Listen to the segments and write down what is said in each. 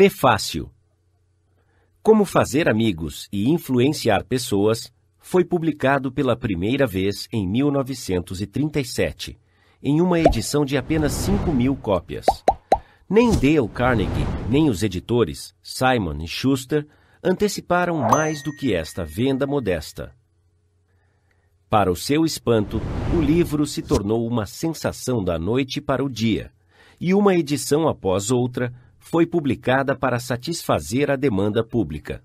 Prefácio Como Fazer Amigos e Influenciar Pessoas foi publicado pela primeira vez em 1937, em uma edição de apenas 5 mil cópias. Nem Dale Carnegie, nem os editores Simon Schuster anteciparam mais do que esta venda modesta. Para o seu espanto, o livro se tornou uma sensação da noite para o dia, e uma edição após outra foi publicada para satisfazer a demanda pública.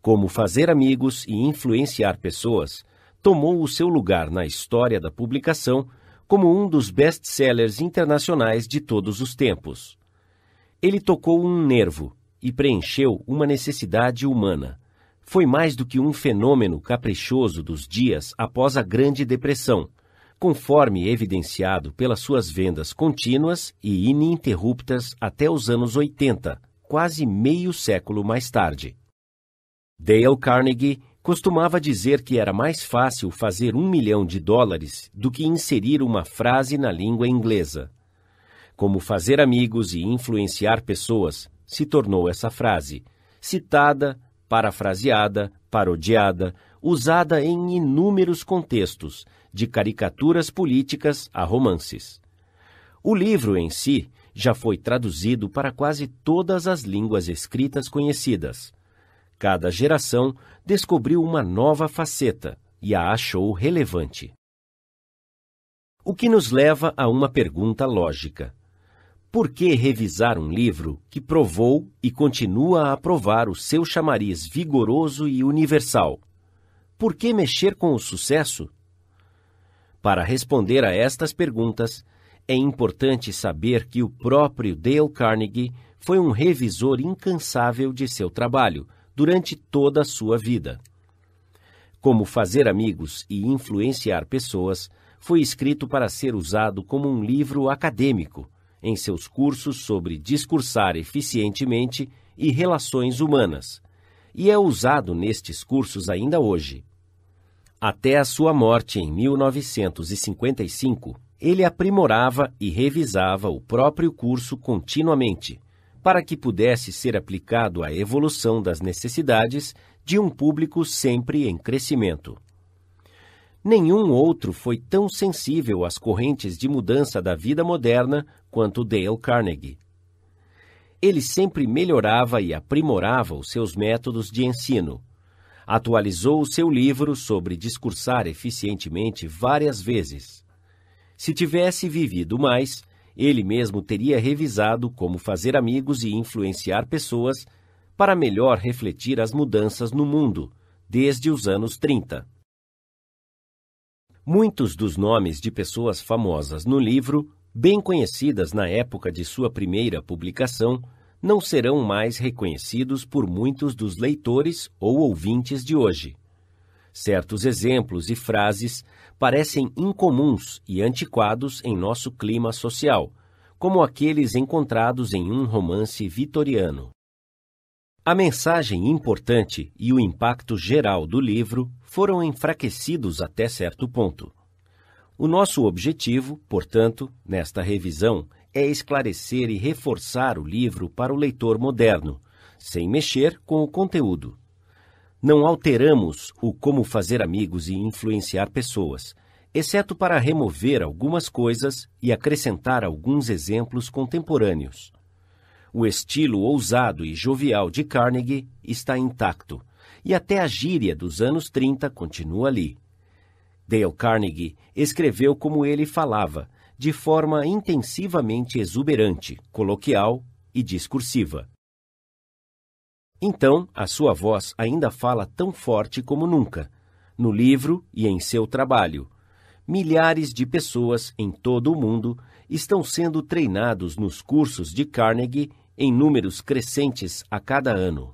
Como fazer amigos e influenciar pessoas tomou o seu lugar na história da publicação como um dos best-sellers internacionais de todos os tempos. Ele tocou um nervo e preencheu uma necessidade humana. Foi mais do que um fenômeno caprichoso dos dias após a Grande Depressão – conforme evidenciado pelas suas vendas contínuas e ininterruptas até os anos 80, quase meio século mais tarde. Dale Carnegie costumava dizer que era mais fácil fazer um milhão de dólares do que inserir uma frase na língua inglesa. Como fazer amigos e influenciar pessoas se tornou essa frase, citada, parafraseada, parodiada, usada em inúmeros contextos, de caricaturas políticas a romances. O livro em si já foi traduzido para quase todas as línguas escritas conhecidas. Cada geração descobriu uma nova faceta e a achou relevante. O que nos leva a uma pergunta lógica: por que revisar um livro que provou e continua a provar o seu chamariz vigoroso e universal? Por que mexer com o sucesso para responder a estas perguntas, é importante saber que o próprio Dale Carnegie foi um revisor incansável de seu trabalho durante toda a sua vida. Como fazer amigos e influenciar pessoas foi escrito para ser usado como um livro acadêmico em seus cursos sobre discursar eficientemente e relações humanas, e é usado nestes cursos ainda hoje. Até a sua morte em 1955, ele aprimorava e revisava o próprio curso continuamente, para que pudesse ser aplicado à evolução das necessidades de um público sempre em crescimento. Nenhum outro foi tão sensível às correntes de mudança da vida moderna quanto Dale Carnegie. Ele sempre melhorava e aprimorava os seus métodos de ensino, atualizou o seu livro sobre discursar eficientemente várias vezes. Se tivesse vivido mais, ele mesmo teria revisado como fazer amigos e influenciar pessoas para melhor refletir as mudanças no mundo desde os anos 30. Muitos dos nomes de pessoas famosas no livro, bem conhecidas na época de sua primeira publicação, não serão mais reconhecidos por muitos dos leitores ou ouvintes de hoje. Certos exemplos e frases parecem incomuns e antiquados em nosso clima social, como aqueles encontrados em um romance vitoriano. A mensagem importante e o impacto geral do livro foram enfraquecidos até certo ponto. O nosso objetivo, portanto, nesta revisão, é esclarecer e reforçar o livro para o leitor moderno, sem mexer com o conteúdo. Não alteramos o como fazer amigos e influenciar pessoas, exceto para remover algumas coisas e acrescentar alguns exemplos contemporâneos. O estilo ousado e jovial de Carnegie está intacto, e até a gíria dos anos 30 continua ali. Dale Carnegie escreveu como ele falava, de forma intensivamente exuberante, coloquial e discursiva. Então, a sua voz ainda fala tão forte como nunca, no livro e em seu trabalho. Milhares de pessoas em todo o mundo estão sendo treinados nos cursos de Carnegie em números crescentes a cada ano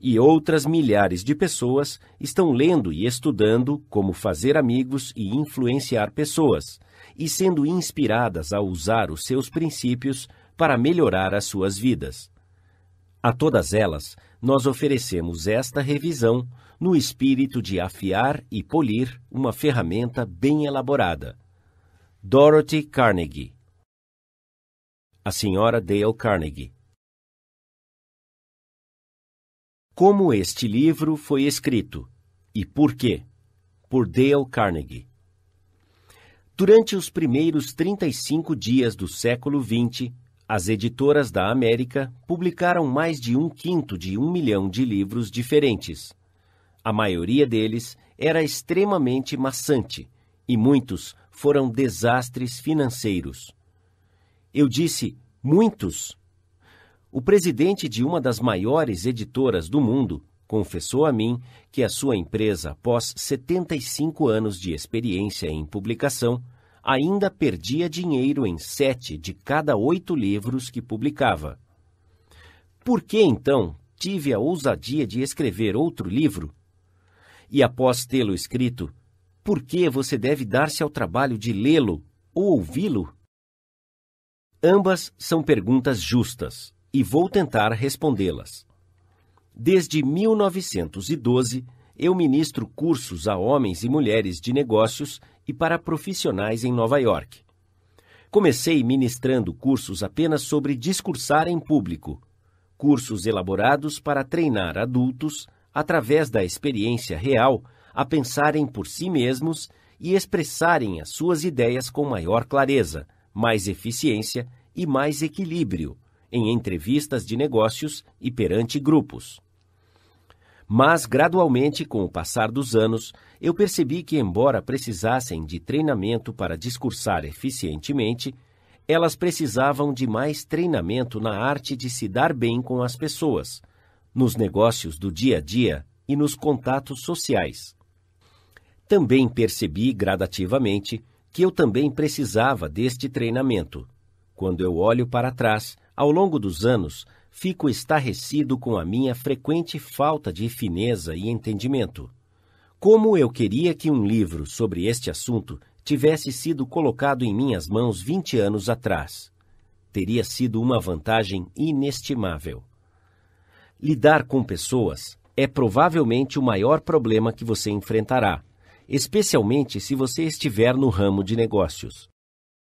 e outras milhares de pessoas estão lendo e estudando como fazer amigos e influenciar pessoas, e sendo inspiradas a usar os seus princípios para melhorar as suas vidas. A todas elas, nós oferecemos esta revisão no espírito de afiar e polir uma ferramenta bem elaborada. Dorothy Carnegie A Senhora Dale Carnegie Como este livro foi escrito e por quê? Por Dale Carnegie. Durante os primeiros 35 dias do século XX, as editoras da América publicaram mais de um quinto de um milhão de livros diferentes. A maioria deles era extremamente maçante e muitos foram desastres financeiros. Eu disse muitos, o presidente de uma das maiores editoras do mundo confessou a mim que a sua empresa, após 75 anos de experiência em publicação, ainda perdia dinheiro em sete de cada oito livros que publicava. Por que então tive a ousadia de escrever outro livro? E após tê-lo escrito, por que você deve dar-se ao trabalho de lê-lo ou ouvi-lo? Ambas são perguntas justas e vou tentar respondê-las. Desde 1912, eu ministro cursos a homens e mulheres de negócios e para profissionais em Nova York. Comecei ministrando cursos apenas sobre discursar em público, cursos elaborados para treinar adultos, através da experiência real, a pensarem por si mesmos e expressarem as suas ideias com maior clareza, mais eficiência e mais equilíbrio, em entrevistas de negócios e perante grupos. Mas, gradualmente, com o passar dos anos, eu percebi que, embora precisassem de treinamento para discursar eficientemente, elas precisavam de mais treinamento na arte de se dar bem com as pessoas, nos negócios do dia a dia e nos contatos sociais. Também percebi gradativamente que eu também precisava deste treinamento. Quando eu olho para trás, ao longo dos anos, fico estarrecido com a minha frequente falta de fineza e entendimento. Como eu queria que um livro sobre este assunto tivesse sido colocado em minhas mãos 20 anos atrás. Teria sido uma vantagem inestimável. Lidar com pessoas é provavelmente o maior problema que você enfrentará, especialmente se você estiver no ramo de negócios.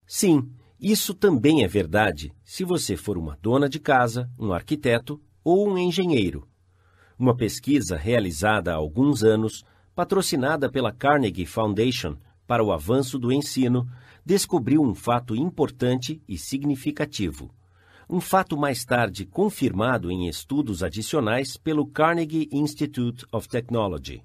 Sim, isso também é verdade se você for uma dona de casa, um arquiteto ou um engenheiro. Uma pesquisa realizada há alguns anos, patrocinada pela Carnegie Foundation para o avanço do ensino, descobriu um fato importante e significativo. Um fato mais tarde confirmado em estudos adicionais pelo Carnegie Institute of Technology.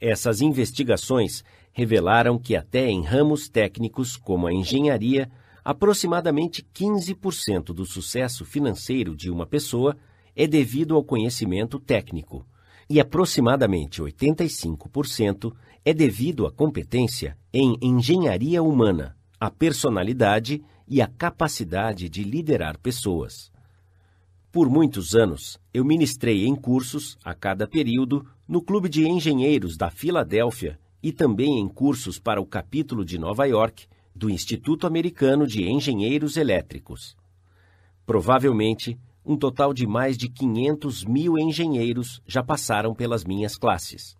Essas investigações revelaram que, até em ramos técnicos como a engenharia, Aproximadamente 15% do sucesso financeiro de uma pessoa é devido ao conhecimento técnico e aproximadamente 85% é devido à competência em engenharia humana, à personalidade e à capacidade de liderar pessoas. Por muitos anos, eu ministrei em cursos, a cada período, no Clube de Engenheiros da Filadélfia e também em cursos para o capítulo de Nova York do Instituto Americano de Engenheiros Elétricos. Provavelmente, um total de mais de 500 mil engenheiros já passaram pelas minhas classes.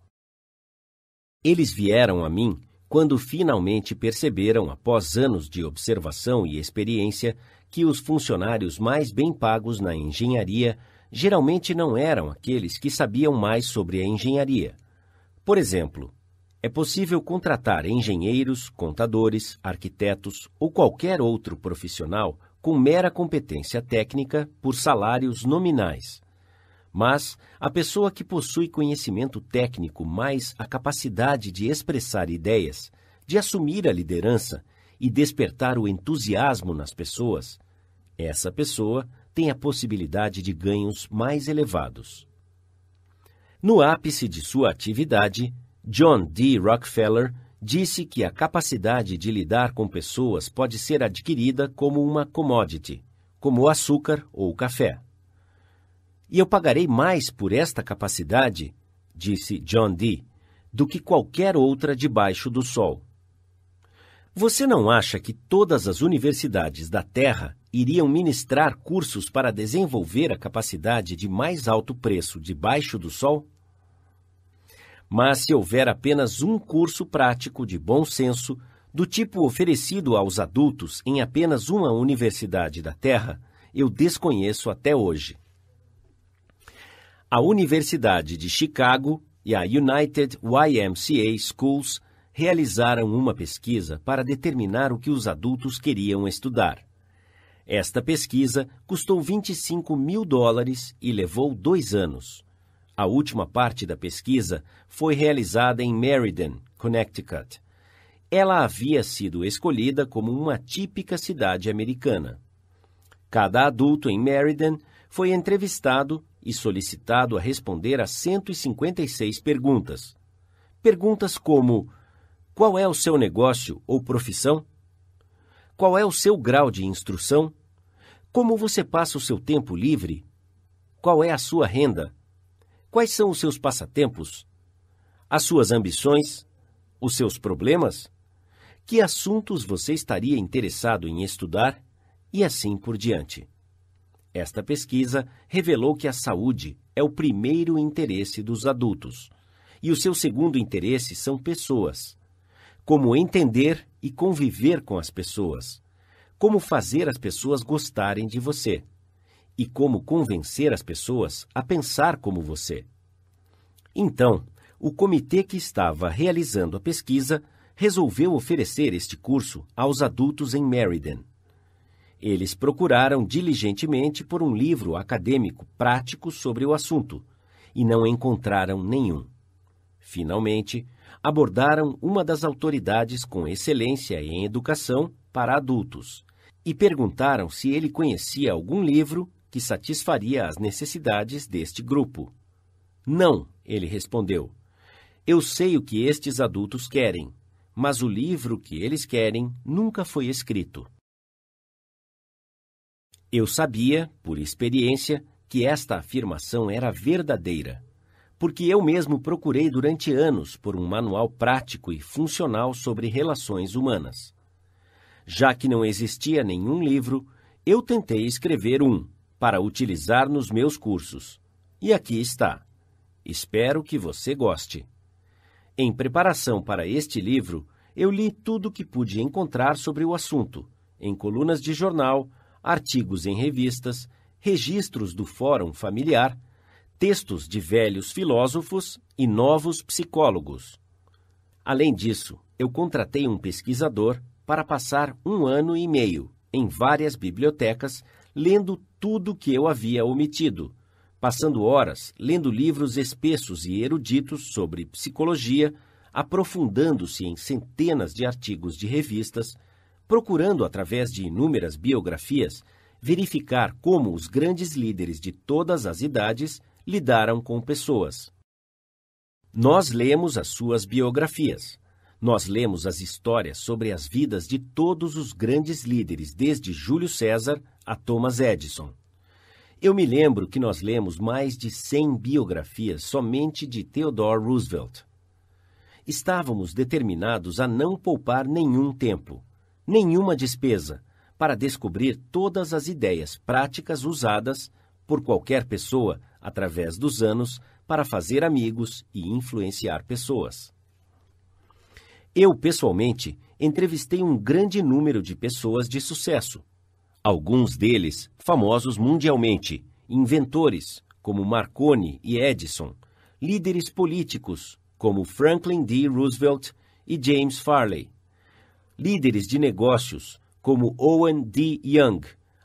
Eles vieram a mim quando finalmente perceberam, após anos de observação e experiência, que os funcionários mais bem pagos na engenharia geralmente não eram aqueles que sabiam mais sobre a engenharia. Por exemplo, é possível contratar engenheiros, contadores, arquitetos ou qualquer outro profissional com mera competência técnica por salários nominais. Mas a pessoa que possui conhecimento técnico mais a capacidade de expressar ideias, de assumir a liderança e despertar o entusiasmo nas pessoas, essa pessoa tem a possibilidade de ganhos mais elevados. No ápice de sua atividade, John D. Rockefeller disse que a capacidade de lidar com pessoas pode ser adquirida como uma commodity, como o açúcar ou o café. E eu pagarei mais por esta capacidade, disse John D., do que qualquer outra debaixo do sol. Você não acha que todas as universidades da Terra iriam ministrar cursos para desenvolver a capacidade de mais alto preço debaixo do sol? Mas se houver apenas um curso prático de bom senso, do tipo oferecido aos adultos em apenas uma universidade da Terra, eu desconheço até hoje. A Universidade de Chicago e a United YMCA Schools realizaram uma pesquisa para determinar o que os adultos queriam estudar. Esta pesquisa custou 25 mil dólares e levou dois anos. A última parte da pesquisa foi realizada em Meriden, Connecticut. Ela havia sido escolhida como uma típica cidade americana. Cada adulto em Meriden foi entrevistado e solicitado a responder a 156 perguntas. Perguntas como: qual é o seu negócio ou profissão? Qual é o seu grau de instrução? Como você passa o seu tempo livre? Qual é a sua renda? Quais são os seus passatempos? As suas ambições? Os seus problemas? Que assuntos você estaria interessado em estudar? E assim por diante. Esta pesquisa revelou que a saúde é o primeiro interesse dos adultos, e o seu segundo interesse são pessoas. Como entender e conviver com as pessoas. Como fazer as pessoas gostarem de você e como convencer as pessoas a pensar como você. Então, o comitê que estava realizando a pesquisa resolveu oferecer este curso aos adultos em Meriden. Eles procuraram diligentemente por um livro acadêmico prático sobre o assunto e não encontraram nenhum. Finalmente, abordaram uma das autoridades com excelência em educação para adultos e perguntaram se ele conhecia algum livro que satisfaria as necessidades deste grupo. Não, ele respondeu. Eu sei o que estes adultos querem, mas o livro que eles querem nunca foi escrito. Eu sabia, por experiência, que esta afirmação era verdadeira, porque eu mesmo procurei durante anos por um manual prático e funcional sobre relações humanas. Já que não existia nenhum livro, eu tentei escrever um para utilizar nos meus cursos. E aqui está. Espero que você goste. Em preparação para este livro, eu li tudo o que pude encontrar sobre o assunto, em colunas de jornal, artigos em revistas, registros do Fórum Familiar, textos de velhos filósofos e novos psicólogos. Além disso, eu contratei um pesquisador para passar um ano e meio em várias bibliotecas lendo tudo que eu havia omitido, passando horas lendo livros espessos e eruditos sobre psicologia, aprofundando-se em centenas de artigos de revistas, procurando através de inúmeras biografias verificar como os grandes líderes de todas as idades lidaram com pessoas. Nós lemos as suas biografias, nós lemos as histórias sobre as vidas de todos os grandes líderes, desde Júlio César a Thomas Edison. Eu me lembro que nós lemos mais de 100 biografias somente de Theodore Roosevelt. Estávamos determinados a não poupar nenhum tempo, nenhuma despesa, para descobrir todas as ideias práticas usadas por qualquer pessoa através dos anos para fazer amigos e influenciar pessoas. Eu, pessoalmente, entrevistei um grande número de pessoas de sucesso. Alguns deles famosos mundialmente, inventores, como Marconi e Edison, líderes políticos, como Franklin D. Roosevelt e James Farley, líderes de negócios, como Owen D. Young,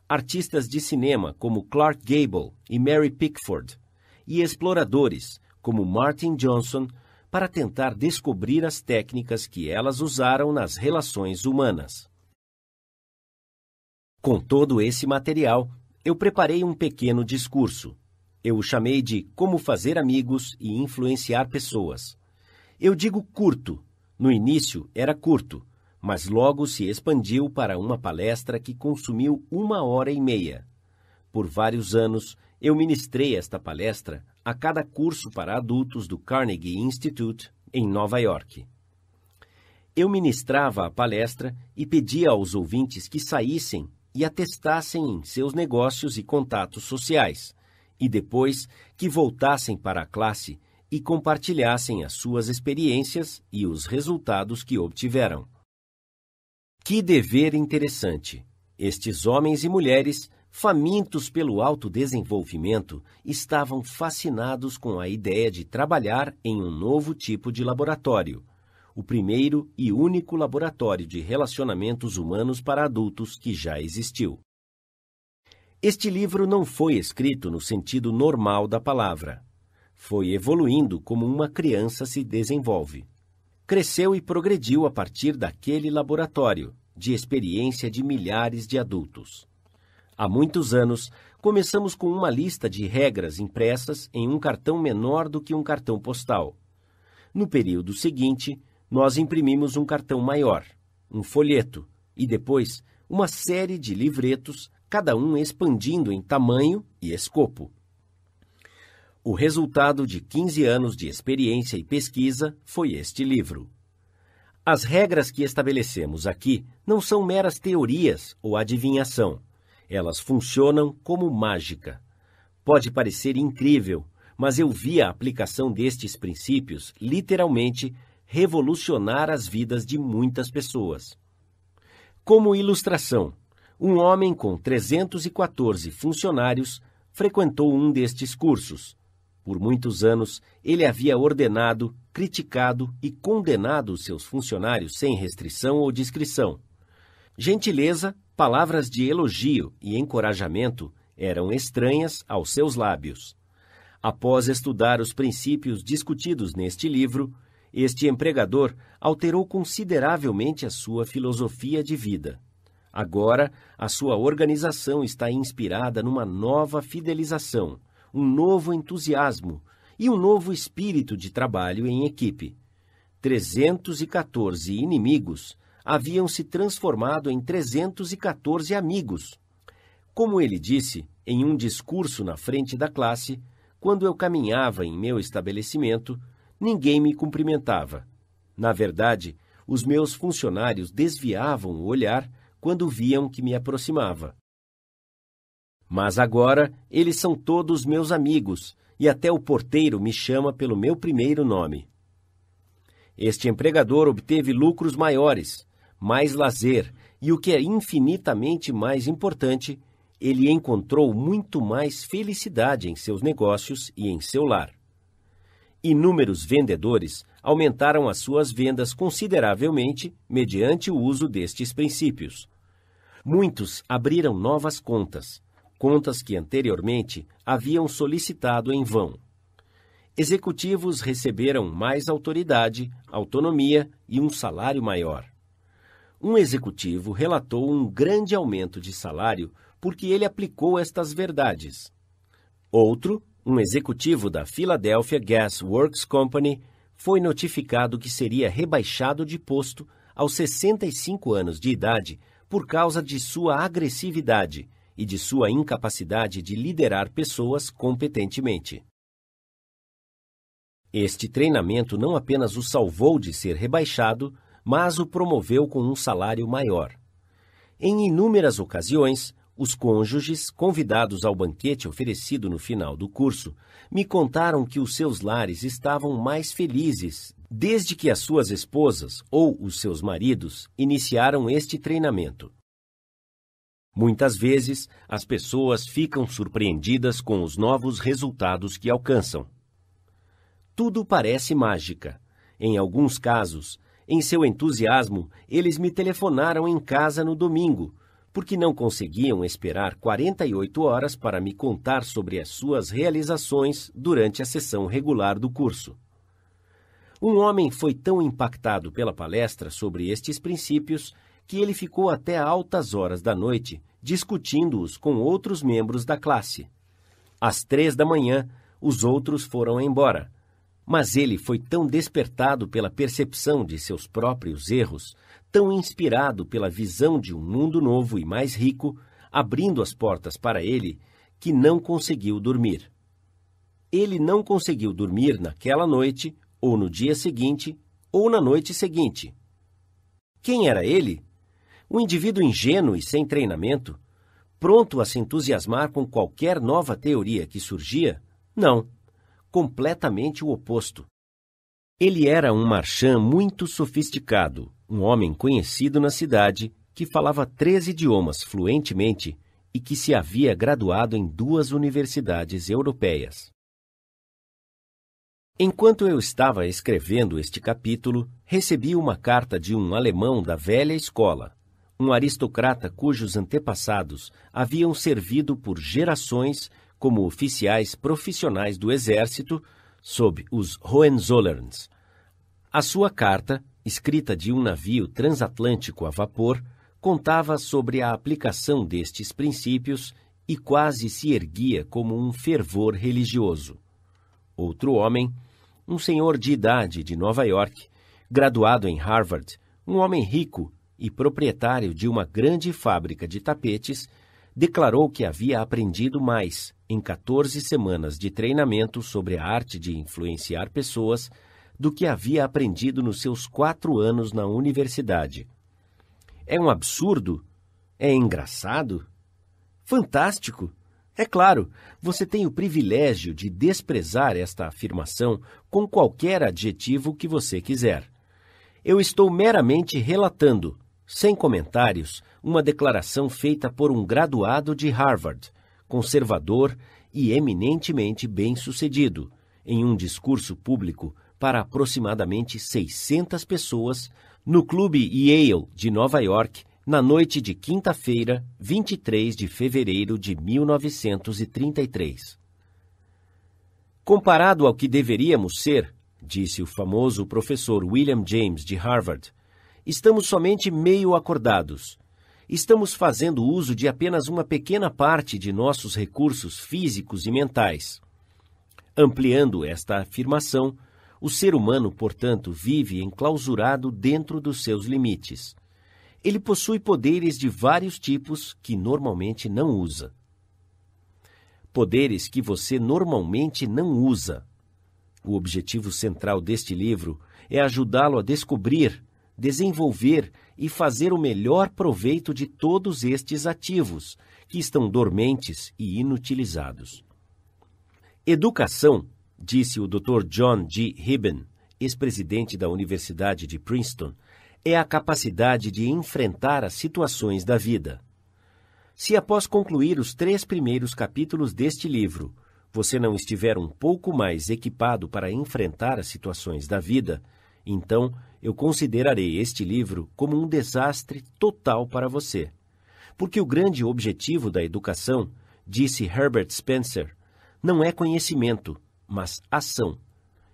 artistas de cinema, como Clark Gable e Mary Pickford, e exploradores, como Martin Johnson para tentar descobrir as técnicas que elas usaram nas relações humanas. Com todo esse material, eu preparei um pequeno discurso. Eu o chamei de Como Fazer Amigos e Influenciar Pessoas. Eu digo curto. No início era curto, mas logo se expandiu para uma palestra que consumiu uma hora e meia. Por vários anos, eu ministrei esta palestra a cada curso para adultos do Carnegie Institute, em Nova York. Eu ministrava a palestra e pedia aos ouvintes que saíssem e atestassem em seus negócios e contatos sociais, e depois que voltassem para a classe e compartilhassem as suas experiências e os resultados que obtiveram. Que dever interessante! Estes homens e mulheres famintos pelo autodesenvolvimento, estavam fascinados com a ideia de trabalhar em um novo tipo de laboratório, o primeiro e único laboratório de relacionamentos humanos para adultos que já existiu. Este livro não foi escrito no sentido normal da palavra. Foi evoluindo como uma criança se desenvolve. Cresceu e progrediu a partir daquele laboratório, de experiência de milhares de adultos. Há muitos anos, começamos com uma lista de regras impressas em um cartão menor do que um cartão postal. No período seguinte, nós imprimimos um cartão maior, um folheto, e depois uma série de livretos, cada um expandindo em tamanho e escopo. O resultado de 15 anos de experiência e pesquisa foi este livro. As regras que estabelecemos aqui não são meras teorias ou adivinhação elas funcionam como mágica. Pode parecer incrível, mas eu vi a aplicação destes princípios literalmente revolucionar as vidas de muitas pessoas. Como ilustração, um homem com 314 funcionários frequentou um destes cursos. Por muitos anos, ele havia ordenado, criticado e condenado seus funcionários sem restrição ou discrição. Gentileza Palavras de elogio e encorajamento eram estranhas aos seus lábios. Após estudar os princípios discutidos neste livro, este empregador alterou consideravelmente a sua filosofia de vida. Agora, a sua organização está inspirada numa nova fidelização, um novo entusiasmo e um novo espírito de trabalho em equipe. 314 inimigos haviam se transformado em 314 amigos. Como ele disse em um discurso na frente da classe, quando eu caminhava em meu estabelecimento, ninguém me cumprimentava. Na verdade, os meus funcionários desviavam o olhar quando viam que me aproximava. Mas agora eles são todos meus amigos, e até o porteiro me chama pelo meu primeiro nome. Este empregador obteve lucros maiores, mais lazer e, o que é infinitamente mais importante, ele encontrou muito mais felicidade em seus negócios e em seu lar. Inúmeros vendedores aumentaram as suas vendas consideravelmente mediante o uso destes princípios. Muitos abriram novas contas, contas que anteriormente haviam solicitado em vão. Executivos receberam mais autoridade, autonomia e um salário maior um executivo relatou um grande aumento de salário porque ele aplicou estas verdades. Outro, um executivo da Philadelphia Gas Works Company, foi notificado que seria rebaixado de posto aos 65 anos de idade por causa de sua agressividade e de sua incapacidade de liderar pessoas competentemente. Este treinamento não apenas o salvou de ser rebaixado, mas o promoveu com um salário maior. Em inúmeras ocasiões, os cônjuges, convidados ao banquete oferecido no final do curso, me contaram que os seus lares estavam mais felizes desde que as suas esposas ou os seus maridos iniciaram este treinamento. Muitas vezes, as pessoas ficam surpreendidas com os novos resultados que alcançam. Tudo parece mágica. Em alguns casos, em seu entusiasmo, eles me telefonaram em casa no domingo, porque não conseguiam esperar 48 horas para me contar sobre as suas realizações durante a sessão regular do curso. Um homem foi tão impactado pela palestra sobre estes princípios que ele ficou até altas horas da noite discutindo-os com outros membros da classe. Às três da manhã, os outros foram embora mas ele foi tão despertado pela percepção de seus próprios erros, tão inspirado pela visão de um mundo novo e mais rico, abrindo as portas para ele, que não conseguiu dormir. Ele não conseguiu dormir naquela noite, ou no dia seguinte, ou na noite seguinte. Quem era ele? Um indivíduo ingênuo e sem treinamento? Pronto a se entusiasmar com qualquer nova teoria que surgia? Não completamente o oposto. Ele era um marchand muito sofisticado, um homem conhecido na cidade, que falava três idiomas fluentemente e que se havia graduado em duas universidades europeias. Enquanto eu estava escrevendo este capítulo, recebi uma carta de um alemão da velha escola, um aristocrata cujos antepassados haviam servido por gerações como oficiais profissionais do exército sob os Hohenzollerns. A sua carta, escrita de um navio transatlântico a vapor, contava sobre a aplicação destes princípios e quase se erguia como um fervor religioso. Outro homem, um senhor de idade de Nova York, graduado em Harvard, um homem rico e proprietário de uma grande fábrica de tapetes, declarou que havia aprendido mais em 14 semanas de treinamento sobre a arte de influenciar pessoas do que havia aprendido nos seus quatro anos na universidade. É um absurdo? É engraçado? Fantástico! É claro, você tem o privilégio de desprezar esta afirmação com qualquer adjetivo que você quiser. Eu estou meramente relatando sem comentários, uma declaração feita por um graduado de Harvard, conservador e eminentemente bem-sucedido, em um discurso público para aproximadamente 600 pessoas no Clube Yale de Nova York na noite de quinta-feira, 23 de fevereiro de 1933. Comparado ao que deveríamos ser, disse o famoso professor William James de Harvard, Estamos somente meio acordados. Estamos fazendo uso de apenas uma pequena parte de nossos recursos físicos e mentais. Ampliando esta afirmação, o ser humano, portanto, vive enclausurado dentro dos seus limites. Ele possui poderes de vários tipos que normalmente não usa. Poderes que você normalmente não usa. O objetivo central deste livro é ajudá-lo a descobrir desenvolver e fazer o melhor proveito de todos estes ativos, que estão dormentes e inutilizados. Educação, disse o Dr. John G. Hibben, ex-presidente da Universidade de Princeton, é a capacidade de enfrentar as situações da vida. Se após concluir os três primeiros capítulos deste livro, você não estiver um pouco mais equipado para enfrentar as situações da vida, então eu considerarei este livro como um desastre total para você. Porque o grande objetivo da educação, disse Herbert Spencer, não é conhecimento, mas ação.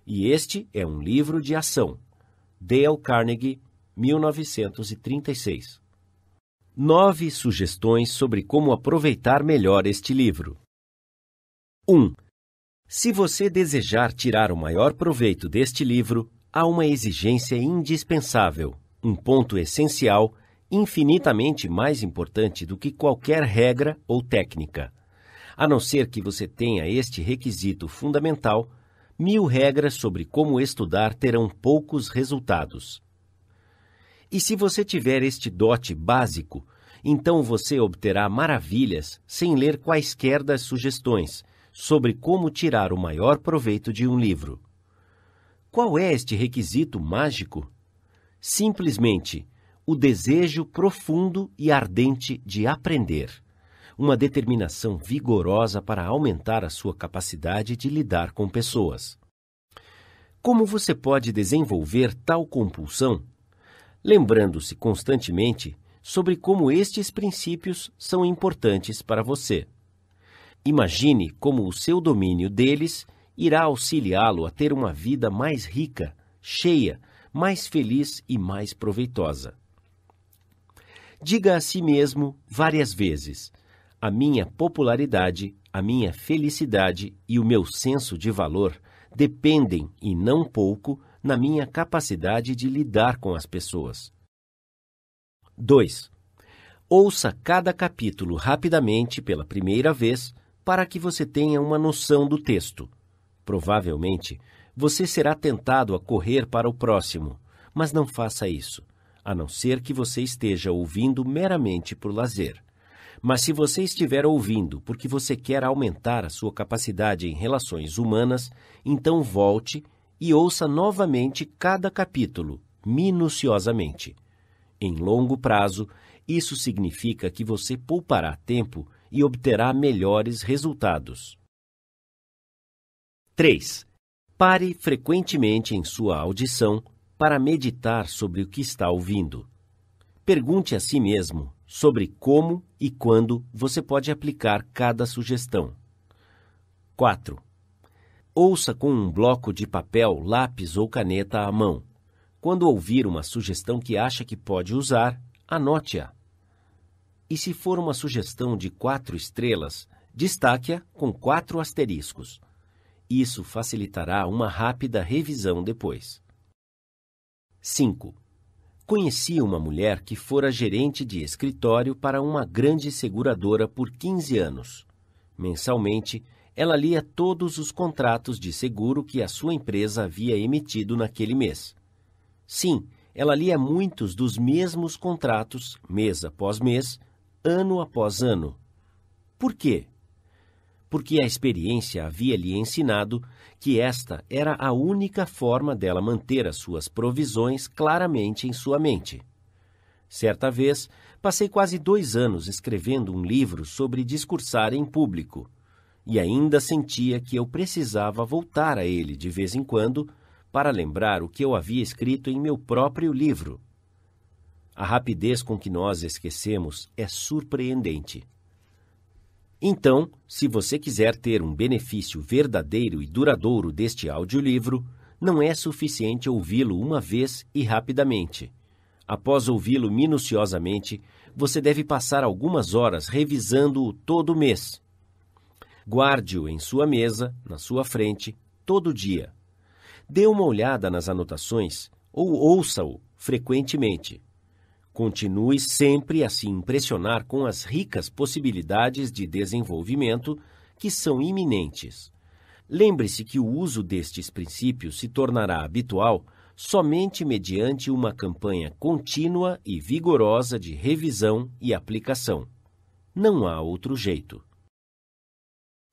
E este é um livro de ação. Dale Carnegie, 1936. Nove sugestões sobre como aproveitar melhor este livro. 1. Um, se você desejar tirar o maior proveito deste livro, há uma exigência indispensável, um ponto essencial, infinitamente mais importante do que qualquer regra ou técnica. A não ser que você tenha este requisito fundamental, mil regras sobre como estudar terão poucos resultados. E se você tiver este dote básico, então você obterá maravilhas sem ler quaisquer das sugestões sobre como tirar o maior proveito de um livro. Qual é este requisito mágico? Simplesmente o desejo profundo e ardente de aprender, uma determinação vigorosa para aumentar a sua capacidade de lidar com pessoas. Como você pode desenvolver tal compulsão? Lembrando-se constantemente sobre como estes princípios são importantes para você. Imagine como o seu domínio deles irá auxiliá-lo a ter uma vida mais rica, cheia, mais feliz e mais proveitosa. Diga a si mesmo várias vezes: a minha popularidade, a minha felicidade e o meu senso de valor dependem, e não pouco, na minha capacidade de lidar com as pessoas. 2. Ouça cada capítulo rapidamente pela primeira vez para que você tenha uma noção do texto. Provavelmente, você será tentado a correr para o próximo, mas não faça isso, a não ser que você esteja ouvindo meramente por lazer. Mas se você estiver ouvindo porque você quer aumentar a sua capacidade em relações humanas, então volte e ouça novamente cada capítulo, minuciosamente. Em longo prazo, isso significa que você poupará tempo e obterá melhores resultados. 3. Pare frequentemente em sua audição para meditar sobre o que está ouvindo. Pergunte a si mesmo sobre como e quando você pode aplicar cada sugestão. 4. Ouça com um bloco de papel, lápis ou caneta à mão. Quando ouvir uma sugestão que acha que pode usar, anote-a. E se for uma sugestão de quatro estrelas, destaque-a com quatro asteriscos. Isso facilitará uma rápida revisão depois. 5. Conheci uma mulher que fora gerente de escritório para uma grande seguradora por 15 anos. Mensalmente, ela lia todos os contratos de seguro que a sua empresa havia emitido naquele mês. Sim, ela lia muitos dos mesmos contratos, mês após mês, ano após ano. Por quê? porque a experiência havia lhe ensinado que esta era a única forma dela manter as suas provisões claramente em sua mente. Certa vez, passei quase dois anos escrevendo um livro sobre discursar em público, e ainda sentia que eu precisava voltar a ele de vez em quando para lembrar o que eu havia escrito em meu próprio livro. A rapidez com que nós esquecemos é surpreendente. Então, se você quiser ter um benefício verdadeiro e duradouro deste audiolivro, não é suficiente ouvi-lo uma vez e rapidamente. Após ouvi-lo minuciosamente, você deve passar algumas horas revisando-o todo mês. Guarde-o em sua mesa, na sua frente, todo dia. Dê uma olhada nas anotações ou ouça-o frequentemente. Continue sempre a se impressionar com as ricas possibilidades de desenvolvimento que são iminentes. Lembre-se que o uso destes princípios se tornará habitual somente mediante uma campanha contínua e vigorosa de revisão e aplicação. Não há outro jeito.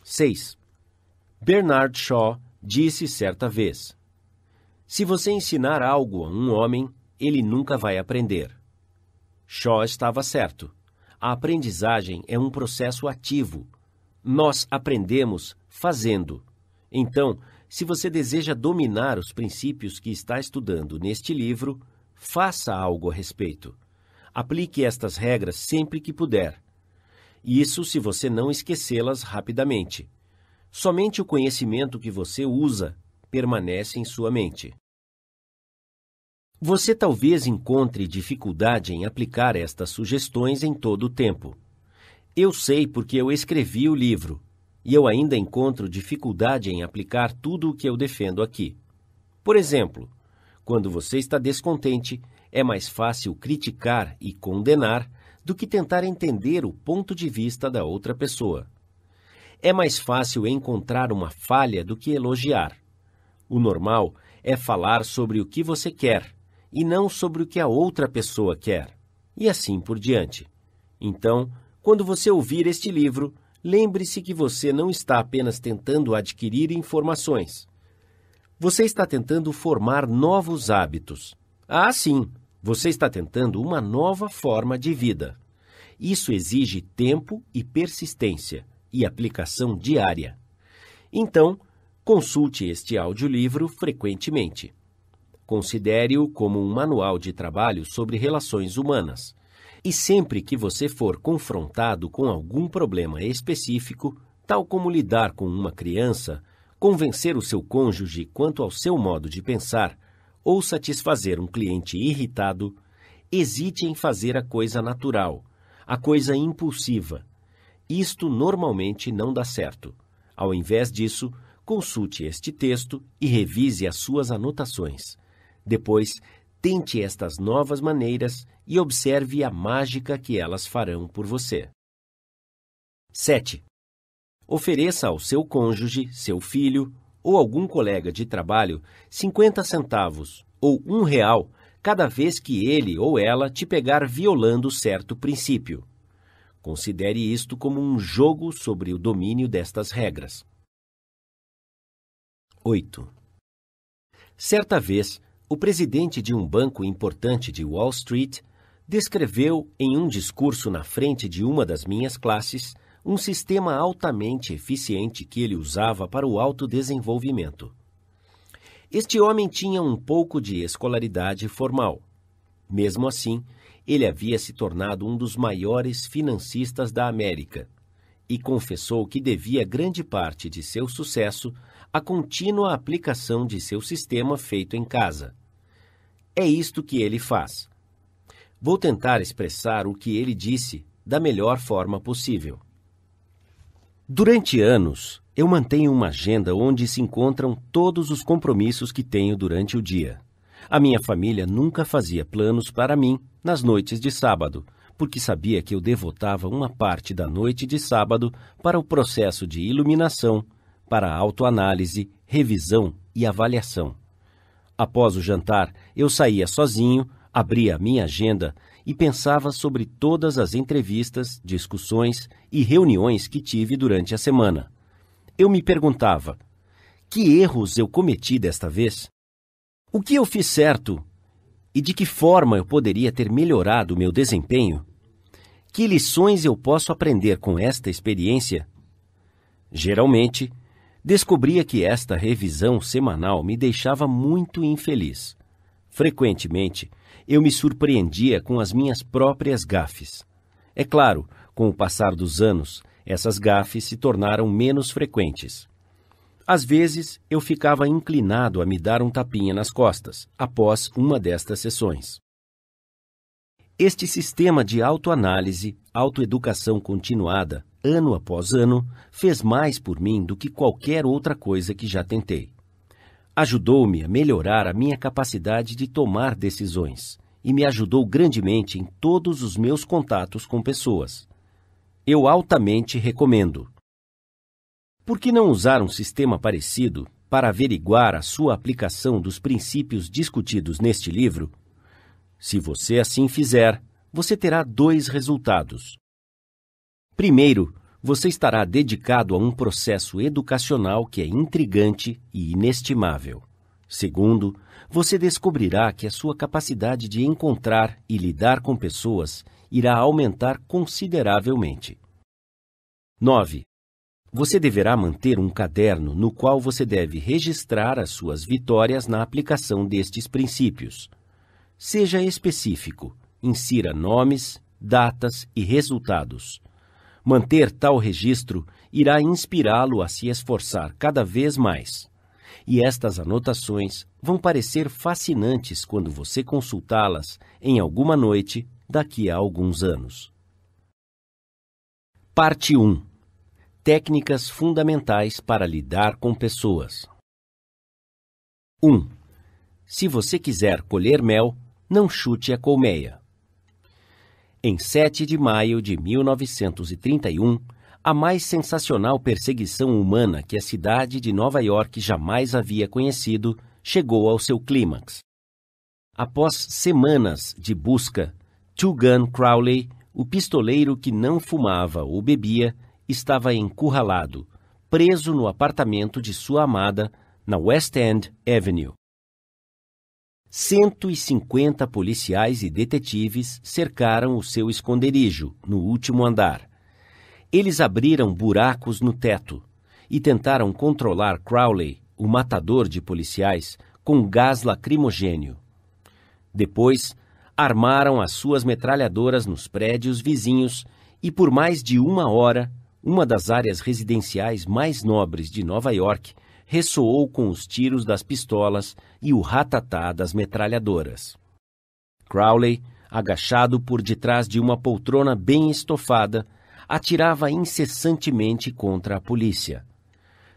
6. Bernard Shaw disse certa vez: Se você ensinar algo a um homem, ele nunca vai aprender. Shaw estava certo. A aprendizagem é um processo ativo. Nós aprendemos fazendo. Então, se você deseja dominar os princípios que está estudando neste livro, faça algo a respeito. Aplique estas regras sempre que puder. Isso se você não esquecê-las rapidamente. Somente o conhecimento que você usa permanece em sua mente. Você talvez encontre dificuldade em aplicar estas sugestões em todo o tempo. Eu sei porque eu escrevi o livro, e eu ainda encontro dificuldade em aplicar tudo o que eu defendo aqui. Por exemplo, quando você está descontente, é mais fácil criticar e condenar do que tentar entender o ponto de vista da outra pessoa. É mais fácil encontrar uma falha do que elogiar. O normal é falar sobre o que você quer e não sobre o que a outra pessoa quer, e assim por diante. Então, quando você ouvir este livro, lembre-se que você não está apenas tentando adquirir informações. Você está tentando formar novos hábitos. Ah, sim, você está tentando uma nova forma de vida. Isso exige tempo e persistência e aplicação diária. Então, consulte este audiolivro frequentemente. Considere-o como um manual de trabalho sobre relações humanas. E sempre que você for confrontado com algum problema específico, tal como lidar com uma criança, convencer o seu cônjuge quanto ao seu modo de pensar, ou satisfazer um cliente irritado, hesite em fazer a coisa natural, a coisa impulsiva. Isto normalmente não dá certo. Ao invés disso, consulte este texto e revise as suas anotações. Depois, tente estas novas maneiras e observe a mágica que elas farão por você. 7. Ofereça ao seu cônjuge, seu filho ou algum colega de trabalho 50 centavos ou um real cada vez que ele ou ela te pegar violando certo princípio. Considere isto como um jogo sobre o domínio destas regras. 8. Certa vez, o presidente de um banco importante de Wall Street descreveu em um discurso na frente de uma das minhas classes um sistema altamente eficiente que ele usava para o autodesenvolvimento. Este homem tinha um pouco de escolaridade formal. Mesmo assim, ele havia se tornado um dos maiores financistas da América e confessou que devia grande parte de seu sucesso à contínua aplicação de seu sistema feito em casa. É isto que ele faz. Vou tentar expressar o que ele disse da melhor forma possível. Durante anos, eu mantenho uma agenda onde se encontram todos os compromissos que tenho durante o dia. A minha família nunca fazia planos para mim nas noites de sábado, porque sabia que eu devotava uma parte da noite de sábado para o processo de iluminação, para autoanálise, revisão e avaliação. Após o jantar, eu saía sozinho, abria a minha agenda e pensava sobre todas as entrevistas, discussões e reuniões que tive durante a semana. Eu me perguntava: que erros eu cometi desta vez? O que eu fiz certo? E de que forma eu poderia ter melhorado o meu desempenho? Que lições eu posso aprender com esta experiência? Geralmente, descobria que esta revisão semanal me deixava muito infeliz. Frequentemente, eu me surpreendia com as minhas próprias gafes. É claro, com o passar dos anos, essas gafes se tornaram menos frequentes. Às vezes, eu ficava inclinado a me dar um tapinha nas costas após uma destas sessões. Este sistema de autoanálise, autoeducação continuada, ano após ano, fez mais por mim do que qualquer outra coisa que já tentei. Ajudou-me a melhorar a minha capacidade de tomar decisões e me ajudou grandemente em todos os meus contatos com pessoas. Eu altamente recomendo. Por que não usar um sistema parecido para averiguar a sua aplicação dos princípios discutidos neste livro? Se você assim fizer, você terá dois resultados. Primeiro, você estará dedicado a um processo educacional que é intrigante e inestimável. Segundo, você descobrirá que a sua capacidade de encontrar e lidar com pessoas irá aumentar consideravelmente. 9. Você deverá manter um caderno no qual você deve registrar as suas vitórias na aplicação destes princípios. Seja específico, insira nomes, datas e resultados. Manter tal registro irá inspirá-lo a se esforçar cada vez mais. E estas anotações vão parecer fascinantes quando você consultá-las em alguma noite daqui a alguns anos. Parte 1 Técnicas fundamentais para lidar com pessoas. 1. Se você quiser colher mel, não chute a colmeia. Em 7 de maio de 1931, a mais sensacional perseguição humana que a cidade de Nova York jamais havia conhecido chegou ao seu clímax. Após semanas de busca, Two Gun Crowley, o pistoleiro que não fumava ou bebia, estava encurralado, preso no apartamento de sua amada, na West End Avenue. 150 policiais e detetives cercaram o seu esconderijo no último andar. Eles abriram buracos no teto e tentaram controlar Crowley, o matador de policiais, com gás lacrimogênio. Depois, armaram as suas metralhadoras nos prédios vizinhos e, por mais de uma hora, uma das áreas residenciais mais nobres de Nova York ressoou com os tiros das pistolas e o ratatá das metralhadoras. Crowley, agachado por detrás de uma poltrona bem estofada, atirava incessantemente contra a polícia.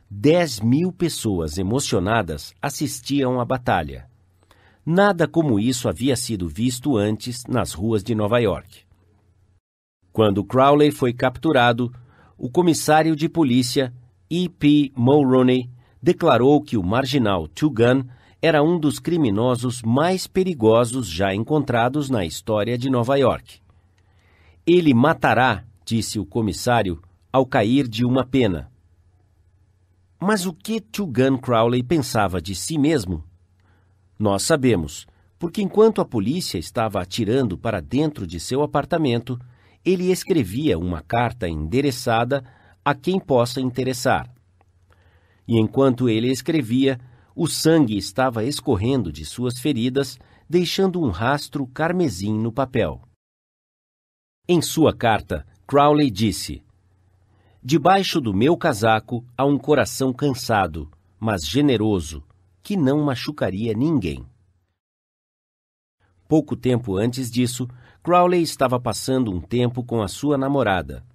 Dez mil pessoas emocionadas assistiam à batalha. Nada como isso havia sido visto antes nas ruas de Nova York. Quando Crowley foi capturado, o comissário de polícia, E. P. Mulroney, declarou que o marginal Tugan era um dos criminosos mais perigosos já encontrados na história de Nova York. Ele matará, disse o comissário, ao cair de uma pena. Mas o que Tugan Crowley pensava de si mesmo? Nós sabemos, porque enquanto a polícia estava atirando para dentro de seu apartamento, ele escrevia uma carta endereçada a quem possa interessar e enquanto ele escrevia, o sangue estava escorrendo de suas feridas, deixando um rastro carmesim no papel. Em sua carta, Crowley disse: Debaixo do meu casaco há um coração cansado, mas generoso, que não machucaria ninguém. Pouco tempo antes disso, Crowley estava passando um tempo com a sua namorada.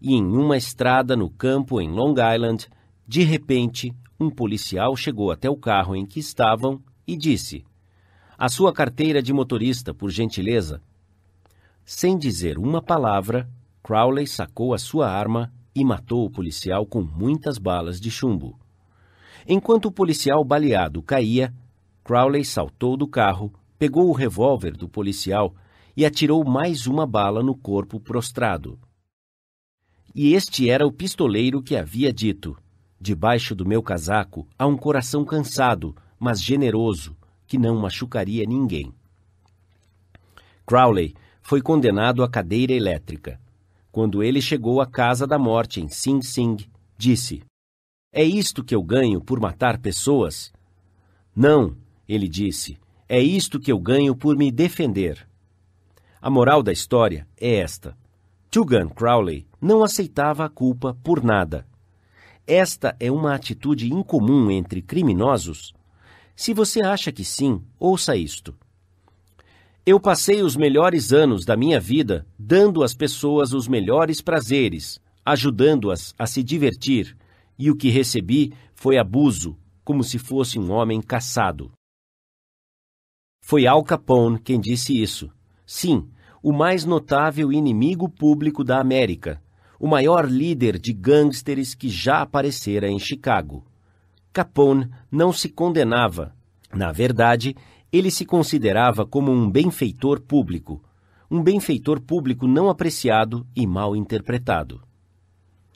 E em uma estrada no campo em Long Island, de repente, um policial chegou até o carro em que estavam e disse: A sua carteira de motorista, por gentileza. Sem dizer uma palavra, Crowley sacou a sua arma e matou o policial com muitas balas de chumbo. Enquanto o policial baleado caía, Crowley saltou do carro, pegou o revólver do policial e atirou mais uma bala no corpo prostrado. E este era o pistoleiro que havia dito: Debaixo do meu casaco há um coração cansado, mas generoso, que não machucaria ninguém. Crowley foi condenado à cadeira elétrica. Quando ele chegou à casa da morte em Sing Sing, disse: É isto que eu ganho por matar pessoas? Não, ele disse, é isto que eu ganho por me defender. A moral da história é esta: Tugan Crowley não aceitava a culpa por nada esta é uma atitude incomum entre criminosos? Se você acha que sim, ouça isto. Eu passei os melhores anos da minha vida dando às pessoas os melhores prazeres, ajudando-as a se divertir, e o que recebi foi abuso, como se fosse um homem caçado. Foi Al Capone quem disse isso. Sim, o mais notável inimigo público da América, o maior líder de gangsters que já aparecera em Chicago. Capone não se condenava. Na verdade, ele se considerava como um benfeitor público, um benfeitor público não apreciado e mal interpretado.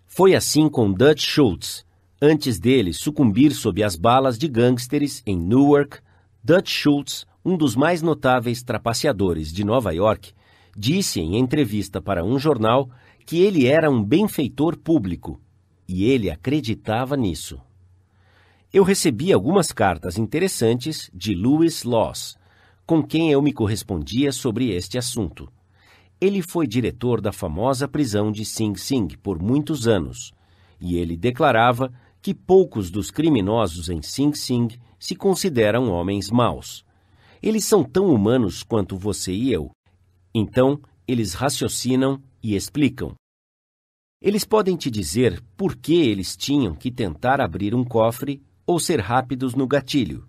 Foi assim com Dutch Schultz. Antes dele sucumbir sob as balas de gangsters em Newark, Dutch Schultz, um dos mais notáveis trapaceadores de Nova York, disse em entrevista para um jornal que ele era um benfeitor público e ele acreditava nisso. Eu recebi algumas cartas interessantes de Louis Loss, com quem eu me correspondia sobre este assunto. Ele foi diretor da famosa prisão de Sing Sing por muitos anos, e ele declarava que poucos dos criminosos em Sing Sing se consideram homens maus. Eles são tão humanos quanto você e eu. Então, eles raciocinam e explicam. Eles podem te dizer por que eles tinham que tentar abrir um cofre ou ser rápidos no gatilho.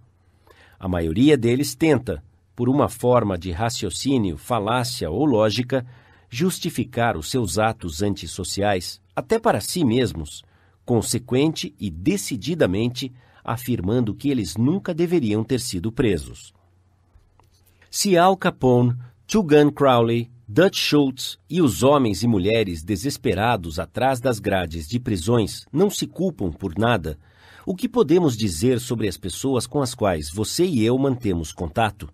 A maioria deles tenta, por uma forma de raciocínio, falácia ou lógica, justificar os seus atos antissociais, até para si mesmos, consequente e decididamente afirmando que eles nunca deveriam ter sido presos. Se Al Capone, Tugan Crowley, Dutch Schultz e os homens e mulheres desesperados atrás das grades de prisões não se culpam por nada, o que podemos dizer sobre as pessoas com as quais você e eu mantemos contato?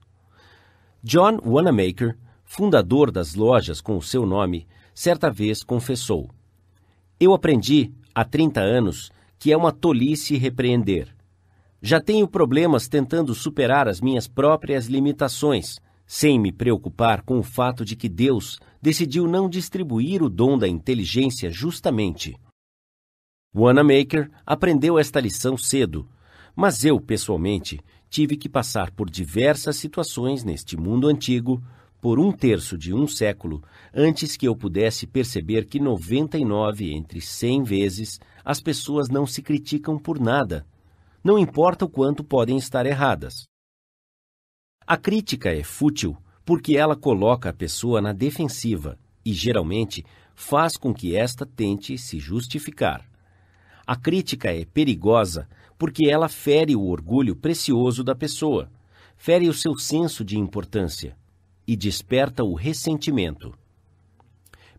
John Wanamaker, fundador das lojas com o seu nome, certa vez confessou: Eu aprendi, há 30 anos, que é uma tolice repreender. Já tenho problemas tentando superar as minhas próprias limitações sem me preocupar com o fato de que Deus decidiu não distribuir o dom da inteligência justamente. Wanamaker aprendeu esta lição cedo, mas eu, pessoalmente, tive que passar por diversas situações neste mundo antigo por um terço de um século antes que eu pudesse perceber que 99 entre 100 vezes as pessoas não se criticam por nada, não importa o quanto podem estar erradas. A crítica é fútil porque ela coloca a pessoa na defensiva e, geralmente, faz com que esta tente se justificar. A crítica é perigosa porque ela fere o orgulho precioso da pessoa, fere o seu senso de importância e desperta o ressentimento.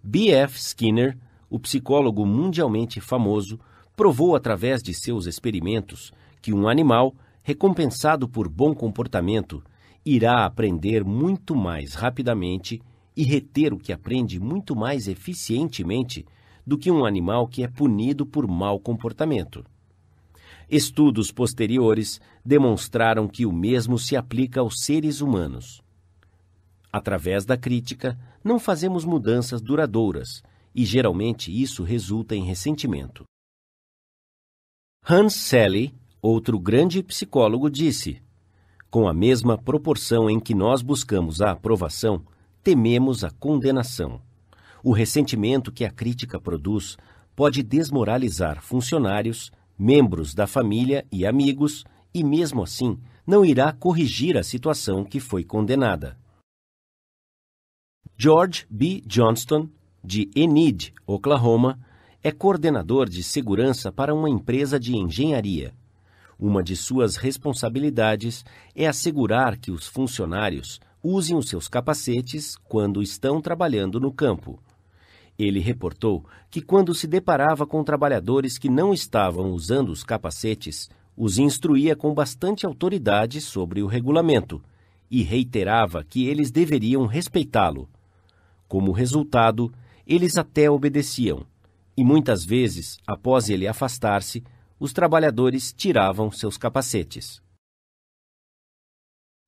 B.F. Skinner, o psicólogo mundialmente famoso, provou através de seus experimentos que um animal recompensado por bom comportamento irá aprender muito mais rapidamente e reter o que aprende muito mais eficientemente do que um animal que é punido por mau comportamento. Estudos posteriores demonstraram que o mesmo se aplica aos seres humanos. Através da crítica, não fazemos mudanças duradouras, e geralmente isso resulta em ressentimento. Hans Selle, outro grande psicólogo, disse: com a mesma proporção em que nós buscamos a aprovação, tememos a condenação. O ressentimento que a crítica produz pode desmoralizar funcionários, membros da família e amigos, e mesmo assim não irá corrigir a situação que foi condenada. George B. Johnston, de Enid, Oklahoma, é coordenador de segurança para uma empresa de engenharia. Uma de suas responsabilidades é assegurar que os funcionários usem os seus capacetes quando estão trabalhando no campo. Ele reportou que, quando se deparava com trabalhadores que não estavam usando os capacetes, os instruía com bastante autoridade sobre o regulamento e reiterava que eles deveriam respeitá-lo. Como resultado, eles até obedeciam, e muitas vezes, após ele afastar-se, os trabalhadores tiravam seus capacetes.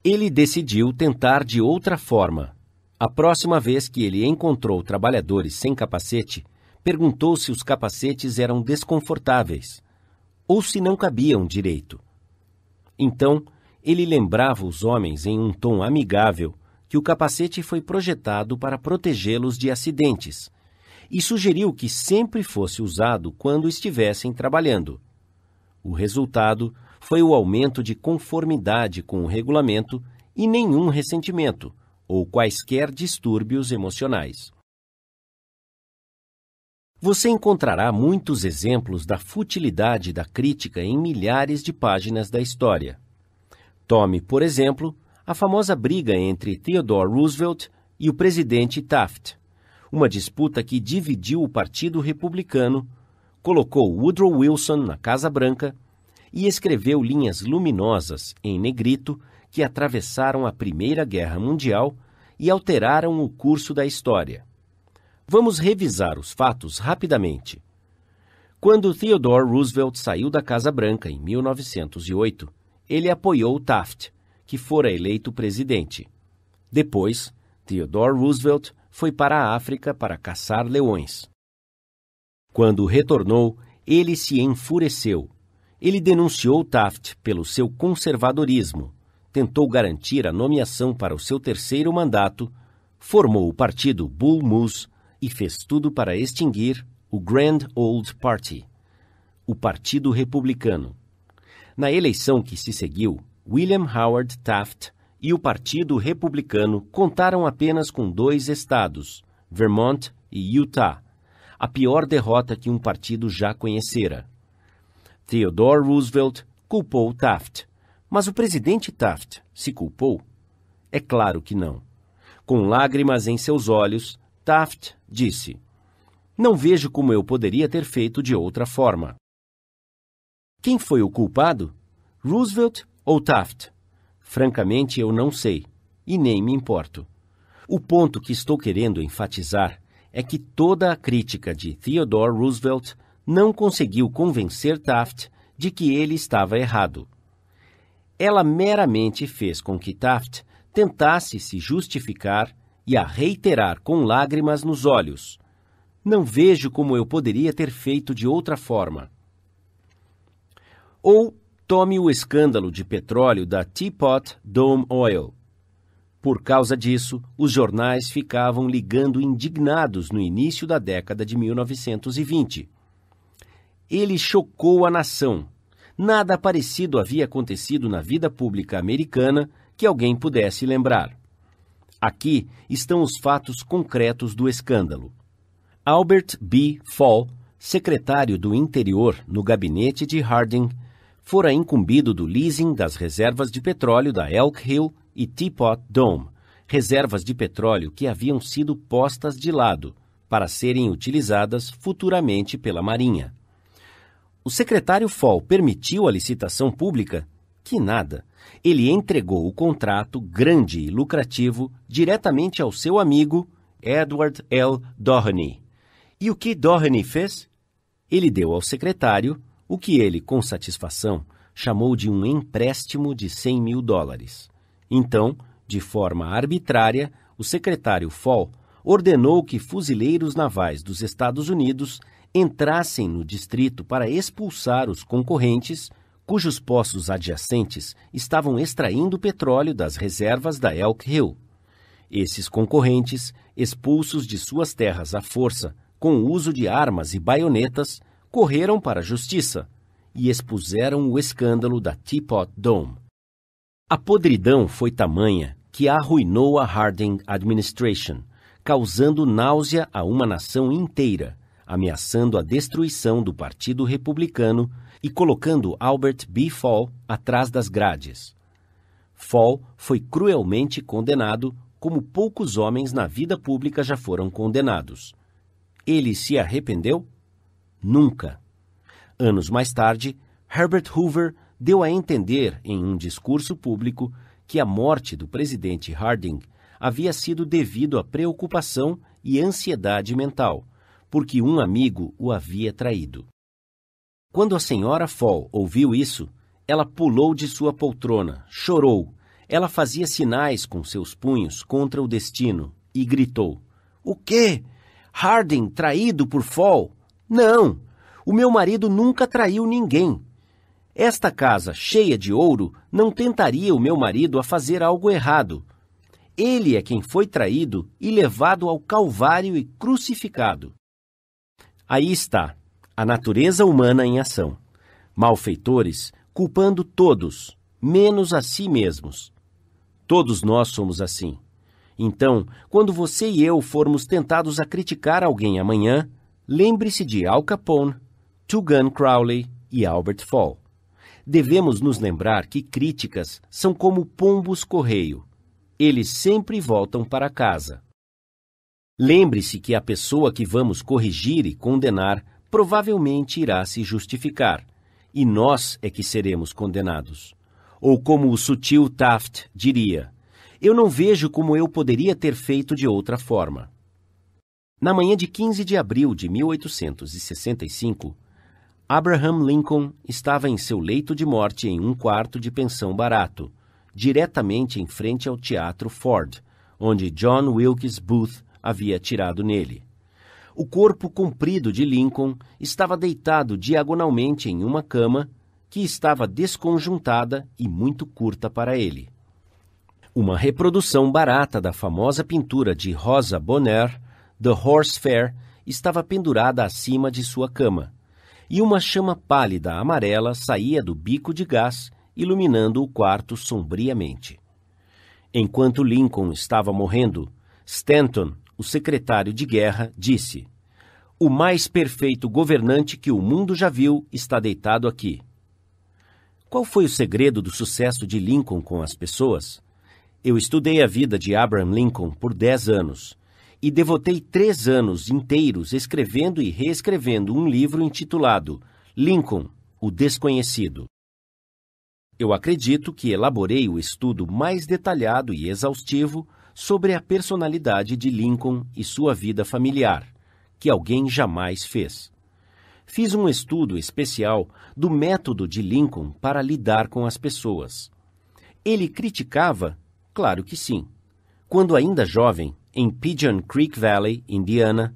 Ele decidiu tentar de outra forma. A próxima vez que ele encontrou trabalhadores sem capacete, perguntou se os capacetes eram desconfortáveis ou se não cabiam direito. Então, ele lembrava os homens em um tom amigável que o capacete foi projetado para protegê-los de acidentes e sugeriu que sempre fosse usado quando estivessem trabalhando, o resultado foi o aumento de conformidade com o regulamento e nenhum ressentimento ou quaisquer distúrbios emocionais. Você encontrará muitos exemplos da futilidade da crítica em milhares de páginas da história. Tome, por exemplo, a famosa briga entre Theodore Roosevelt e o presidente Taft, uma disputa que dividiu o Partido Republicano colocou Woodrow Wilson na Casa Branca e escreveu linhas luminosas em negrito que atravessaram a Primeira Guerra Mundial e alteraram o curso da história. Vamos revisar os fatos rapidamente. Quando Theodore Roosevelt saiu da Casa Branca em 1908, ele apoiou Taft, que fora eleito presidente. Depois, Theodore Roosevelt foi para a África para caçar leões. Quando retornou, ele se enfureceu. Ele denunciou Taft pelo seu conservadorismo, tentou garantir a nomeação para o seu terceiro mandato, formou o partido Bull Moose e fez tudo para extinguir o Grand Old Party, o Partido Republicano. Na eleição que se seguiu, William Howard Taft e o Partido Republicano contaram apenas com dois estados, Vermont e Utah a pior derrota que um partido já conhecera. Theodore Roosevelt culpou Taft, mas o presidente Taft se culpou? É claro que não. Com lágrimas em seus olhos, Taft disse: Não vejo como eu poderia ter feito de outra forma. Quem foi o culpado? Roosevelt ou Taft? Francamente, eu não sei e nem me importo. O ponto que estou querendo enfatizar é que toda a crítica de Theodore Roosevelt não conseguiu convencer Taft de que ele estava errado. Ela meramente fez com que Taft tentasse se justificar e a reiterar com lágrimas nos olhos. Não vejo como eu poderia ter feito de outra forma. Ou tome o escândalo de petróleo da Teapot Dome Oil. Por causa disso, os jornais ficavam ligando indignados no início da década de 1920. Ele chocou a nação. Nada parecido havia acontecido na vida pública americana que alguém pudesse lembrar. Aqui estão os fatos concretos do escândalo. Albert B. Fall, secretário do Interior no gabinete de Harding, fora incumbido do leasing das reservas de petróleo da Elk Hill e Teapot Dome, reservas de petróleo que haviam sido postas de lado para serem utilizadas futuramente pela Marinha. O secretário Fall permitiu a licitação pública? Que nada. Ele entregou o contrato grande e lucrativo diretamente ao seu amigo Edward L. Doherty. E o que Doherty fez? Ele deu ao secretário o que ele, com satisfação, chamou de um empréstimo de 100 mil dólares. Então, de forma arbitrária, o secretário Fall ordenou que fuzileiros navais dos Estados Unidos entrassem no distrito para expulsar os concorrentes, cujos poços adjacentes estavam extraindo petróleo das reservas da Elk Hill. Esses concorrentes, expulsos de suas terras à força, com o uso de armas e baionetas, correram para a justiça e expuseram o escândalo da Teapot Dome. A podridão foi tamanha que arruinou a Harding Administration, causando náusea a uma nação inteira, ameaçando a destruição do Partido Republicano e colocando Albert B. Fall atrás das grades. Fall foi cruelmente condenado, como poucos homens na vida pública já foram condenados. Ele se arrependeu? Nunca. Anos mais tarde, Herbert Hoover deu a entender, em um discurso público, que a morte do presidente Harding havia sido devido à preocupação e ansiedade mental, porque um amigo o havia traído. Quando a senhora Fall ouviu isso, ela pulou de sua poltrona, chorou. Ela fazia sinais com seus punhos contra o destino e gritou: O quê? Harding traído por Fall? Não! O meu marido nunca traiu ninguém. Esta casa cheia de ouro não tentaria o meu marido a fazer algo errado. Ele é quem foi traído e levado ao Calvário e crucificado. Aí está, a natureza humana em ação. Malfeitores culpando todos, menos a si mesmos. Todos nós somos assim. Então, quando você e eu formos tentados a criticar alguém amanhã, lembre-se de Al Capone, Tugan Crowley e Albert Fall devemos nos lembrar que críticas são como pombos-correio. Eles sempre voltam para casa. Lembre-se que a pessoa que vamos corrigir e condenar provavelmente irá se justificar, e nós é que seremos condenados. Ou como o sutil Taft diria: Eu não vejo como eu poderia ter feito de outra forma. Na manhã de 15 de abril de 1865, Abraham Lincoln estava em seu leito de morte em um quarto de pensão barato, diretamente em frente ao Teatro Ford, onde John Wilkes Booth havia tirado nele. O corpo comprido de Lincoln estava deitado diagonalmente em uma cama que estava desconjuntada e muito curta para ele. Uma reprodução barata da famosa pintura de Rosa Bonheur, The Horse Fair, estava pendurada acima de sua cama, e uma chama pálida amarela saía do bico de gás, iluminando o quarto sombriamente. Enquanto Lincoln estava morrendo, Stanton, o secretário de guerra, disse: O mais perfeito governante que o mundo já viu está deitado aqui. Qual foi o segredo do sucesso de Lincoln com as pessoas? Eu estudei a vida de Abraham Lincoln por dez anos e devotei três anos inteiros escrevendo e reescrevendo um livro intitulado Lincoln, o Desconhecido. Eu acredito que elaborei o estudo mais detalhado e exaustivo sobre a personalidade de Lincoln e sua vida familiar, que alguém jamais fez. Fiz um estudo especial do método de Lincoln para lidar com as pessoas. Ele criticava? Claro que sim. Quando ainda jovem, em Pigeon Creek Valley, Indiana,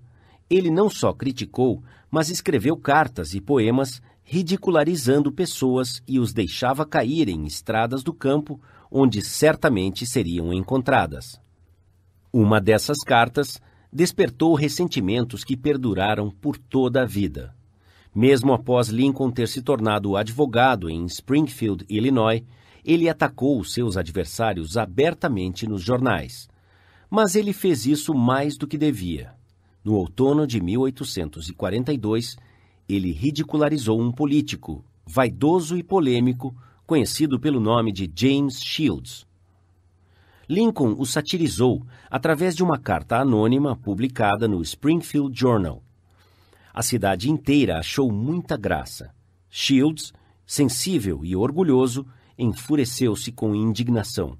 ele não só criticou, mas escreveu cartas e poemas ridicularizando pessoas e os deixava cair em estradas do campo onde certamente seriam encontradas. Uma dessas cartas despertou ressentimentos que perduraram por toda a vida. Mesmo após Lincoln ter se tornado advogado em Springfield, Illinois, ele atacou os seus adversários abertamente nos jornais, mas ele fez isso mais do que devia. No outono de 1842, ele ridicularizou um político, vaidoso e polêmico, conhecido pelo nome de James Shields. Lincoln o satirizou através de uma carta anônima publicada no Springfield Journal. A cidade inteira achou muita graça. Shields, sensível e orgulhoso, enfureceu-se com indignação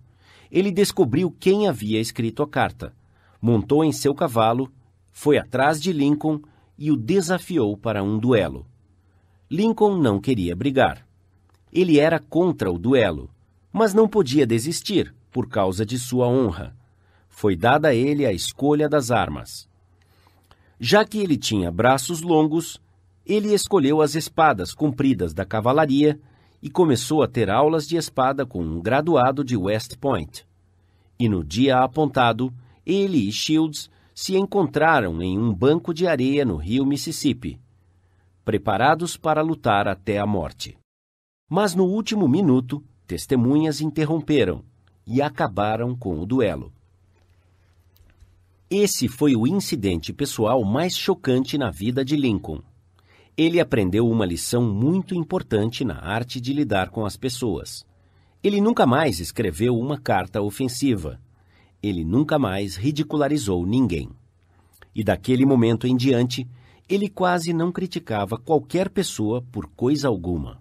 ele descobriu quem havia escrito a carta, montou em seu cavalo, foi atrás de Lincoln e o desafiou para um duelo. Lincoln não queria brigar. Ele era contra o duelo, mas não podia desistir por causa de sua honra. Foi dada a ele a escolha das armas. Já que ele tinha braços longos, ele escolheu as espadas compridas da cavalaria e começou a ter aulas de espada com um graduado de West Point. E no dia apontado, ele e Shields se encontraram em um banco de areia no rio Mississippi, preparados para lutar até a morte. Mas no último minuto, testemunhas interromperam e acabaram com o duelo. Esse foi o incidente pessoal mais chocante na vida de Lincoln ele aprendeu uma lição muito importante na arte de lidar com as pessoas. Ele nunca mais escreveu uma carta ofensiva. Ele nunca mais ridicularizou ninguém. E daquele momento em diante, ele quase não criticava qualquer pessoa por coisa alguma.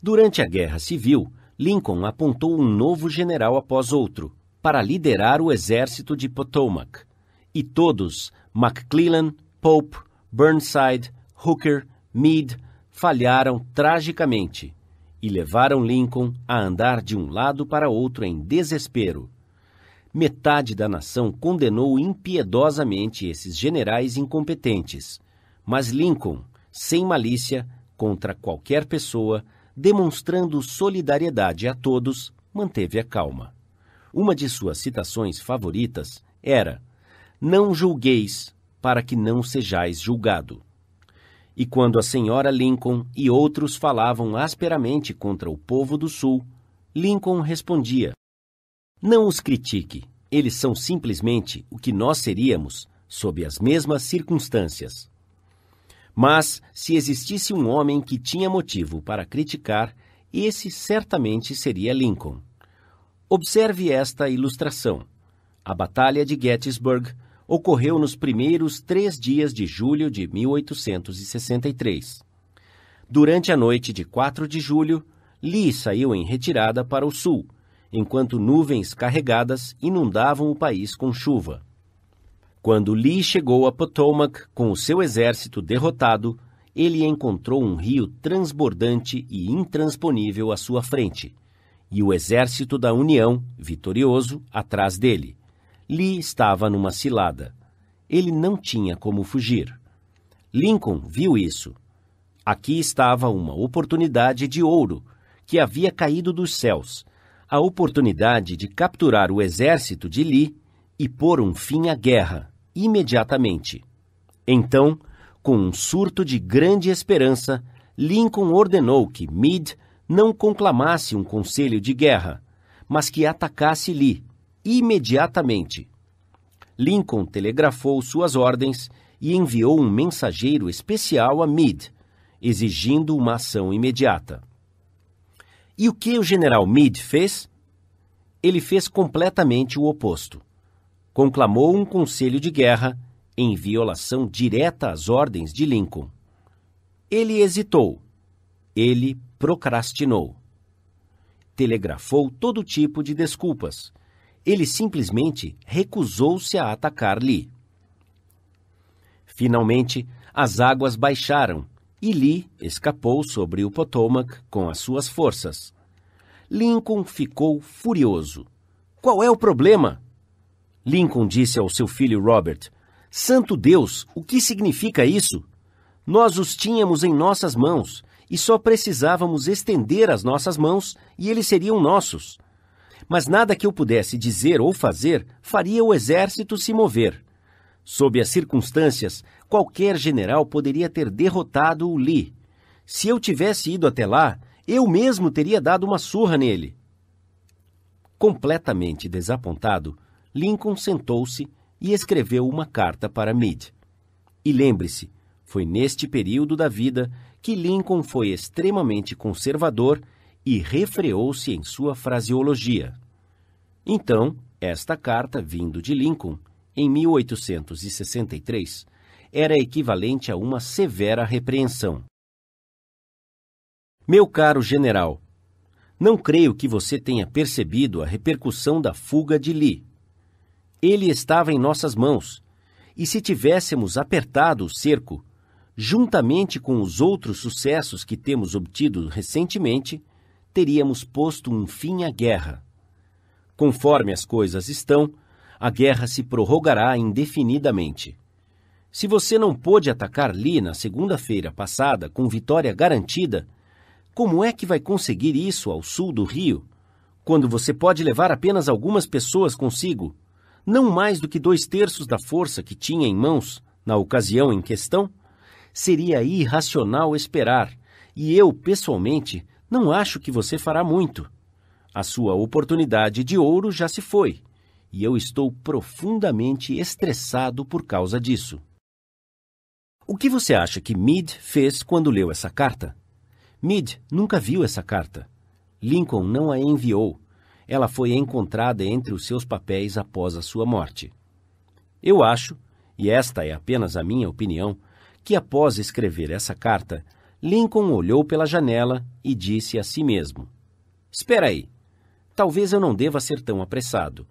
Durante a Guerra Civil, Lincoln apontou um novo general após outro para liderar o exército de Potomac. E todos, McClellan, Pope, Burnside, Hooker, Meade falharam tragicamente e levaram Lincoln a andar de um lado para outro em desespero. Metade da nação condenou impiedosamente esses generais incompetentes, mas Lincoln, sem malícia, contra qualquer pessoa, demonstrando solidariedade a todos, manteve a calma. Uma de suas citações favoritas era: Não julgueis para que não sejais julgado. E quando a senhora Lincoln e outros falavam asperamente contra o povo do Sul, Lincoln respondia: Não os critique, eles são simplesmente o que nós seríamos sob as mesmas circunstâncias. Mas, se existisse um homem que tinha motivo para criticar, esse certamente seria Lincoln. Observe esta ilustração. A Batalha de Gettysburg ocorreu nos primeiros três dias de julho de 1863. Durante a noite de 4 de julho, Lee saiu em retirada para o sul, enquanto nuvens carregadas inundavam o país com chuva. Quando Lee chegou a Potomac com o seu exército derrotado, ele encontrou um rio transbordante e intransponível à sua frente, e o exército da União, vitorioso, atrás dele. Lee estava numa cilada. Ele não tinha como fugir. Lincoln viu isso. Aqui estava uma oportunidade de ouro que havia caído dos céus a oportunidade de capturar o exército de Lee e pôr um fim à guerra imediatamente. Então, com um surto de grande esperança, Lincoln ordenou que Meade não conclamasse um conselho de guerra, mas que atacasse Lee imediatamente. Lincoln telegrafou suas ordens e enviou um mensageiro especial a Meade, exigindo uma ação imediata. E o que o general Meade fez? Ele fez completamente o oposto. Conclamou um conselho de guerra em violação direta às ordens de Lincoln. Ele hesitou. Ele procrastinou. Telegrafou todo tipo de desculpas ele simplesmente recusou-se a atacar Li. Finalmente, as águas baixaram e Lee escapou sobre o Potomac com as suas forças. Lincoln ficou furioso. Qual é o problema? Lincoln disse ao seu filho Robert: Santo Deus, o que significa isso? Nós os tínhamos em nossas mãos e só precisávamos estender as nossas mãos e eles seriam nossos mas nada que eu pudesse dizer ou fazer faria o exército se mover. Sob as circunstâncias, qualquer general poderia ter derrotado o Lee. Se eu tivesse ido até lá, eu mesmo teria dado uma surra nele. Completamente desapontado, Lincoln sentou-se e escreveu uma carta para Meade. E lembre-se, foi neste período da vida que Lincoln foi extremamente conservador e refreou-se em sua fraseologia. Então, esta carta, vindo de Lincoln, em 1863, era equivalente a uma severa repreensão. Meu caro general, não creio que você tenha percebido a repercussão da fuga de Lee. Ele estava em nossas mãos, e se tivéssemos apertado o cerco, juntamente com os outros sucessos que temos obtido recentemente, teríamos posto um fim à guerra. Conforme as coisas estão, a guerra se prorrogará indefinidamente. Se você não pôde atacar Lee na segunda-feira passada com vitória garantida, como é que vai conseguir isso ao sul do Rio, quando você pode levar apenas algumas pessoas consigo, não mais do que dois terços da força que tinha em mãos na ocasião em questão? Seria irracional esperar, e eu, pessoalmente, não acho que você fará muito. A sua oportunidade de ouro já se foi, e eu estou profundamente estressado por causa disso. O que você acha que Mid fez quando leu essa carta? Mid nunca viu essa carta. Lincoln não a enviou. Ela foi encontrada entre os seus papéis após a sua morte. Eu acho, e esta é apenas a minha opinião, que após escrever essa carta, Lincoln olhou pela janela e disse a si mesmo: Espera aí, talvez eu não deva ser tão apressado.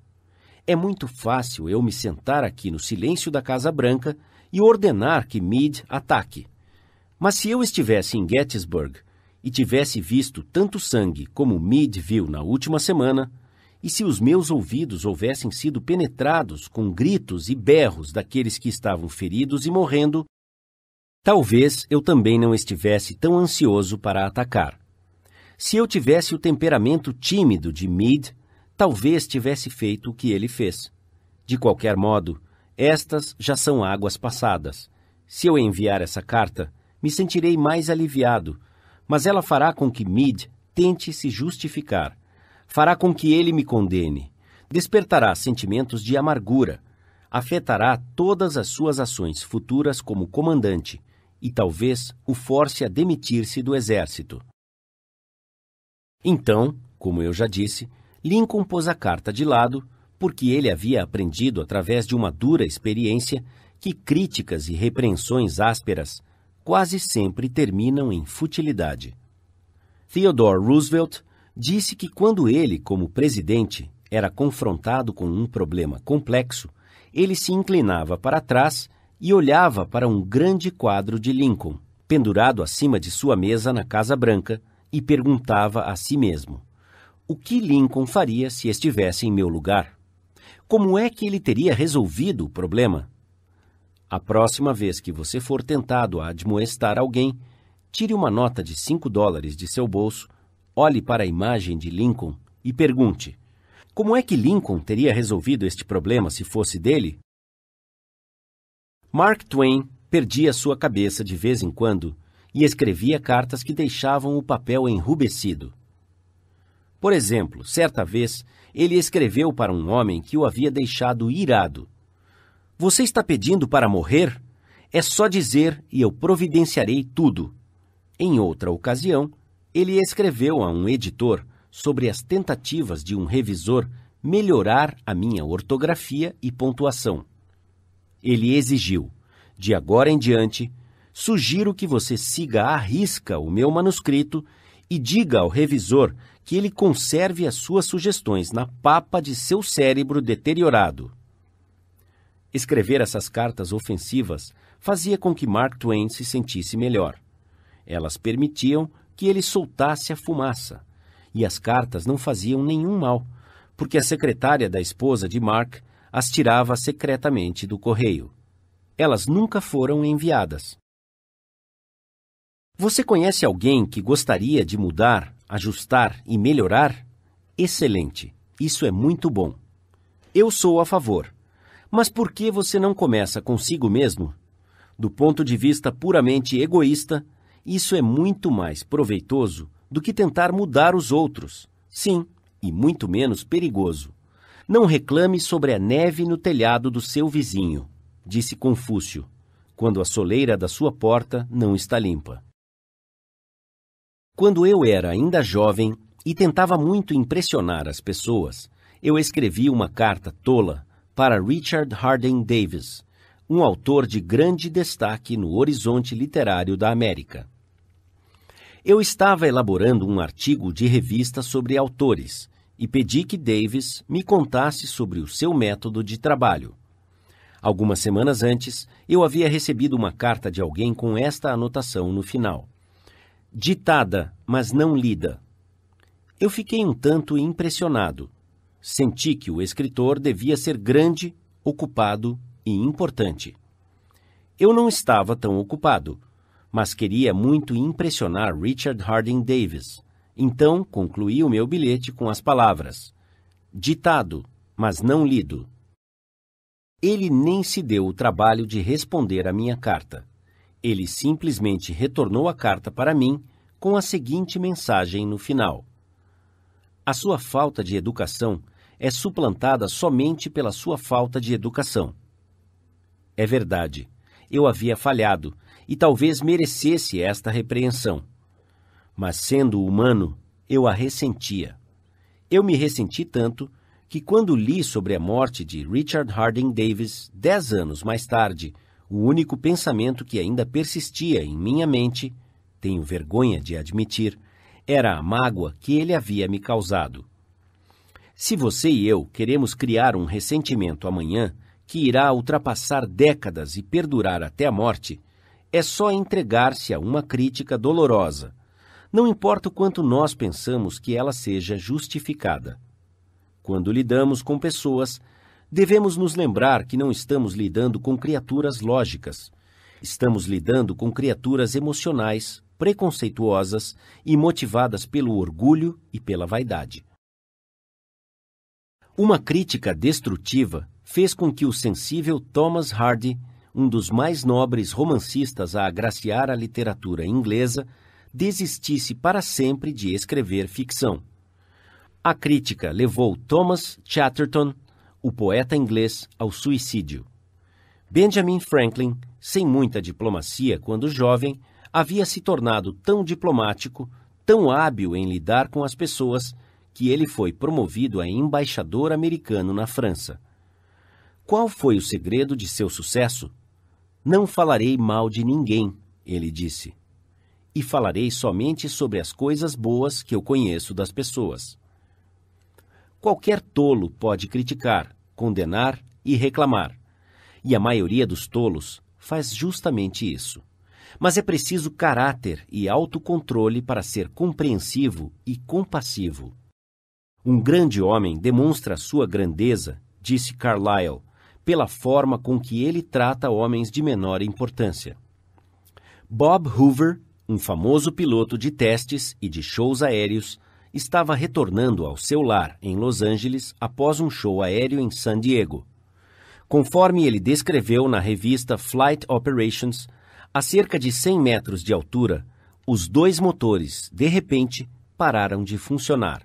É muito fácil eu me sentar aqui no silêncio da Casa Branca e ordenar que Meade ataque. Mas se eu estivesse em Gettysburg e tivesse visto tanto sangue como Meade viu na última semana, e se os meus ouvidos houvessem sido penetrados com gritos e berros daqueles que estavam feridos e morrendo, Talvez eu também não estivesse tão ansioso para atacar. Se eu tivesse o temperamento tímido de Meade, talvez tivesse feito o que ele fez. De qualquer modo, estas já são águas passadas. Se eu enviar essa carta, me sentirei mais aliviado, mas ela fará com que Mid tente se justificar. Fará com que ele me condene. Despertará sentimentos de amargura. Afetará todas as suas ações futuras como comandante e talvez o force a demitir-se do exército. Então, como eu já disse, Lincoln pôs a carta de lado, porque ele havia aprendido através de uma dura experiência que críticas e repreensões ásperas quase sempre terminam em futilidade. Theodore Roosevelt disse que quando ele, como presidente, era confrontado com um problema complexo, ele se inclinava para trás e olhava para um grande quadro de Lincoln, pendurado acima de sua mesa na Casa Branca, e perguntava a si mesmo: o que Lincoln faria se estivesse em meu lugar? Como é que ele teria resolvido o problema? A próxima vez que você for tentado a admoestar alguém, tire uma nota de cinco dólares de seu bolso, olhe para a imagem de Lincoln e pergunte: Como é que Lincoln teria resolvido este problema se fosse dele? Mark Twain perdia sua cabeça de vez em quando e escrevia cartas que deixavam o papel enrubescido. Por exemplo, certa vez, ele escreveu para um homem que o havia deixado irado: Você está pedindo para morrer? É só dizer e eu providenciarei tudo. Em outra ocasião, ele escreveu a um editor sobre as tentativas de um revisor melhorar a minha ortografia e pontuação. Ele exigiu: De agora em diante, sugiro que você siga à risca o meu manuscrito e diga ao revisor que ele conserve as suas sugestões na papa de seu cérebro deteriorado. Escrever essas cartas ofensivas fazia com que Mark Twain se sentisse melhor. Elas permitiam que ele soltasse a fumaça, e as cartas não faziam nenhum mal, porque a secretária da esposa de Mark as tirava secretamente do correio. Elas nunca foram enviadas. Você conhece alguém que gostaria de mudar, ajustar e melhorar? Excelente! Isso é muito bom. Eu sou a favor. Mas por que você não começa consigo mesmo? Do ponto de vista puramente egoísta, isso é muito mais proveitoso do que tentar mudar os outros. Sim, e muito menos perigoso. Não reclame sobre a neve no telhado do seu vizinho, disse Confúcio, quando a soleira da sua porta não está limpa. Quando eu era ainda jovem e tentava muito impressionar as pessoas, eu escrevi uma carta tola para Richard Harding Davis, um autor de grande destaque no horizonte literário da América. Eu estava elaborando um artigo de revista sobre autores e pedi que Davis me contasse sobre o seu método de trabalho. Algumas semanas antes, eu havia recebido uma carta de alguém com esta anotação no final: Ditada, mas não lida. Eu fiquei um tanto impressionado. Senti que o escritor devia ser grande, ocupado e importante. Eu não estava tão ocupado, mas queria muito impressionar Richard Harding Davis, então concluí o meu bilhete com as palavras: ditado, mas não lido. Ele nem se deu o trabalho de responder à minha carta. Ele simplesmente retornou a carta para mim com a seguinte mensagem no final: A sua falta de educação é suplantada somente pela sua falta de educação. É verdade, eu havia falhado e talvez merecesse esta repreensão mas sendo humano, eu a ressentia. Eu me ressenti tanto que, quando li sobre a morte de Richard Harding Davis dez anos mais tarde, o único pensamento que ainda persistia em minha mente, tenho vergonha de admitir, era a mágoa que ele havia me causado. Se você e eu queremos criar um ressentimento amanhã que irá ultrapassar décadas e perdurar até a morte, é só entregar-se a uma crítica dolorosa não importa o quanto nós pensamos que ela seja justificada. Quando lidamos com pessoas, devemos nos lembrar que não estamos lidando com criaturas lógicas. Estamos lidando com criaturas emocionais, preconceituosas e motivadas pelo orgulho e pela vaidade. Uma crítica destrutiva fez com que o sensível Thomas Hardy, um dos mais nobres romancistas a agraciar a literatura inglesa, desistisse para sempre de escrever ficção. A crítica levou Thomas Chatterton, o poeta inglês, ao suicídio. Benjamin Franklin, sem muita diplomacia quando jovem, havia se tornado tão diplomático, tão hábil em lidar com as pessoas, que ele foi promovido a embaixador americano na França. Qual foi o segredo de seu sucesso? Não falarei mal de ninguém, ele disse e falarei somente sobre as coisas boas que eu conheço das pessoas. Qualquer tolo pode criticar, condenar e reclamar. E a maioria dos tolos faz justamente isso. Mas é preciso caráter e autocontrole para ser compreensivo e compassivo. Um grande homem demonstra sua grandeza, disse Carlyle, pela forma com que ele trata homens de menor importância. Bob Hoover um famoso piloto de testes e de shows aéreos, estava retornando ao seu lar em Los Angeles após um show aéreo em San Diego. Conforme ele descreveu na revista Flight Operations, a cerca de 100 metros de altura, os dois motores, de repente, pararam de funcionar.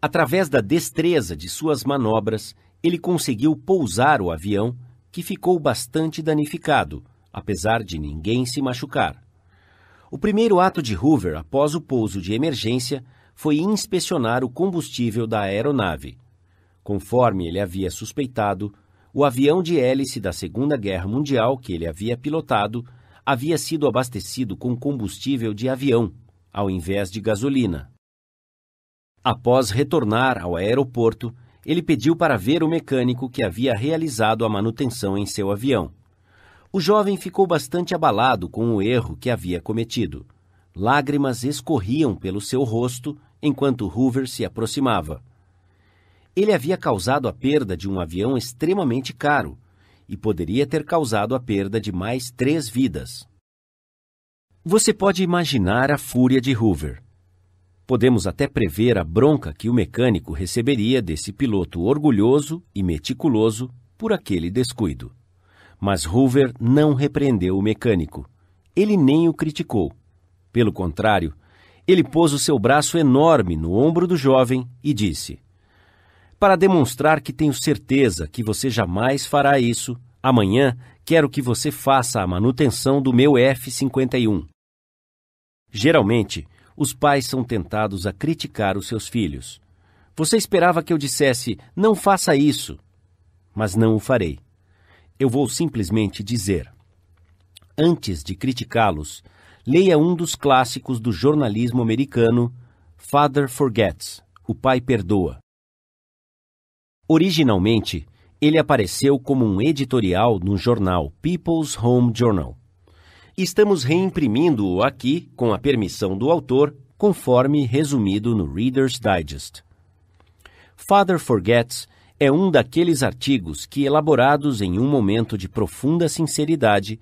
Através da destreza de suas manobras, ele conseguiu pousar o avião, que ficou bastante danificado, apesar de ninguém se machucar. O primeiro ato de Hoover após o pouso de emergência foi inspecionar o combustível da aeronave. Conforme ele havia suspeitado, o avião de hélice da Segunda Guerra Mundial que ele havia pilotado havia sido abastecido com combustível de avião, ao invés de gasolina. Após retornar ao aeroporto, ele pediu para ver o mecânico que havia realizado a manutenção em seu avião. O jovem ficou bastante abalado com o erro que havia cometido. Lágrimas escorriam pelo seu rosto enquanto Hoover se aproximava. Ele havia causado a perda de um avião extremamente caro e poderia ter causado a perda de mais três vidas. Você pode imaginar a fúria de Hoover. Podemos até prever a bronca que o mecânico receberia desse piloto orgulhoso e meticuloso por aquele descuido. Mas Hoover não repreendeu o mecânico. Ele nem o criticou. Pelo contrário, ele pôs o seu braço enorme no ombro do jovem e disse: Para demonstrar que tenho certeza que você jamais fará isso, amanhã quero que você faça a manutenção do meu F-51. Geralmente, os pais são tentados a criticar os seus filhos. Você esperava que eu dissesse: Não faça isso, mas não o farei. Eu vou simplesmente dizer: antes de criticá-los, leia um dos clássicos do jornalismo americano, Father Forgets O Pai Perdoa. Originalmente, ele apareceu como um editorial no jornal People's Home Journal. Estamos reimprimindo-o aqui, com a permissão do autor, conforme resumido no Reader's Digest. Father Forgets é um daqueles artigos que, elaborados em um momento de profunda sinceridade,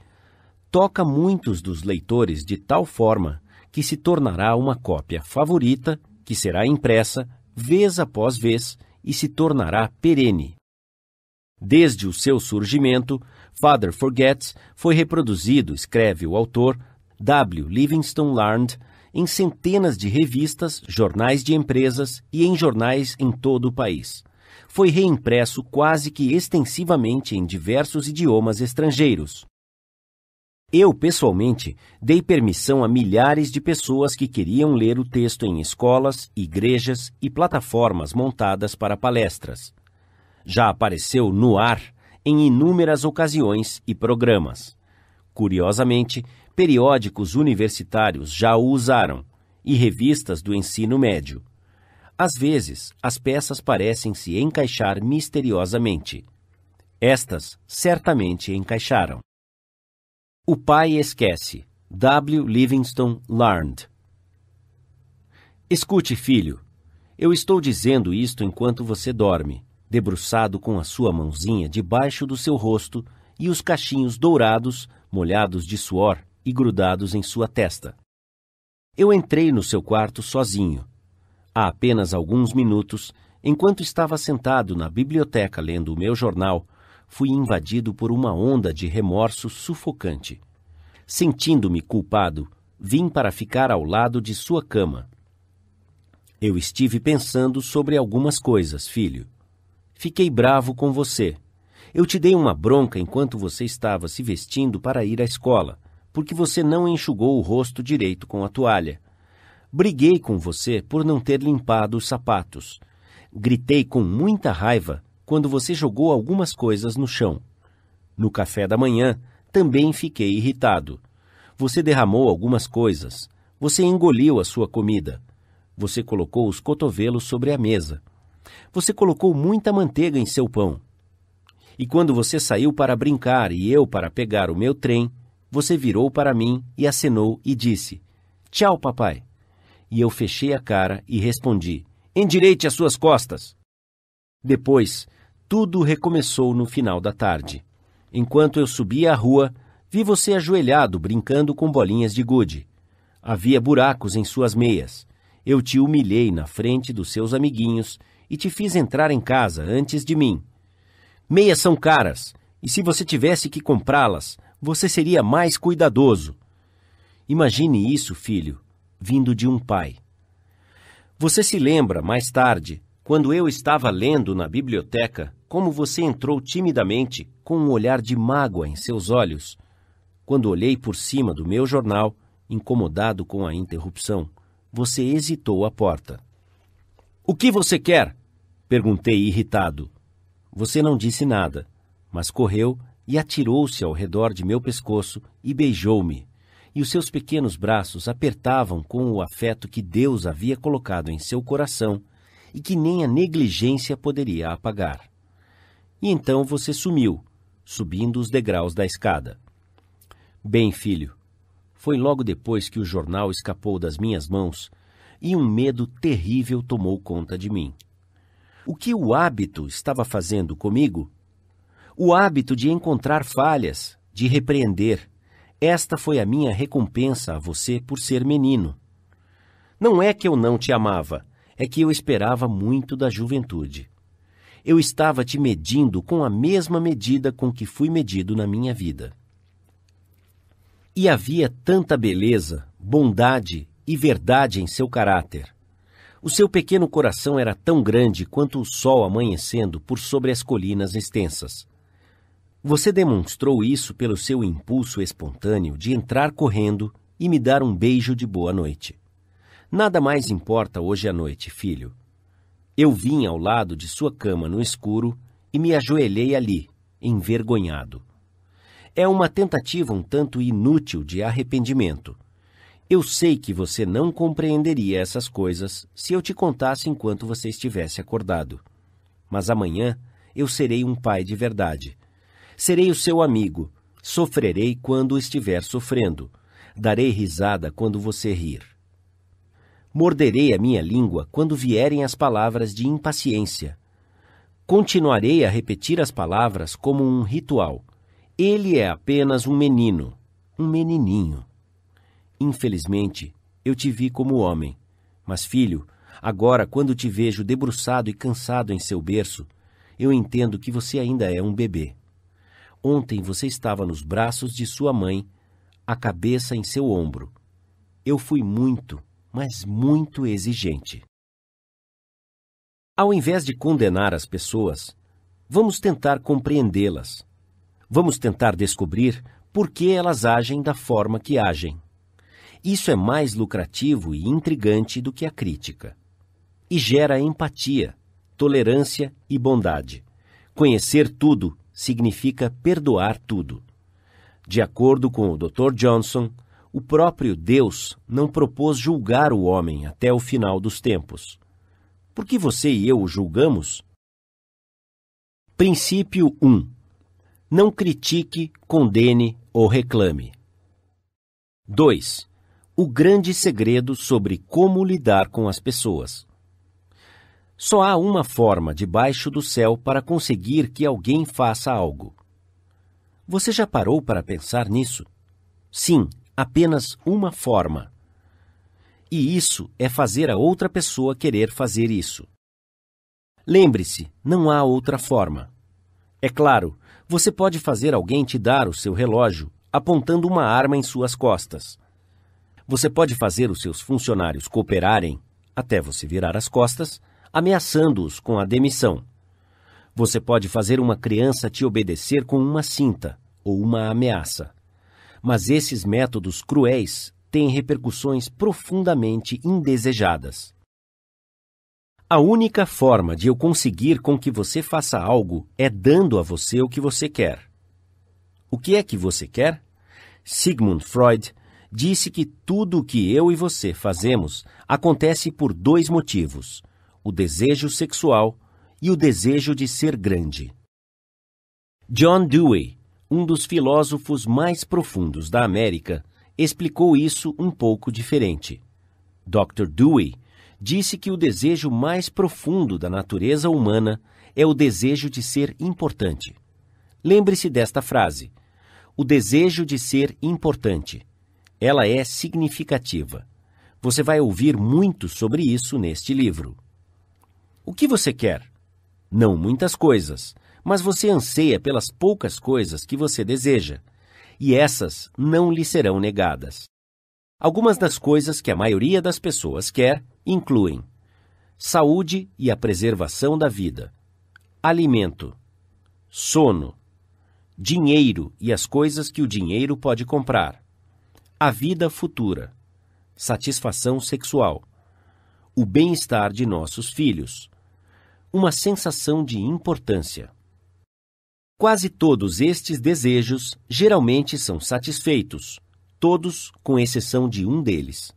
toca muitos dos leitores de tal forma que se tornará uma cópia favorita que será impressa vez após vez e se tornará perene. Desde o seu surgimento, Father Forgets foi reproduzido, escreve o autor W. Livingston Larned, em centenas de revistas, jornais de empresas e em jornais em todo o país foi reimpresso quase que extensivamente em diversos idiomas estrangeiros. Eu, pessoalmente, dei permissão a milhares de pessoas que queriam ler o texto em escolas, igrejas e plataformas montadas para palestras. Já apareceu no ar em inúmeras ocasiões e programas. Curiosamente, periódicos universitários já o usaram e revistas do ensino médio. Às vezes, as peças parecem se encaixar misteriosamente. Estas certamente encaixaram. O pai esquece. W. Livingston Larned. Escute, filho. Eu estou dizendo isto enquanto você dorme, debruçado com a sua mãozinha debaixo do seu rosto e os cachinhos dourados, molhados de suor e grudados em sua testa. Eu entrei no seu quarto sozinho Há apenas alguns minutos, enquanto estava sentado na biblioteca lendo o meu jornal, fui invadido por uma onda de remorso sufocante. Sentindo-me culpado, vim para ficar ao lado de sua cama. Eu estive pensando sobre algumas coisas, filho. Fiquei bravo com você. Eu te dei uma bronca enquanto você estava se vestindo para ir à escola, porque você não enxugou o rosto direito com a toalha. Briguei com você por não ter limpado os sapatos. Gritei com muita raiva quando você jogou algumas coisas no chão. No café da manhã, também fiquei irritado. Você derramou algumas coisas. Você engoliu a sua comida. Você colocou os cotovelos sobre a mesa. Você colocou muita manteiga em seu pão. E quando você saiu para brincar e eu para pegar o meu trem, você virou para mim e acenou e disse: Tchau, papai e eu fechei a cara e respondi: Endireite as suas costas! Depois, tudo recomeçou no final da tarde. Enquanto eu subia a rua, vi você ajoelhado brincando com bolinhas de gude. Havia buracos em suas meias. Eu te humilhei na frente dos seus amiguinhos e te fiz entrar em casa antes de mim. Meias são caras, e se você tivesse que comprá-las, você seria mais cuidadoso. Imagine isso, filho vindo de um pai. Você se lembra, mais tarde, quando eu estava lendo na biblioteca, como você entrou timidamente, com um olhar de mágoa em seus olhos, quando olhei por cima do meu jornal, incomodado com a interrupção, você hesitou à porta. O que você quer? perguntei irritado. Você não disse nada, mas correu e atirou-se ao redor de meu pescoço e beijou-me e os seus pequenos braços apertavam com o afeto que Deus havia colocado em seu coração e que nem a negligência poderia apagar. E então você sumiu, subindo os degraus da escada. Bem, filho, foi logo depois que o jornal escapou das minhas mãos e um medo terrível tomou conta de mim. O que o hábito estava fazendo comigo? O hábito de encontrar falhas, de repreender, esta foi a minha recompensa a você por ser menino. Não é que eu não te amava, é que eu esperava muito da juventude. Eu estava te medindo com a mesma medida com que fui medido na minha vida. E havia tanta beleza, bondade e verdade em seu caráter. O seu pequeno coração era tão grande quanto o sol amanhecendo por sobre as colinas extensas. Você demonstrou isso pelo seu impulso espontâneo de entrar correndo e me dar um beijo de boa noite. Nada mais importa hoje à noite, filho. Eu vim ao lado de sua cama no escuro e me ajoelhei ali, envergonhado. É uma tentativa um tanto inútil de arrependimento. Eu sei que você não compreenderia essas coisas se eu te contasse enquanto você estivesse acordado. Mas amanhã eu serei um pai de verdade Serei o seu amigo. Sofrerei quando estiver sofrendo. Darei risada quando você rir. Morderei a minha língua quando vierem as palavras de impaciência. Continuarei a repetir as palavras como um ritual. Ele é apenas um menino, um menininho. Infelizmente, eu te vi como homem. Mas, filho, agora, quando te vejo debruçado e cansado em seu berço, eu entendo que você ainda é um bebê. Ontem você estava nos braços de sua mãe, a cabeça em seu ombro. Eu fui muito, mas muito exigente. Ao invés de condenar as pessoas, vamos tentar compreendê-las. Vamos tentar descobrir por que elas agem da forma que agem. Isso é mais lucrativo e intrigante do que a crítica. E gera empatia, tolerância e bondade. Conhecer tudo significa perdoar tudo. De acordo com o Dr. Johnson, o próprio Deus não propôs julgar o homem até o final dos tempos. Por que você e eu o julgamos? Princípio 1. Não critique, condene ou reclame. 2. O grande segredo sobre como lidar com as pessoas. Só há uma forma debaixo do céu para conseguir que alguém faça algo. Você já parou para pensar nisso? Sim, apenas uma forma. E isso é fazer a outra pessoa querer fazer isso. Lembre-se, não há outra forma. É claro, você pode fazer alguém te dar o seu relógio apontando uma arma em suas costas. Você pode fazer os seus funcionários cooperarem até você virar as costas ameaçando-os com a demissão. Você pode fazer uma criança te obedecer com uma cinta ou uma ameaça. Mas esses métodos cruéis têm repercussões profundamente indesejadas. A única forma de eu conseguir com que você faça algo é dando a você o que você quer. O que é que você quer? Sigmund Freud disse que tudo o que eu e você fazemos acontece por dois motivos: o desejo sexual e o desejo de ser grande. John Dewey, um dos filósofos mais profundos da América, explicou isso um pouco diferente. Dr. Dewey disse que o desejo mais profundo da natureza humana é o desejo de ser importante. Lembre-se desta frase: o desejo de ser importante. Ela é significativa. Você vai ouvir muito sobre isso neste livro. O que você quer? Não muitas coisas, mas você anseia pelas poucas coisas que você deseja, e essas não lhe serão negadas. Algumas das coisas que a maioria das pessoas quer incluem saúde e a preservação da vida, alimento, sono, dinheiro e as coisas que o dinheiro pode comprar, a vida futura, satisfação sexual, o bem-estar de nossos filhos, uma sensação de importância. Quase todos estes desejos geralmente são satisfeitos, todos com exceção de um deles.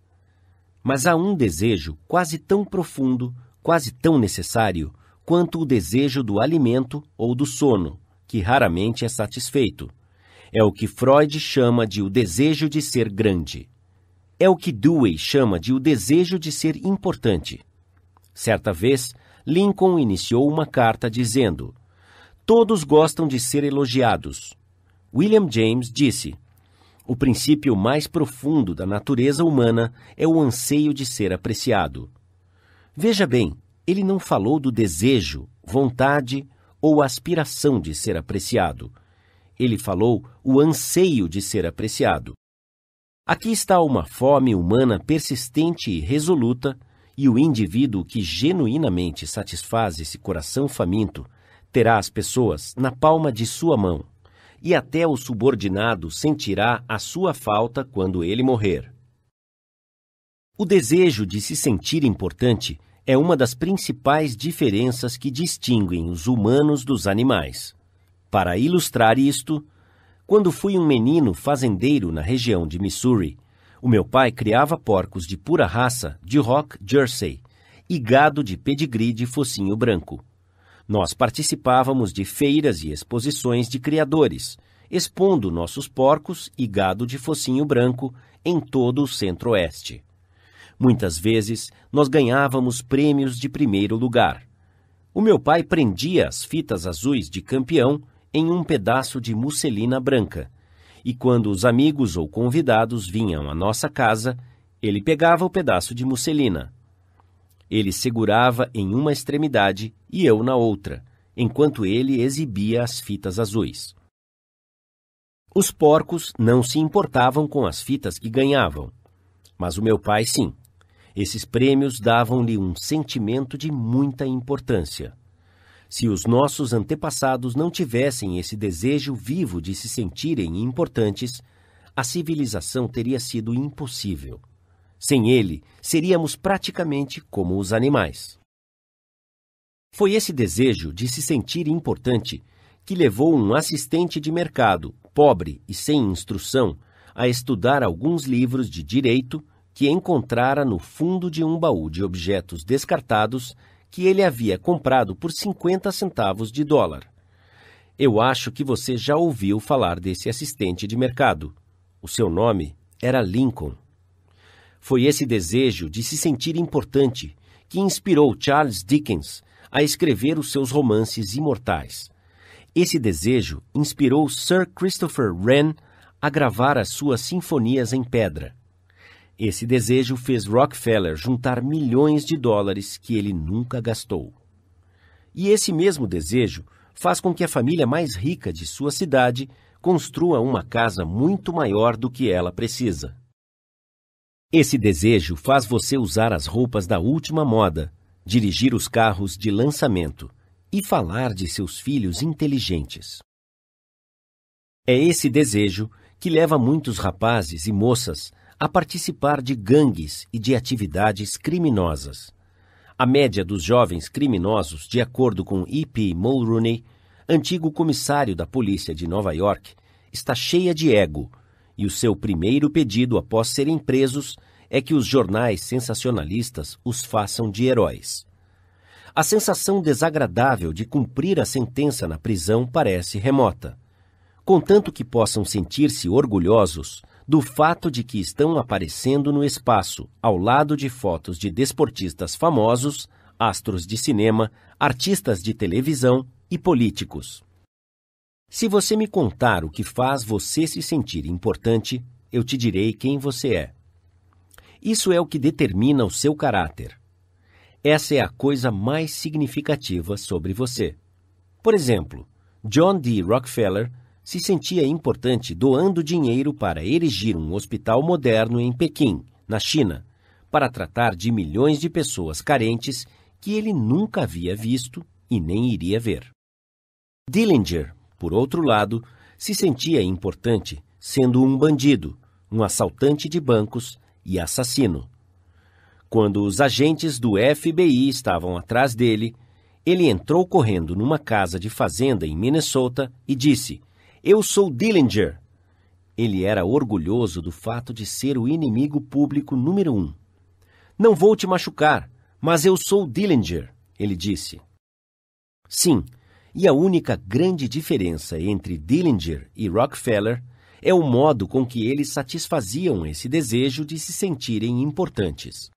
Mas há um desejo quase tão profundo, quase tão necessário, quanto o desejo do alimento ou do sono, que raramente é satisfeito. É o que Freud chama de o desejo de ser grande. É o que Dewey chama de o desejo de ser importante. Certa vez, Lincoln iniciou uma carta dizendo: Todos gostam de ser elogiados. William James disse: O princípio mais profundo da natureza humana é o anseio de ser apreciado. Veja bem, ele não falou do desejo, vontade ou aspiração de ser apreciado. Ele falou o anseio de ser apreciado. Aqui está uma fome humana persistente e resoluta e o indivíduo que genuinamente satisfaz esse coração faminto terá as pessoas na palma de sua mão, e até o subordinado sentirá a sua falta quando ele morrer. O desejo de se sentir importante é uma das principais diferenças que distinguem os humanos dos animais. Para ilustrar isto, quando fui um menino fazendeiro na região de Missouri, o meu pai criava porcos de pura raça de Rock Jersey e gado de pedigree de focinho branco. Nós participávamos de feiras e exposições de criadores, expondo nossos porcos e gado de focinho branco em todo o Centro-Oeste. Muitas vezes, nós ganhávamos prêmios de primeiro lugar. O meu pai prendia as fitas azuis de campeão em um pedaço de musselina branca e quando os amigos ou convidados vinham à nossa casa, ele pegava o pedaço de musselina. Ele segurava em uma extremidade e eu na outra, enquanto ele exibia as fitas azuis. Os porcos não se importavam com as fitas que ganhavam, mas o meu pai sim. Esses prêmios davam-lhe um sentimento de muita importância. Se os nossos antepassados não tivessem esse desejo vivo de se sentirem importantes, a civilização teria sido impossível. Sem ele, seríamos praticamente como os animais. Foi esse desejo de se sentir importante que levou um assistente de mercado, pobre e sem instrução, a estudar alguns livros de direito que encontrara no fundo de um baú de objetos descartados que ele havia comprado por 50 centavos de dólar. Eu acho que você já ouviu falar desse assistente de mercado. O seu nome era Lincoln. Foi esse desejo de se sentir importante que inspirou Charles Dickens a escrever os seus romances imortais. Esse desejo inspirou Sir Christopher Wren a gravar as suas sinfonias em pedra. Esse desejo fez Rockefeller juntar milhões de dólares que ele nunca gastou. E esse mesmo desejo faz com que a família mais rica de sua cidade construa uma casa muito maior do que ela precisa. Esse desejo faz você usar as roupas da última moda, dirigir os carros de lançamento e falar de seus filhos inteligentes. É esse desejo que leva muitos rapazes e moças a participar de gangues e de atividades criminosas. A média dos jovens criminosos, de acordo com E.P. Mulroney, antigo comissário da polícia de Nova York, está cheia de ego, e o seu primeiro pedido após serem presos é que os jornais sensacionalistas os façam de heróis. A sensação desagradável de cumprir a sentença na prisão parece remota. Contanto que possam sentir-se orgulhosos, do fato de que estão aparecendo no espaço, ao lado de fotos de desportistas famosos, astros de cinema, artistas de televisão e políticos. Se você me contar o que faz você se sentir importante, eu te direi quem você é. Isso é o que determina o seu caráter. Essa é a coisa mais significativa sobre você. Por exemplo, John D. Rockefeller se sentia importante doando dinheiro para erigir um hospital moderno em Pequim, na China, para tratar de milhões de pessoas carentes que ele nunca havia visto e nem iria ver. Dillinger, por outro lado, se sentia importante sendo um bandido, um assaltante de bancos e assassino. Quando os agentes do FBI estavam atrás dele, ele entrou correndo numa casa de fazenda em Minnesota e disse: eu sou Dillinger. Ele era orgulhoso do fato de ser o inimigo público número um. Não vou te machucar, mas eu sou Dillinger, ele disse. Sim, e a única grande diferença entre Dillinger e Rockefeller é o modo com que eles satisfaziam esse desejo de se sentirem importantes.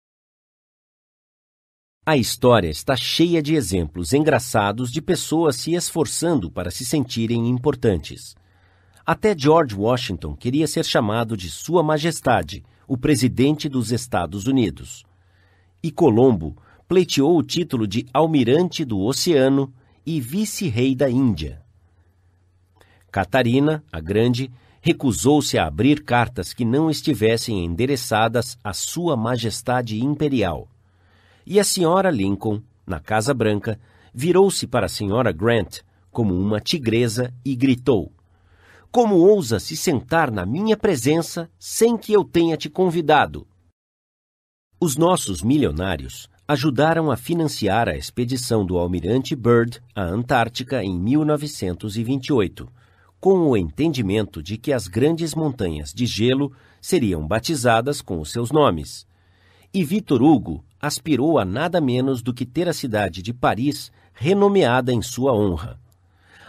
A história está cheia de exemplos engraçados de pessoas se esforçando para se sentirem importantes. Até George Washington queria ser chamado de Sua Majestade, o presidente dos Estados Unidos. E Colombo pleiteou o título de Almirante do Oceano e Vice-Rei da Índia. Catarina, a Grande, recusou-se a abrir cartas que não estivessem endereçadas à Sua Majestade Imperial e a senhora Lincoln, na Casa Branca, virou-se para a senhora Grant como uma tigresa e gritou: Como ousa se sentar na minha presença sem que eu tenha te convidado? Os nossos milionários ajudaram a financiar a expedição do almirante Byrd à Antártica em 1928, com o entendimento de que as grandes montanhas de gelo seriam batizadas com os seus nomes. E Vitor Hugo aspirou a nada menos do que ter a cidade de Paris renomeada em sua honra.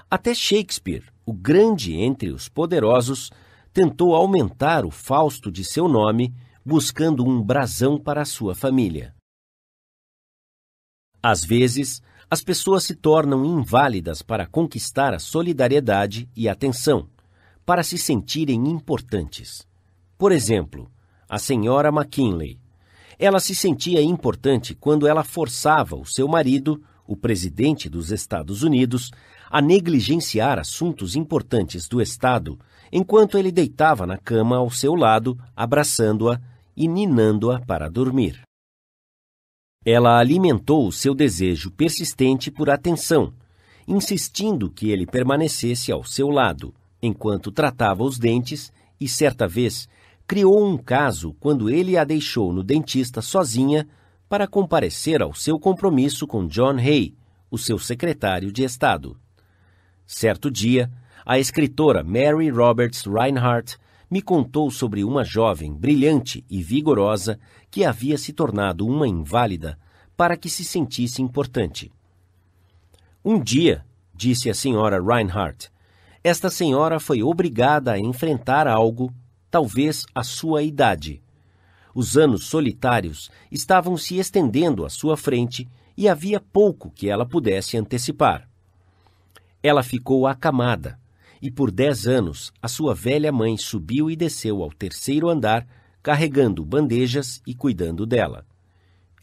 Até Shakespeare, o grande entre os poderosos, tentou aumentar o Fausto de seu nome, buscando um brasão para sua família. Às vezes, as pessoas se tornam inválidas para conquistar a solidariedade e atenção, para se sentirem importantes. Por exemplo, a senhora McKinley, ela se sentia importante quando ela forçava o seu marido, o presidente dos Estados Unidos, a negligenciar assuntos importantes do Estado, enquanto ele deitava na cama ao seu lado, abraçando-a e ninando-a para dormir. Ela alimentou o seu desejo persistente por atenção, insistindo que ele permanecesse ao seu lado, enquanto tratava os dentes e certa vez criou um caso quando ele a deixou no dentista sozinha para comparecer ao seu compromisso com John Hay, o seu secretário de Estado. Certo dia, a escritora Mary Roberts Reinhardt me contou sobre uma jovem brilhante e vigorosa que havia se tornado uma inválida para que se sentisse importante. Um dia, disse a senhora Reinhardt, esta senhora foi obrigada a enfrentar algo talvez a sua idade. Os anos solitários estavam se estendendo à sua frente e havia pouco que ela pudesse antecipar. Ela ficou acamada, e por dez anos a sua velha mãe subiu e desceu ao terceiro andar, carregando bandejas e cuidando dela.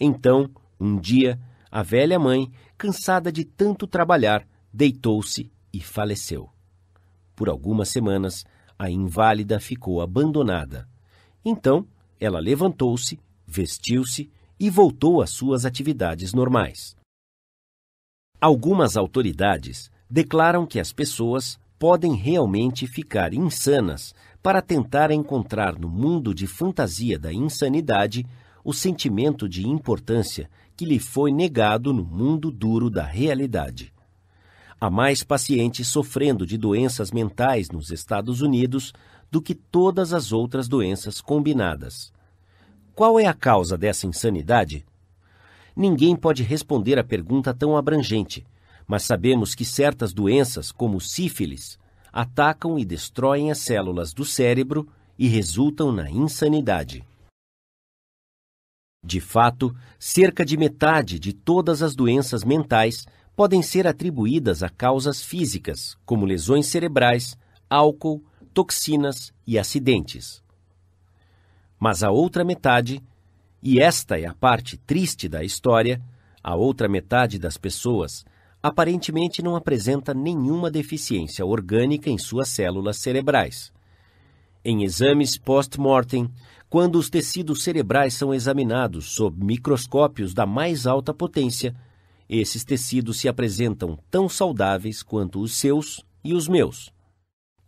Então, um dia, a velha mãe, cansada de tanto trabalhar, deitou-se e faleceu. Por algumas semanas, a inválida ficou abandonada. Então, ela levantou-se, vestiu-se e voltou às suas atividades normais. Algumas autoridades declaram que as pessoas podem realmente ficar insanas para tentar encontrar no mundo de fantasia da insanidade o sentimento de importância que lhe foi negado no mundo duro da realidade. Há mais pacientes sofrendo de doenças mentais nos Estados Unidos do que todas as outras doenças combinadas. Qual é a causa dessa insanidade? Ninguém pode responder a pergunta tão abrangente, mas sabemos que certas doenças, como sífilis, atacam e destroem as células do cérebro e resultam na insanidade. De fato, cerca de metade de todas as doenças mentais podem ser atribuídas a causas físicas, como lesões cerebrais, álcool, toxinas e acidentes. Mas a outra metade, e esta é a parte triste da história, a outra metade das pessoas aparentemente não apresenta nenhuma deficiência orgânica em suas células cerebrais. Em exames post-mortem, quando os tecidos cerebrais são examinados sob microscópios da mais alta potência, esses tecidos se apresentam tão saudáveis quanto os seus e os meus.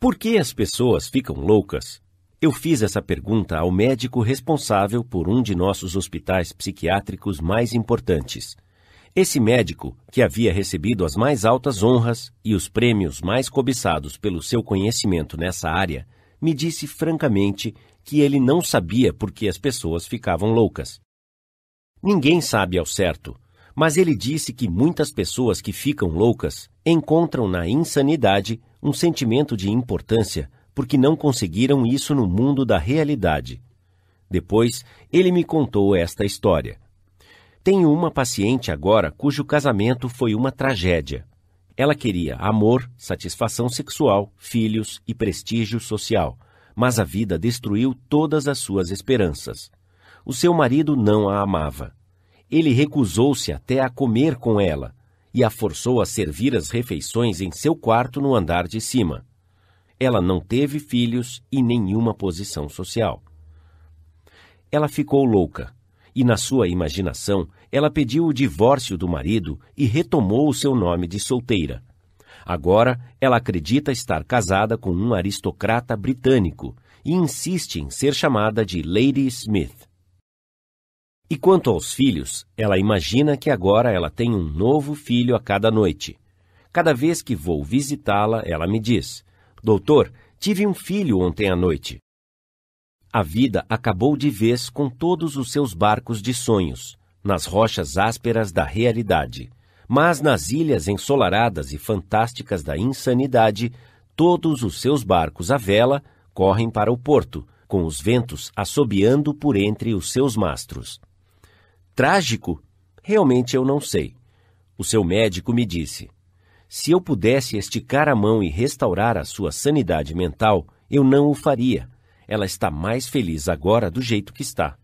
Por que as pessoas ficam loucas? Eu fiz essa pergunta ao médico responsável por um de nossos hospitais psiquiátricos mais importantes. Esse médico, que havia recebido as mais altas honras e os prêmios mais cobiçados pelo seu conhecimento nessa área, me disse francamente que ele não sabia por que as pessoas ficavam loucas. Ninguém sabe ao certo, mas ele disse que muitas pessoas que ficam loucas encontram na insanidade um sentimento de importância porque não conseguiram isso no mundo da realidade. Depois, ele me contou esta história. Tenho uma paciente agora cujo casamento foi uma tragédia. Ela queria amor, satisfação sexual, filhos e prestígio social, mas a vida destruiu todas as suas esperanças. O seu marido não a amava ele recusou-se até a comer com ela e a forçou a servir as refeições em seu quarto no andar de cima. Ela não teve filhos e nenhuma posição social. Ela ficou louca e, na sua imaginação, ela pediu o divórcio do marido e retomou o seu nome de solteira. Agora, ela acredita estar casada com um aristocrata britânico e insiste em ser chamada de Lady Smith. E quanto aos filhos, ela imagina que agora ela tem um novo filho a cada noite. Cada vez que vou visitá-la, ela me diz: Doutor, tive um filho ontem à noite. A vida acabou de vez com todos os seus barcos de sonhos, nas rochas ásperas da realidade. Mas nas ilhas ensolaradas e fantásticas da insanidade, todos os seus barcos à vela correm para o porto, com os ventos assobiando por entre os seus mastros trágico? Realmente eu não sei. O seu médico me disse: se eu pudesse esticar a mão e restaurar a sua sanidade mental, eu não o faria. Ela está mais feliz agora do jeito que está.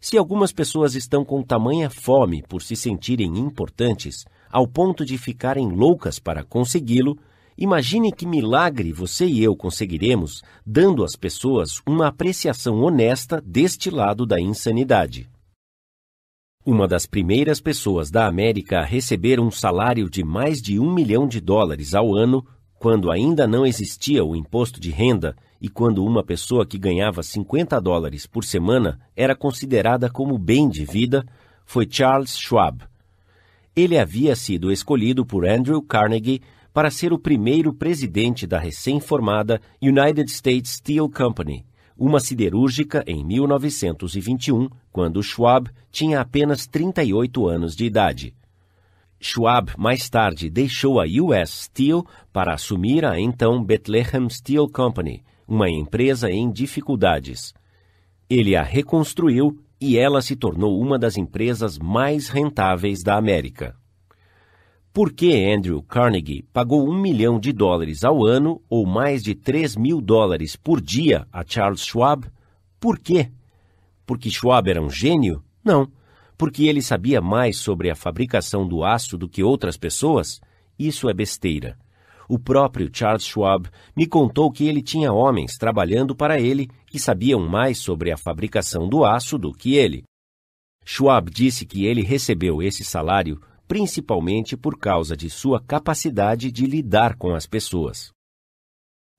Se algumas pessoas estão com tamanha fome por se sentirem importantes, ao ponto de ficarem loucas para consegui-lo, imagine que milagre você e eu conseguiremos dando às pessoas uma apreciação honesta deste lado da insanidade uma das primeiras pessoas da América a receber um salário de mais de um milhão de dólares ao ano, quando ainda não existia o imposto de renda e quando uma pessoa que ganhava 50 dólares por semana era considerada como bem de vida, foi Charles Schwab. Ele havia sido escolhido por Andrew Carnegie para ser o primeiro presidente da recém-formada United States Steel Company, uma siderúrgica em 1921, quando Schwab tinha apenas 38 anos de idade. Schwab mais tarde deixou a US Steel para assumir a então Bethlehem Steel Company, uma empresa em dificuldades. Ele a reconstruiu e ela se tornou uma das empresas mais rentáveis da América. Por que Andrew Carnegie pagou um milhão de dólares ao ano ou mais de 3 mil dólares por dia a Charles Schwab? Por quê? Porque Schwab era um gênio? Não. Porque ele sabia mais sobre a fabricação do aço do que outras pessoas? Isso é besteira. O próprio Charles Schwab me contou que ele tinha homens trabalhando para ele que sabiam mais sobre a fabricação do aço do que ele. Schwab disse que ele recebeu esse salário principalmente por causa de sua capacidade de lidar com as pessoas.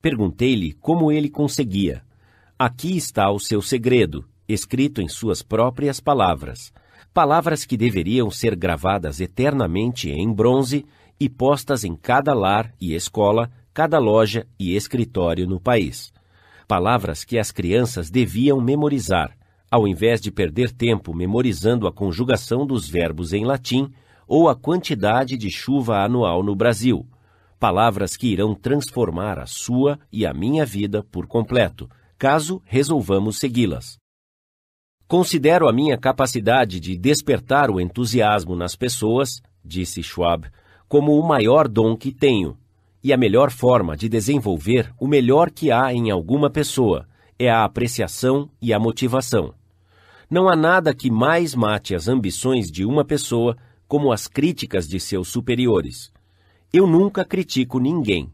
Perguntei-lhe como ele conseguia. Aqui está o seu segredo, escrito em suas próprias palavras. Palavras que deveriam ser gravadas eternamente em bronze e postas em cada lar e escola, cada loja e escritório no país. Palavras que as crianças deviam memorizar, ao invés de perder tempo memorizando a conjugação dos verbos em latim ou a quantidade de chuva anual no Brasil. Palavras que irão transformar a sua e a minha vida por completo, caso resolvamos segui-las. Considero a minha capacidade de despertar o entusiasmo nas pessoas, disse Schwab, como o maior dom que tenho. E a melhor forma de desenvolver o melhor que há em alguma pessoa é a apreciação e a motivação. Não há nada que mais mate as ambições de uma pessoa como as críticas de seus superiores. Eu nunca critico ninguém.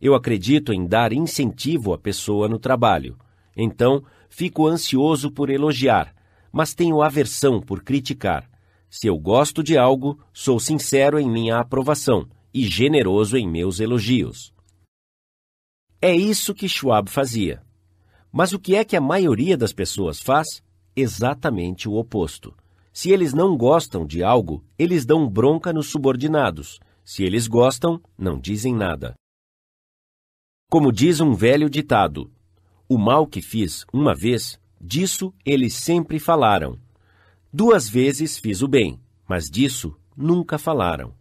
Eu acredito em dar incentivo à pessoa no trabalho. Então, fico ansioso por elogiar, mas tenho aversão por criticar. Se eu gosto de algo, sou sincero em minha aprovação e generoso em meus elogios. É isso que Schwab fazia. Mas o que é que a maioria das pessoas faz? Exatamente o oposto. Se eles não gostam de algo, eles dão bronca nos subordinados. Se eles gostam, não dizem nada. Como diz um velho ditado: O mal que fiz uma vez, disso eles sempre falaram. Duas vezes fiz o bem, mas disso nunca falaram.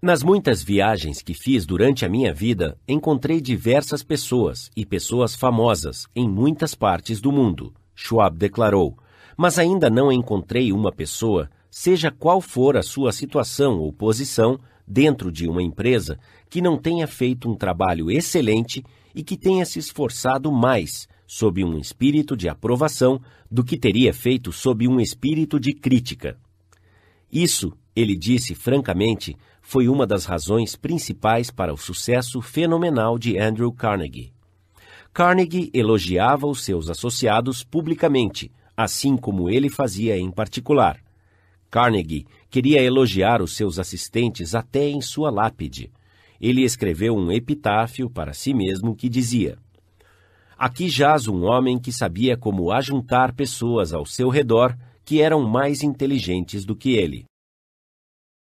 Nas muitas viagens que fiz durante a minha vida, encontrei diversas pessoas e pessoas famosas em muitas partes do mundo. Schwab declarou: mas ainda não encontrei uma pessoa, seja qual for a sua situação ou posição, dentro de uma empresa, que não tenha feito um trabalho excelente e que tenha se esforçado mais sob um espírito de aprovação do que teria feito sob um espírito de crítica. Isso, ele disse francamente, foi uma das razões principais para o sucesso fenomenal de Andrew Carnegie. Carnegie elogiava os seus associados publicamente, assim como ele fazia em particular. Carnegie queria elogiar os seus assistentes até em sua lápide. Ele escreveu um epitáfio para si mesmo que dizia: Aqui jaz um homem que sabia como ajuntar pessoas ao seu redor que eram mais inteligentes do que ele.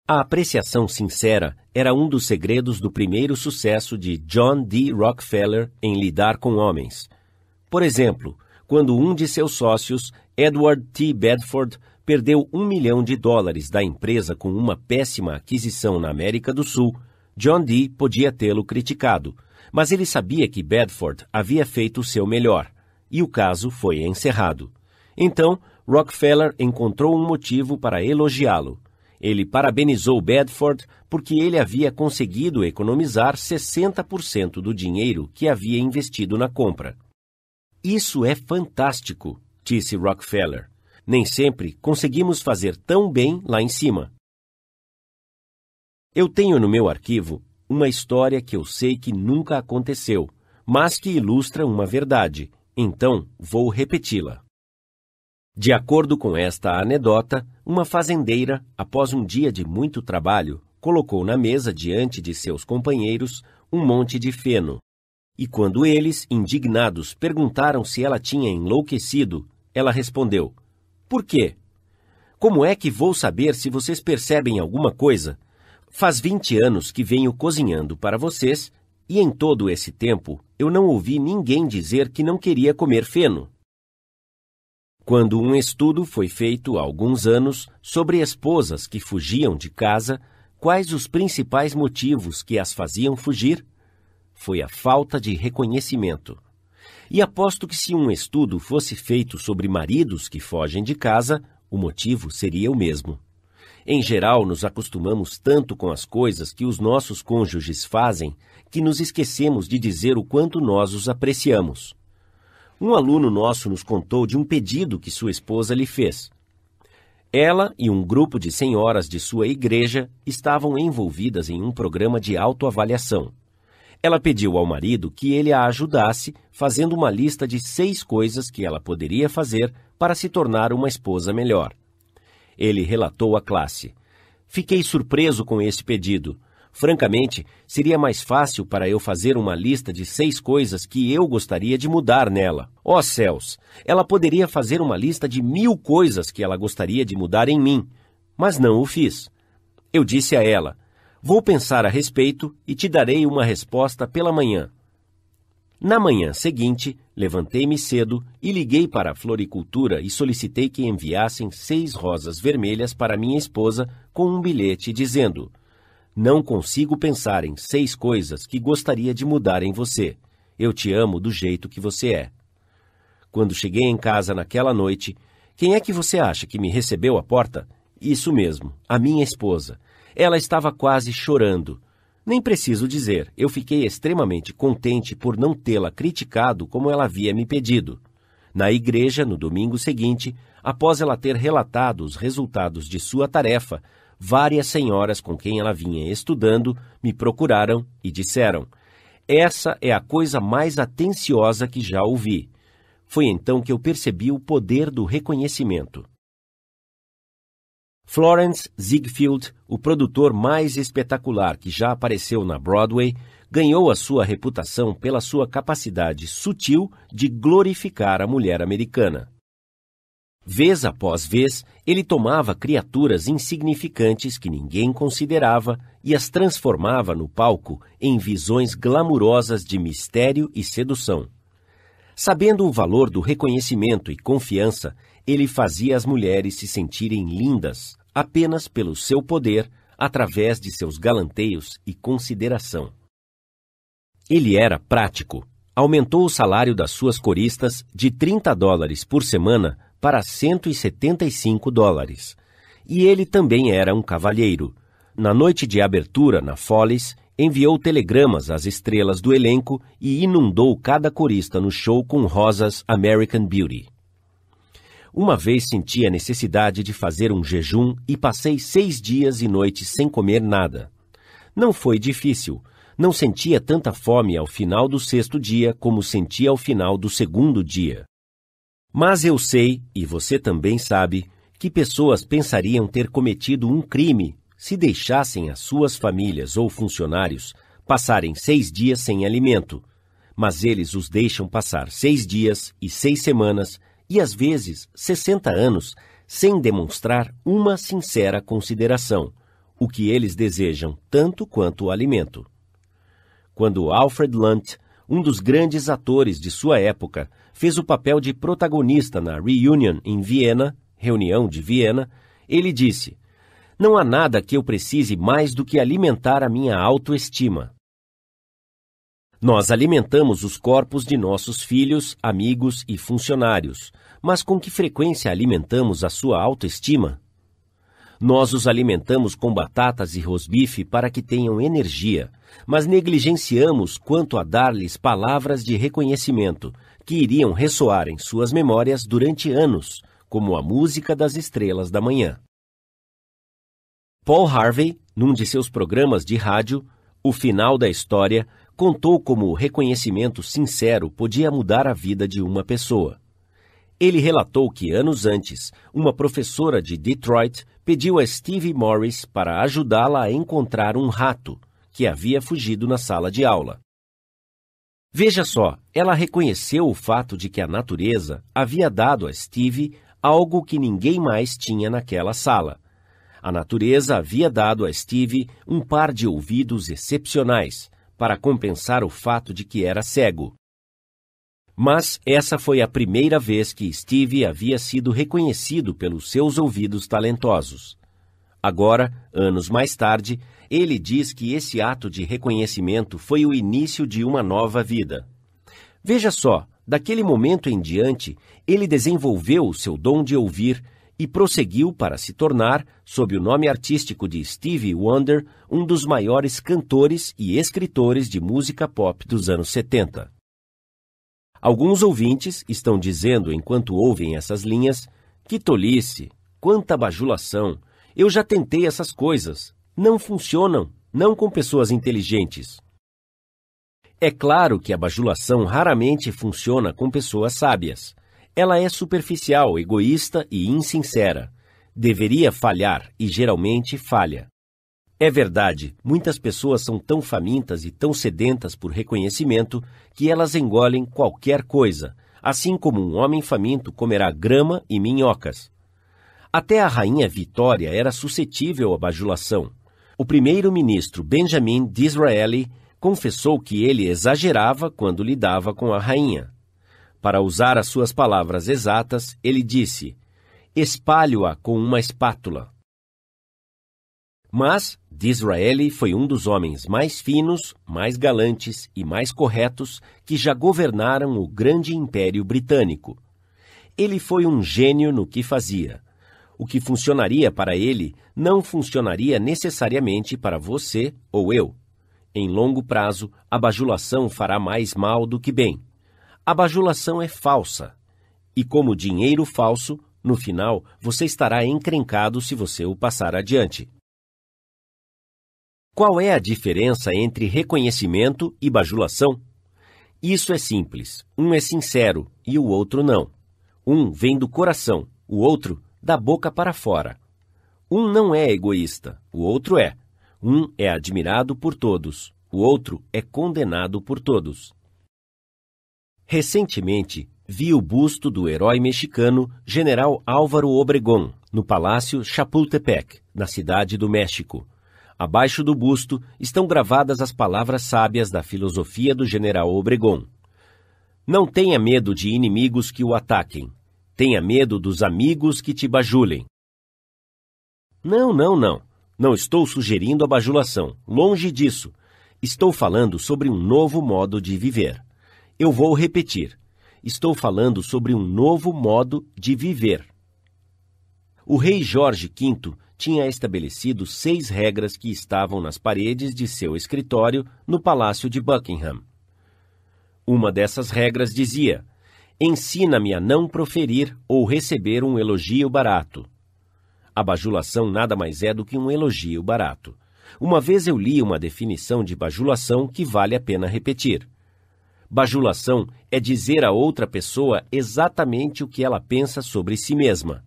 A apreciação sincera era um dos segredos do primeiro sucesso de John D. Rockefeller em lidar com homens. Por exemplo, quando um de seus sócios, Edward T. Bedford, perdeu um milhão de dólares da empresa com uma péssima aquisição na América do Sul, John Dee podia tê-lo criticado, mas ele sabia que Bedford havia feito o seu melhor, e o caso foi encerrado. Então, Rockefeller encontrou um motivo para elogiá-lo. Ele parabenizou Bedford porque ele havia conseguido economizar 60% do dinheiro que havia investido na compra. Isso é fantástico, disse Rockefeller. Nem sempre conseguimos fazer tão bem lá em cima. Eu tenho no meu arquivo uma história que eu sei que nunca aconteceu, mas que ilustra uma verdade, então vou repeti-la. De acordo com esta anedota, uma fazendeira, após um dia de muito trabalho, colocou na mesa diante de seus companheiros um monte de feno, e quando eles, indignados, perguntaram se ela tinha enlouquecido, ela respondeu: Por quê? Como é que vou saber se vocês percebem alguma coisa? Faz 20 anos que venho cozinhando para vocês e em todo esse tempo eu não ouvi ninguém dizer que não queria comer feno. Quando um estudo foi feito há alguns anos sobre esposas que fugiam de casa, quais os principais motivos que as faziam fugir? foi a falta de reconhecimento. E aposto que se um estudo fosse feito sobre maridos que fogem de casa, o motivo seria o mesmo. Em geral, nos acostumamos tanto com as coisas que os nossos cônjuges fazem que nos esquecemos de dizer o quanto nós os apreciamos. Um aluno nosso nos contou de um pedido que sua esposa lhe fez. Ela e um grupo de senhoras de sua igreja estavam envolvidas em um programa de autoavaliação. Ela pediu ao marido que ele a ajudasse fazendo uma lista de seis coisas que ela poderia fazer para se tornar uma esposa melhor. Ele relatou à classe: Fiquei surpreso com esse pedido. Francamente, seria mais fácil para eu fazer uma lista de seis coisas que eu gostaria de mudar nela. Ó oh, céus! Ela poderia fazer uma lista de mil coisas que ela gostaria de mudar em mim, mas não o fiz. Eu disse a ela: Vou pensar a respeito e te darei uma resposta pela manhã. Na manhã seguinte, levantei-me cedo e liguei para a floricultura e solicitei que enviassem seis rosas vermelhas para minha esposa com um bilhete dizendo: Não consigo pensar em seis coisas que gostaria de mudar em você. Eu te amo do jeito que você é. Quando cheguei em casa naquela noite, quem é que você acha que me recebeu à porta? Isso mesmo, a minha esposa ela estava quase chorando. Nem preciso dizer, eu fiquei extremamente contente por não tê-la criticado como ela havia me pedido. Na igreja, no domingo seguinte, após ela ter relatado os resultados de sua tarefa, várias senhoras com quem ela vinha estudando me procuraram e disseram: Essa é a coisa mais atenciosa que já ouvi. Foi então que eu percebi o poder do reconhecimento. Florence Ziegfeld, o produtor mais espetacular que já apareceu na Broadway, ganhou a sua reputação pela sua capacidade sutil de glorificar a mulher americana. Vez após vez, ele tomava criaturas insignificantes que ninguém considerava e as transformava no palco em visões glamurosas de mistério e sedução. Sabendo o valor do reconhecimento e confiança, ele fazia as mulheres se sentirem lindas, apenas pelo seu poder, através de seus galanteios e consideração. Ele era prático. Aumentou o salário das suas coristas de 30 dólares por semana para 175 dólares. E ele também era um cavalheiro. Na noite de abertura na Follies, enviou telegramas às estrelas do elenco e inundou cada corista no show com rosas American Beauty. Uma vez senti a necessidade de fazer um jejum e passei seis dias e noites sem comer nada. Não foi difícil. Não sentia tanta fome ao final do sexto dia como sentia ao final do segundo dia. Mas eu sei, e você também sabe, que pessoas pensariam ter cometido um crime se deixassem as suas famílias ou funcionários passarem seis dias sem alimento, mas eles os deixam passar seis dias e seis semanas e às vezes 60 anos, sem demonstrar uma sincera consideração, o que eles desejam tanto quanto o alimento. Quando Alfred Lunt, um dos grandes atores de sua época, fez o papel de protagonista na Reunion em Viena, reunião de Viena, ele disse: Não há nada que eu precise mais do que alimentar a minha autoestima. Nós alimentamos os corpos de nossos filhos, amigos e funcionários, mas com que frequência alimentamos a sua autoestima? Nós os alimentamos com batatas e rosbife para que tenham energia, mas negligenciamos quanto a dar-lhes palavras de reconhecimento, que iriam ressoar em suas memórias durante anos, como a música das estrelas da manhã. Paul Harvey, num de seus programas de rádio, O Final da História, contou como o reconhecimento sincero podia mudar a vida de uma pessoa. Ele relatou que anos antes, uma professora de Detroit pediu a Steve Morris para ajudá-la a encontrar um rato que havia fugido na sala de aula. Veja só, ela reconheceu o fato de que a natureza havia dado a Steve algo que ninguém mais tinha naquela sala. A natureza havia dado a Steve um par de ouvidos excepcionais para compensar o fato de que era cego. Mas essa foi a primeira vez que Steve havia sido reconhecido pelos seus ouvidos talentosos. Agora, anos mais tarde, ele diz que esse ato de reconhecimento foi o início de uma nova vida. Veja só, daquele momento em diante, ele desenvolveu o seu dom de ouvir e prosseguiu para se tornar, sob o nome artístico de Stevie Wonder, um dos maiores cantores e escritores de música pop dos anos 70. Alguns ouvintes estão dizendo, enquanto ouvem essas linhas, que tolice, quanta bajulação, eu já tentei essas coisas, não funcionam, não com pessoas inteligentes. É claro que a bajulação raramente funciona com pessoas sábias. Ela é superficial, egoísta e insincera. Deveria falhar e geralmente falha. É verdade, muitas pessoas são tão famintas e tão sedentas por reconhecimento que elas engolem qualquer coisa, assim como um homem faminto comerá grama e minhocas. Até a rainha Vitória era suscetível à bajulação. O primeiro-ministro Benjamin Disraeli confessou que ele exagerava quando lidava com a rainha. Para usar as suas palavras exatas, ele disse: Espalho-a com uma espátula. Mas Disraeli foi um dos homens mais finos, mais galantes e mais corretos que já governaram o grande império britânico. Ele foi um gênio no que fazia. O que funcionaria para ele não funcionaria necessariamente para você ou eu. Em longo prazo, a bajulação fará mais mal do que bem. A bajulação é falsa. E como dinheiro falso, no final você estará encrencado se você o passar adiante. Qual é a diferença entre reconhecimento e bajulação? Isso é simples. Um é sincero e o outro não. Um vem do coração, o outro da boca para fora. Um não é egoísta, o outro é. Um é admirado por todos, o outro é condenado por todos. Recentemente, vi o busto do herói mexicano General Álvaro Obregón no Palácio Chapultepec, na cidade do México. Abaixo do busto estão gravadas as palavras sábias da filosofia do general Obregon. Não tenha medo de inimigos que o ataquem. Tenha medo dos amigos que te bajulem. Não, não, não. Não estou sugerindo a bajulação. Longe disso. Estou falando sobre um novo modo de viver. Eu vou repetir. Estou falando sobre um novo modo de viver. O rei Jorge V tinha estabelecido seis regras que estavam nas paredes de seu escritório no Palácio de Buckingham. Uma dessas regras dizia: Ensina-me a não proferir ou receber um elogio barato. A bajulação nada mais é do que um elogio barato. Uma vez eu li uma definição de bajulação que vale a pena repetir. Bajulação é dizer a outra pessoa exatamente o que ela pensa sobre si mesma.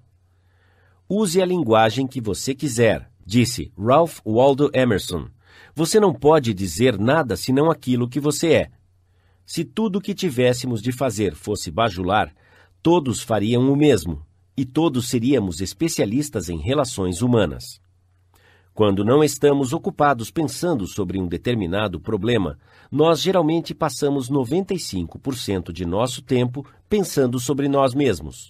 Use a linguagem que você quiser, disse Ralph Waldo Emerson. Você não pode dizer nada senão aquilo que você é. Se tudo o que tivéssemos de fazer fosse bajular, todos fariam o mesmo, e todos seríamos especialistas em relações humanas. Quando não estamos ocupados pensando sobre um determinado problema, nós geralmente passamos 95% de nosso tempo pensando sobre nós mesmos.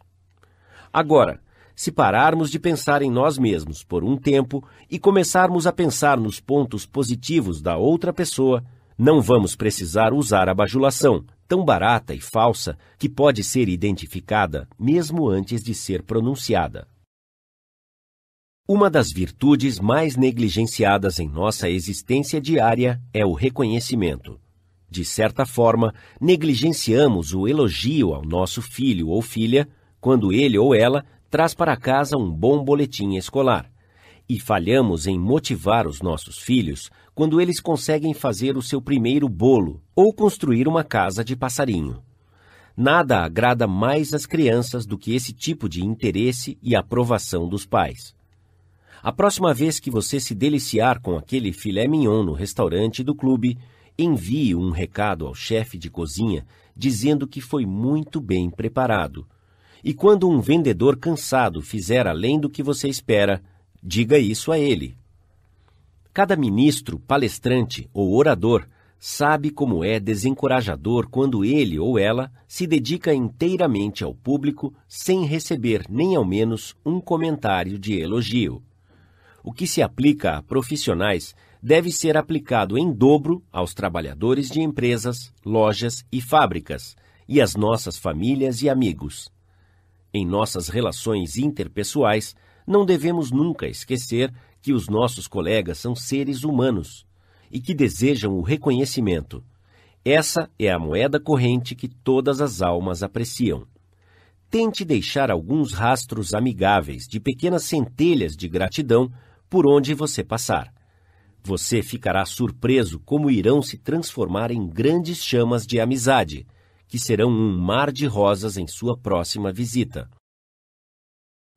Agora, se pararmos de pensar em nós mesmos por um tempo e começarmos a pensar nos pontos positivos da outra pessoa, não vamos precisar usar a bajulação, tão barata e falsa, que pode ser identificada mesmo antes de ser pronunciada. Uma das virtudes mais negligenciadas em nossa existência diária é o reconhecimento. De certa forma, negligenciamos o elogio ao nosso filho ou filha quando ele ou ela traz para casa um bom boletim escolar. E falhamos em motivar os nossos filhos quando eles conseguem fazer o seu primeiro bolo ou construir uma casa de passarinho. Nada agrada mais as crianças do que esse tipo de interesse e aprovação dos pais. A próxima vez que você se deliciar com aquele filé mignon no restaurante do clube, envie um recado ao chefe de cozinha dizendo que foi muito bem preparado e quando um vendedor cansado fizer além do que você espera, diga isso a ele. Cada ministro, palestrante ou orador sabe como é desencorajador quando ele ou ela se dedica inteiramente ao público sem receber nem ao menos um comentário de elogio. O que se aplica a profissionais deve ser aplicado em dobro aos trabalhadores de empresas, lojas e fábricas, e às nossas famílias e amigos. Em nossas relações interpessoais, não devemos nunca esquecer que os nossos colegas são seres humanos e que desejam o reconhecimento. Essa é a moeda corrente que todas as almas apreciam. Tente deixar alguns rastros amigáveis de pequenas centelhas de gratidão por onde você passar. Você ficará surpreso como irão se transformar em grandes chamas de amizade que serão um mar de rosas em sua próxima visita.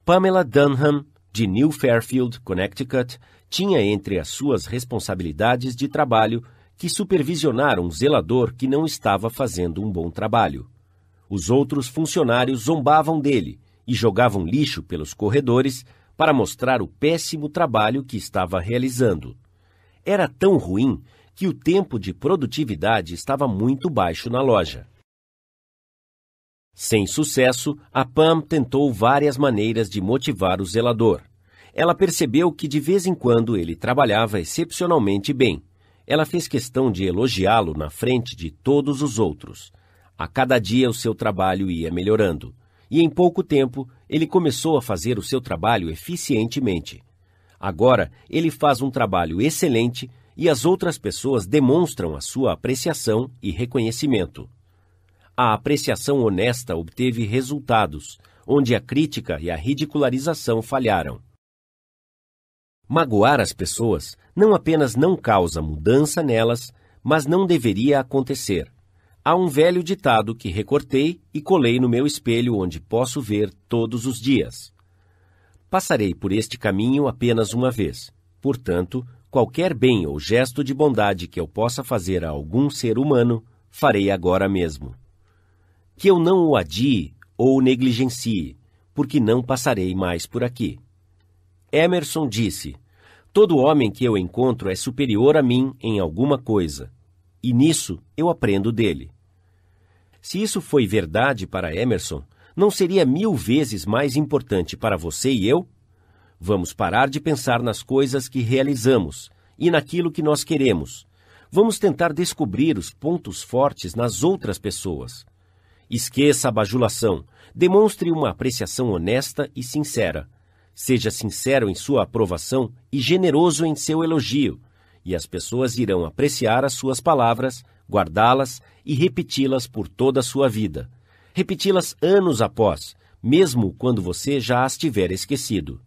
Pamela Dunham, de New Fairfield, Connecticut, tinha entre as suas responsabilidades de trabalho que supervisionar um zelador que não estava fazendo um bom trabalho. Os outros funcionários zombavam dele e jogavam lixo pelos corredores para mostrar o péssimo trabalho que estava realizando. Era tão ruim que o tempo de produtividade estava muito baixo na loja. Sem sucesso, a Pam tentou várias maneiras de motivar o zelador. Ela percebeu que de vez em quando ele trabalhava excepcionalmente bem. Ela fez questão de elogiá-lo na frente de todos os outros. A cada dia o seu trabalho ia melhorando, e em pouco tempo ele começou a fazer o seu trabalho eficientemente. Agora ele faz um trabalho excelente e as outras pessoas demonstram a sua apreciação e reconhecimento. A apreciação honesta obteve resultados, onde a crítica e a ridicularização falharam. Magoar as pessoas não apenas não causa mudança nelas, mas não deveria acontecer. Há um velho ditado que recortei e colei no meu espelho onde posso ver todos os dias. Passarei por este caminho apenas uma vez. Portanto, qualquer bem ou gesto de bondade que eu possa fazer a algum ser humano, farei agora mesmo que eu não o adie ou o negligencie, porque não passarei mais por aqui. Emerson disse: Todo homem que eu encontro é superior a mim em alguma coisa, e nisso eu aprendo dele. Se isso foi verdade para Emerson, não seria mil vezes mais importante para você e eu? Vamos parar de pensar nas coisas que realizamos e naquilo que nós queremos. Vamos tentar descobrir os pontos fortes nas outras pessoas Esqueça a bajulação. Demonstre uma apreciação honesta e sincera. Seja sincero em sua aprovação e generoso em seu elogio, e as pessoas irão apreciar as suas palavras, guardá-las e repeti-las por toda a sua vida. Repeti-las anos após, mesmo quando você já as tiver esquecido.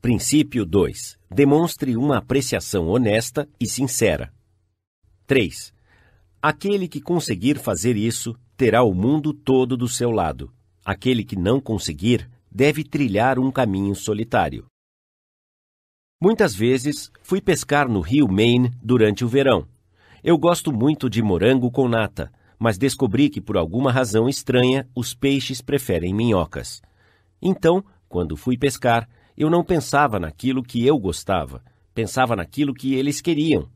Princípio 2. Demonstre uma apreciação honesta e sincera. 3. Aquele que conseguir fazer isso terá o mundo todo do seu lado. Aquele que não conseguir deve trilhar um caminho solitário. Muitas vezes fui pescar no rio Maine durante o verão. Eu gosto muito de morango com nata, mas descobri que por alguma razão estranha os peixes preferem minhocas. Então, quando fui pescar, eu não pensava naquilo que eu gostava, pensava naquilo que eles queriam,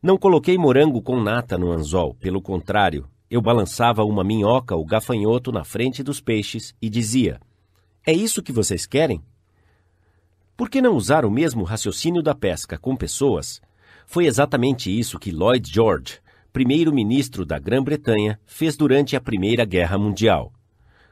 não coloquei morango com nata no anzol, pelo contrário, eu balançava uma minhoca ou gafanhoto na frente dos peixes e dizia: É isso que vocês querem? Por que não usar o mesmo raciocínio da pesca com pessoas? Foi exatamente isso que Lloyd George, primeiro-ministro da Grã-Bretanha, fez durante a Primeira Guerra Mundial.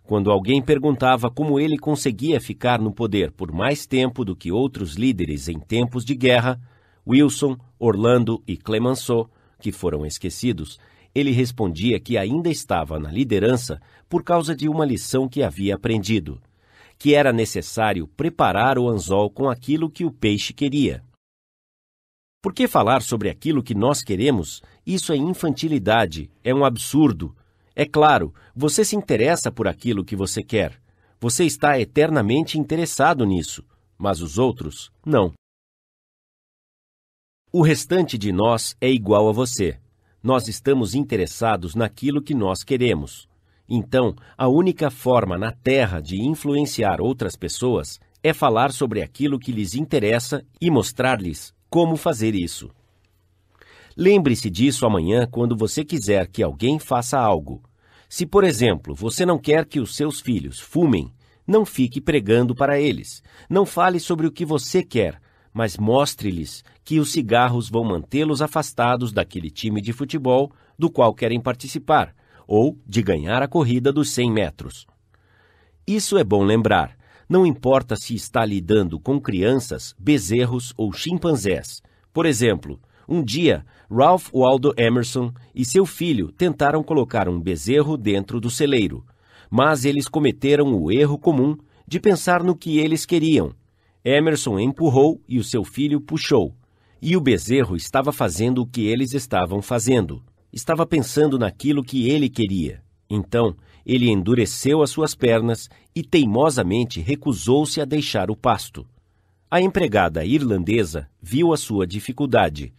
Quando alguém perguntava como ele conseguia ficar no poder por mais tempo do que outros líderes em tempos de guerra, Wilson, Orlando e Clemenceau, que foram esquecidos, ele respondia que ainda estava na liderança por causa de uma lição que havia aprendido, que era necessário preparar o anzol com aquilo que o peixe queria. Por que falar sobre aquilo que nós queremos, isso é infantilidade, é um absurdo. É claro, você se interessa por aquilo que você quer. Você está eternamente interessado nisso, mas os outros não. O restante de nós é igual a você. Nós estamos interessados naquilo que nós queremos. Então, a única forma na Terra de influenciar outras pessoas é falar sobre aquilo que lhes interessa e mostrar-lhes como fazer isso. Lembre-se disso amanhã quando você quiser que alguém faça algo. Se, por exemplo, você não quer que os seus filhos fumem, não fique pregando para eles. Não fale sobre o que você quer, mas mostre-lhes que os cigarros vão mantê-los afastados daquele time de futebol do qual querem participar, ou de ganhar a corrida dos 100 metros. Isso é bom lembrar. Não importa se está lidando com crianças, bezerros ou chimpanzés. Por exemplo, um dia, Ralph Waldo Emerson e seu filho tentaram colocar um bezerro dentro do celeiro, mas eles cometeram o erro comum de pensar no que eles queriam. Emerson empurrou e o seu filho puxou. E o bezerro estava fazendo o que eles estavam fazendo. Estava pensando naquilo que ele queria. Então, ele endureceu as suas pernas e teimosamente recusou-se a deixar o pasto. A empregada irlandesa viu a sua dificuldade.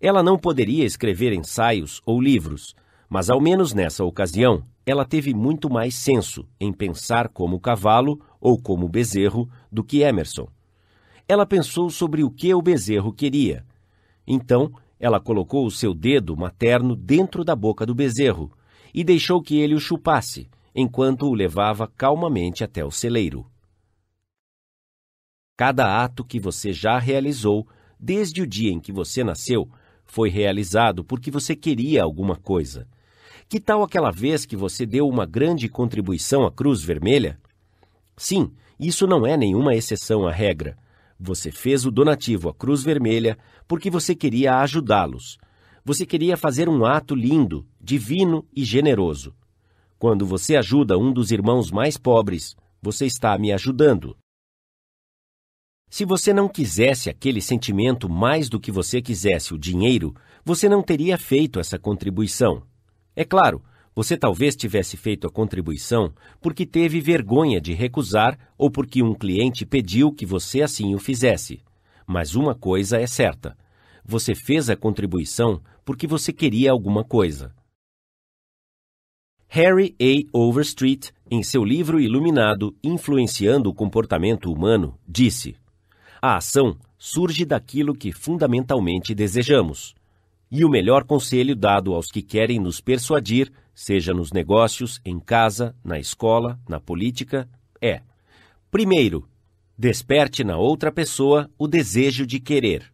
Ela não poderia escrever ensaios ou livros, mas ao menos nessa ocasião ela teve muito mais senso em pensar como cavalo ou como bezerro do que Emerson. Ela pensou sobre o que o bezerro queria. Então, ela colocou o seu dedo materno dentro da boca do bezerro e deixou que ele o chupasse, enquanto o levava calmamente até o celeiro. Cada ato que você já realizou desde o dia em que você nasceu foi realizado porque você queria alguma coisa. Que tal aquela vez que você deu uma grande contribuição à Cruz Vermelha? Sim, isso não é nenhuma exceção à regra. Você fez o donativo à Cruz Vermelha porque você queria ajudá-los. Você queria fazer um ato lindo, divino e generoso. Quando você ajuda um dos irmãos mais pobres, você está me ajudando. Se você não quisesse aquele sentimento mais do que você quisesse o dinheiro, você não teria feito essa contribuição. É claro, você talvez tivesse feito a contribuição porque teve vergonha de recusar ou porque um cliente pediu que você assim o fizesse. Mas uma coisa é certa: você fez a contribuição porque você queria alguma coisa. Harry A. Overstreet, em seu livro Iluminado Influenciando o Comportamento Humano, disse: A ação surge daquilo que fundamentalmente desejamos. E o melhor conselho dado aos que querem nos persuadir seja nos negócios, em casa, na escola, na política, é: primeiro, desperte na outra pessoa o desejo de querer.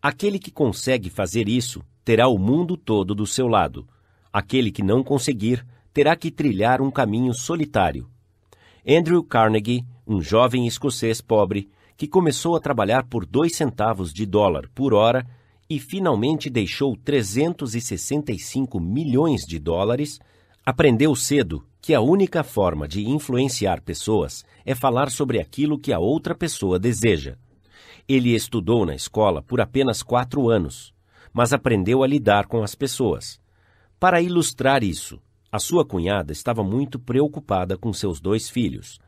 Aquele que consegue fazer isso terá o mundo todo do seu lado. Aquele que não conseguir terá que trilhar um caminho solitário. Andrew Carnegie, um jovem escocês pobre, que começou a trabalhar por dois centavos de dólar por hora, e finalmente deixou 365 milhões de dólares, aprendeu cedo que a única forma de influenciar pessoas é falar sobre aquilo que a outra pessoa deseja. Ele estudou na escola por apenas quatro anos, mas aprendeu a lidar com as pessoas. Para ilustrar isso, a sua cunhada estava muito preocupada com seus dois filhos.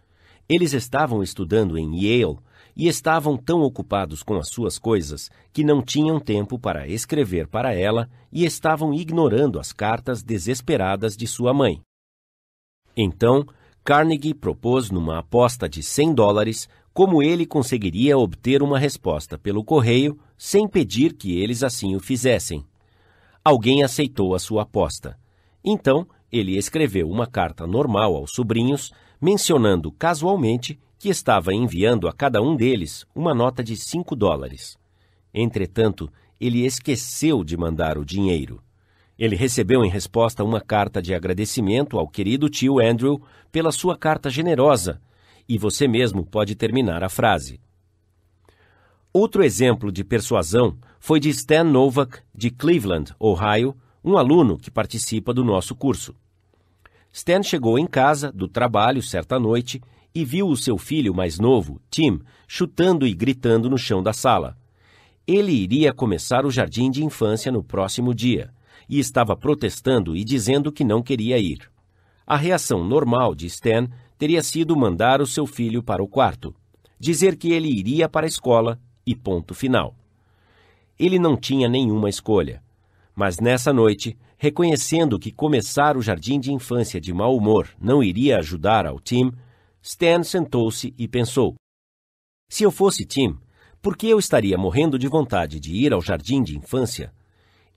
Eles estavam estudando em Yale e estavam tão ocupados com as suas coisas que não tinham tempo para escrever para ela e estavam ignorando as cartas desesperadas de sua mãe. Então, Carnegie propôs numa aposta de 100 dólares como ele conseguiria obter uma resposta pelo correio sem pedir que eles assim o fizessem. Alguém aceitou a sua aposta. Então, ele escreveu uma carta normal aos sobrinhos mencionando casualmente que estava enviando a cada um deles uma nota de 5 dólares. Entretanto, ele esqueceu de mandar o dinheiro. Ele recebeu em resposta uma carta de agradecimento ao querido tio Andrew pela sua carta generosa, e você mesmo pode terminar a frase. Outro exemplo de persuasão foi de Stan Novak, de Cleveland, Ohio, um aluno que participa do nosso curso. Stan chegou em casa, do trabalho, certa noite, e viu o seu filho mais novo, Tim, chutando e gritando no chão da sala. Ele iria começar o jardim de infância no próximo dia e estava protestando e dizendo que não queria ir. A reação normal de Stan teria sido mandar o seu filho para o quarto, dizer que ele iria para a escola e ponto final. Ele não tinha nenhuma escolha, mas nessa noite Reconhecendo que começar o jardim de infância de mau humor não iria ajudar ao Tim, Stan sentou-se e pensou: Se eu fosse Tim, por que eu estaria morrendo de vontade de ir ao jardim de infância?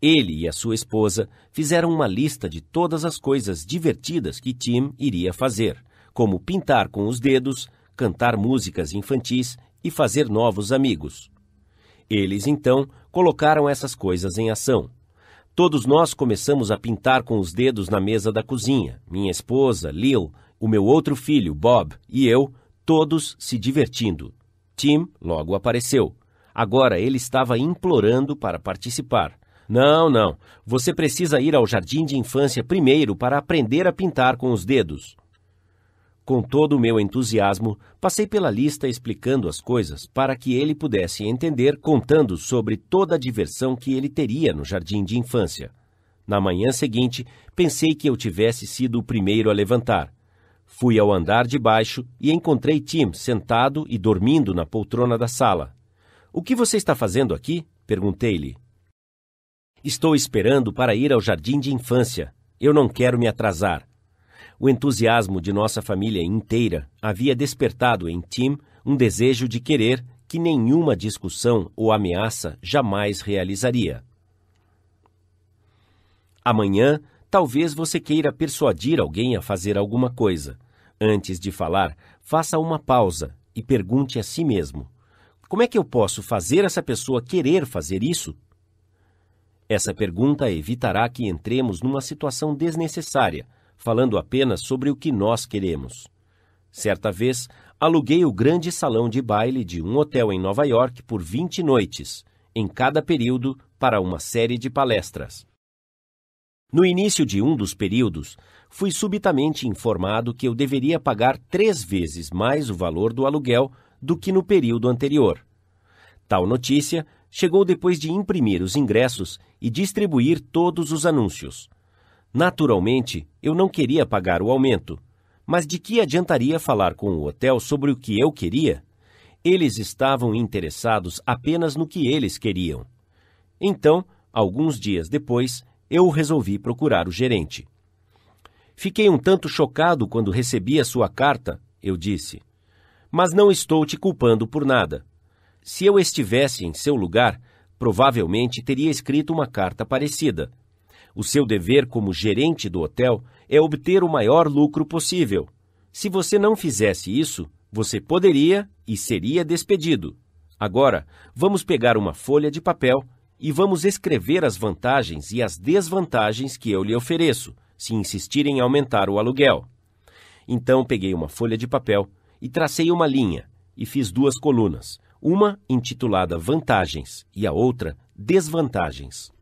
Ele e a sua esposa fizeram uma lista de todas as coisas divertidas que Tim iria fazer, como pintar com os dedos, cantar músicas infantis e fazer novos amigos. Eles então colocaram essas coisas em ação Todos nós começamos a pintar com os dedos na mesa da cozinha. Minha esposa, Lil, o meu outro filho, Bob, e eu, todos se divertindo. Tim logo apareceu. Agora ele estava implorando para participar. Não, não. Você precisa ir ao jardim de infância primeiro para aprender a pintar com os dedos. Com todo o meu entusiasmo, passei pela lista explicando as coisas para que ele pudesse entender, contando sobre toda a diversão que ele teria no jardim de infância. Na manhã seguinte, pensei que eu tivesse sido o primeiro a levantar. Fui ao andar de baixo e encontrei Tim sentado e dormindo na poltrona da sala. O que você está fazendo aqui? perguntei-lhe. Estou esperando para ir ao jardim de infância. Eu não quero me atrasar. O entusiasmo de nossa família inteira havia despertado em Tim um desejo de querer que nenhuma discussão ou ameaça jamais realizaria. Amanhã, talvez você queira persuadir alguém a fazer alguma coisa. Antes de falar, faça uma pausa e pergunte a si mesmo: Como é que eu posso fazer essa pessoa querer fazer isso? Essa pergunta evitará que entremos numa situação desnecessária falando apenas sobre o que nós queremos. Certa vez, aluguei o grande salão de baile de um hotel em Nova York por 20 noites, em cada período para uma série de palestras. No início de um dos períodos, fui subitamente informado que eu deveria pagar três vezes mais o valor do aluguel do que no período anterior. Tal notícia chegou depois de imprimir os ingressos e distribuir todos os anúncios. Naturalmente, eu não queria pagar o aumento, mas de que adiantaria falar com o hotel sobre o que eu queria? Eles estavam interessados apenas no que eles queriam. Então, alguns dias depois, eu resolvi procurar o gerente. Fiquei um tanto chocado quando recebi a sua carta, eu disse. Mas não estou te culpando por nada. Se eu estivesse em seu lugar, provavelmente teria escrito uma carta parecida, o seu dever como gerente do hotel é obter o maior lucro possível. Se você não fizesse isso, você poderia e seria despedido. Agora, vamos pegar uma folha de papel e vamos escrever as vantagens e as desvantagens que eu lhe ofereço, se insistir em aumentar o aluguel. Então peguei uma folha de papel e tracei uma linha e fiz duas colunas, uma intitulada Vantagens e a outra Desvantagens.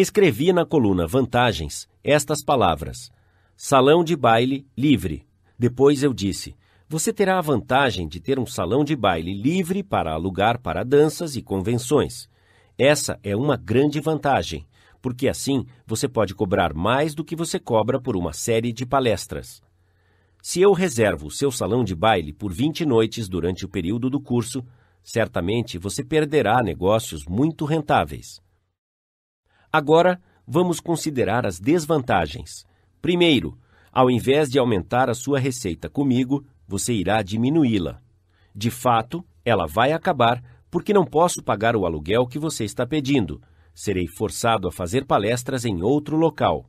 Escrevi na coluna Vantagens estas palavras: Salão de baile livre. Depois eu disse: Você terá a vantagem de ter um salão de baile livre para alugar para danças e convenções. Essa é uma grande vantagem, porque assim você pode cobrar mais do que você cobra por uma série de palestras. Se eu reservo o seu salão de baile por 20 noites durante o período do curso, certamente você perderá negócios muito rentáveis. Agora, vamos considerar as desvantagens. Primeiro, ao invés de aumentar a sua receita comigo, você irá diminuí-la. De fato, ela vai acabar porque não posso pagar o aluguel que você está pedindo. Serei forçado a fazer palestras em outro local.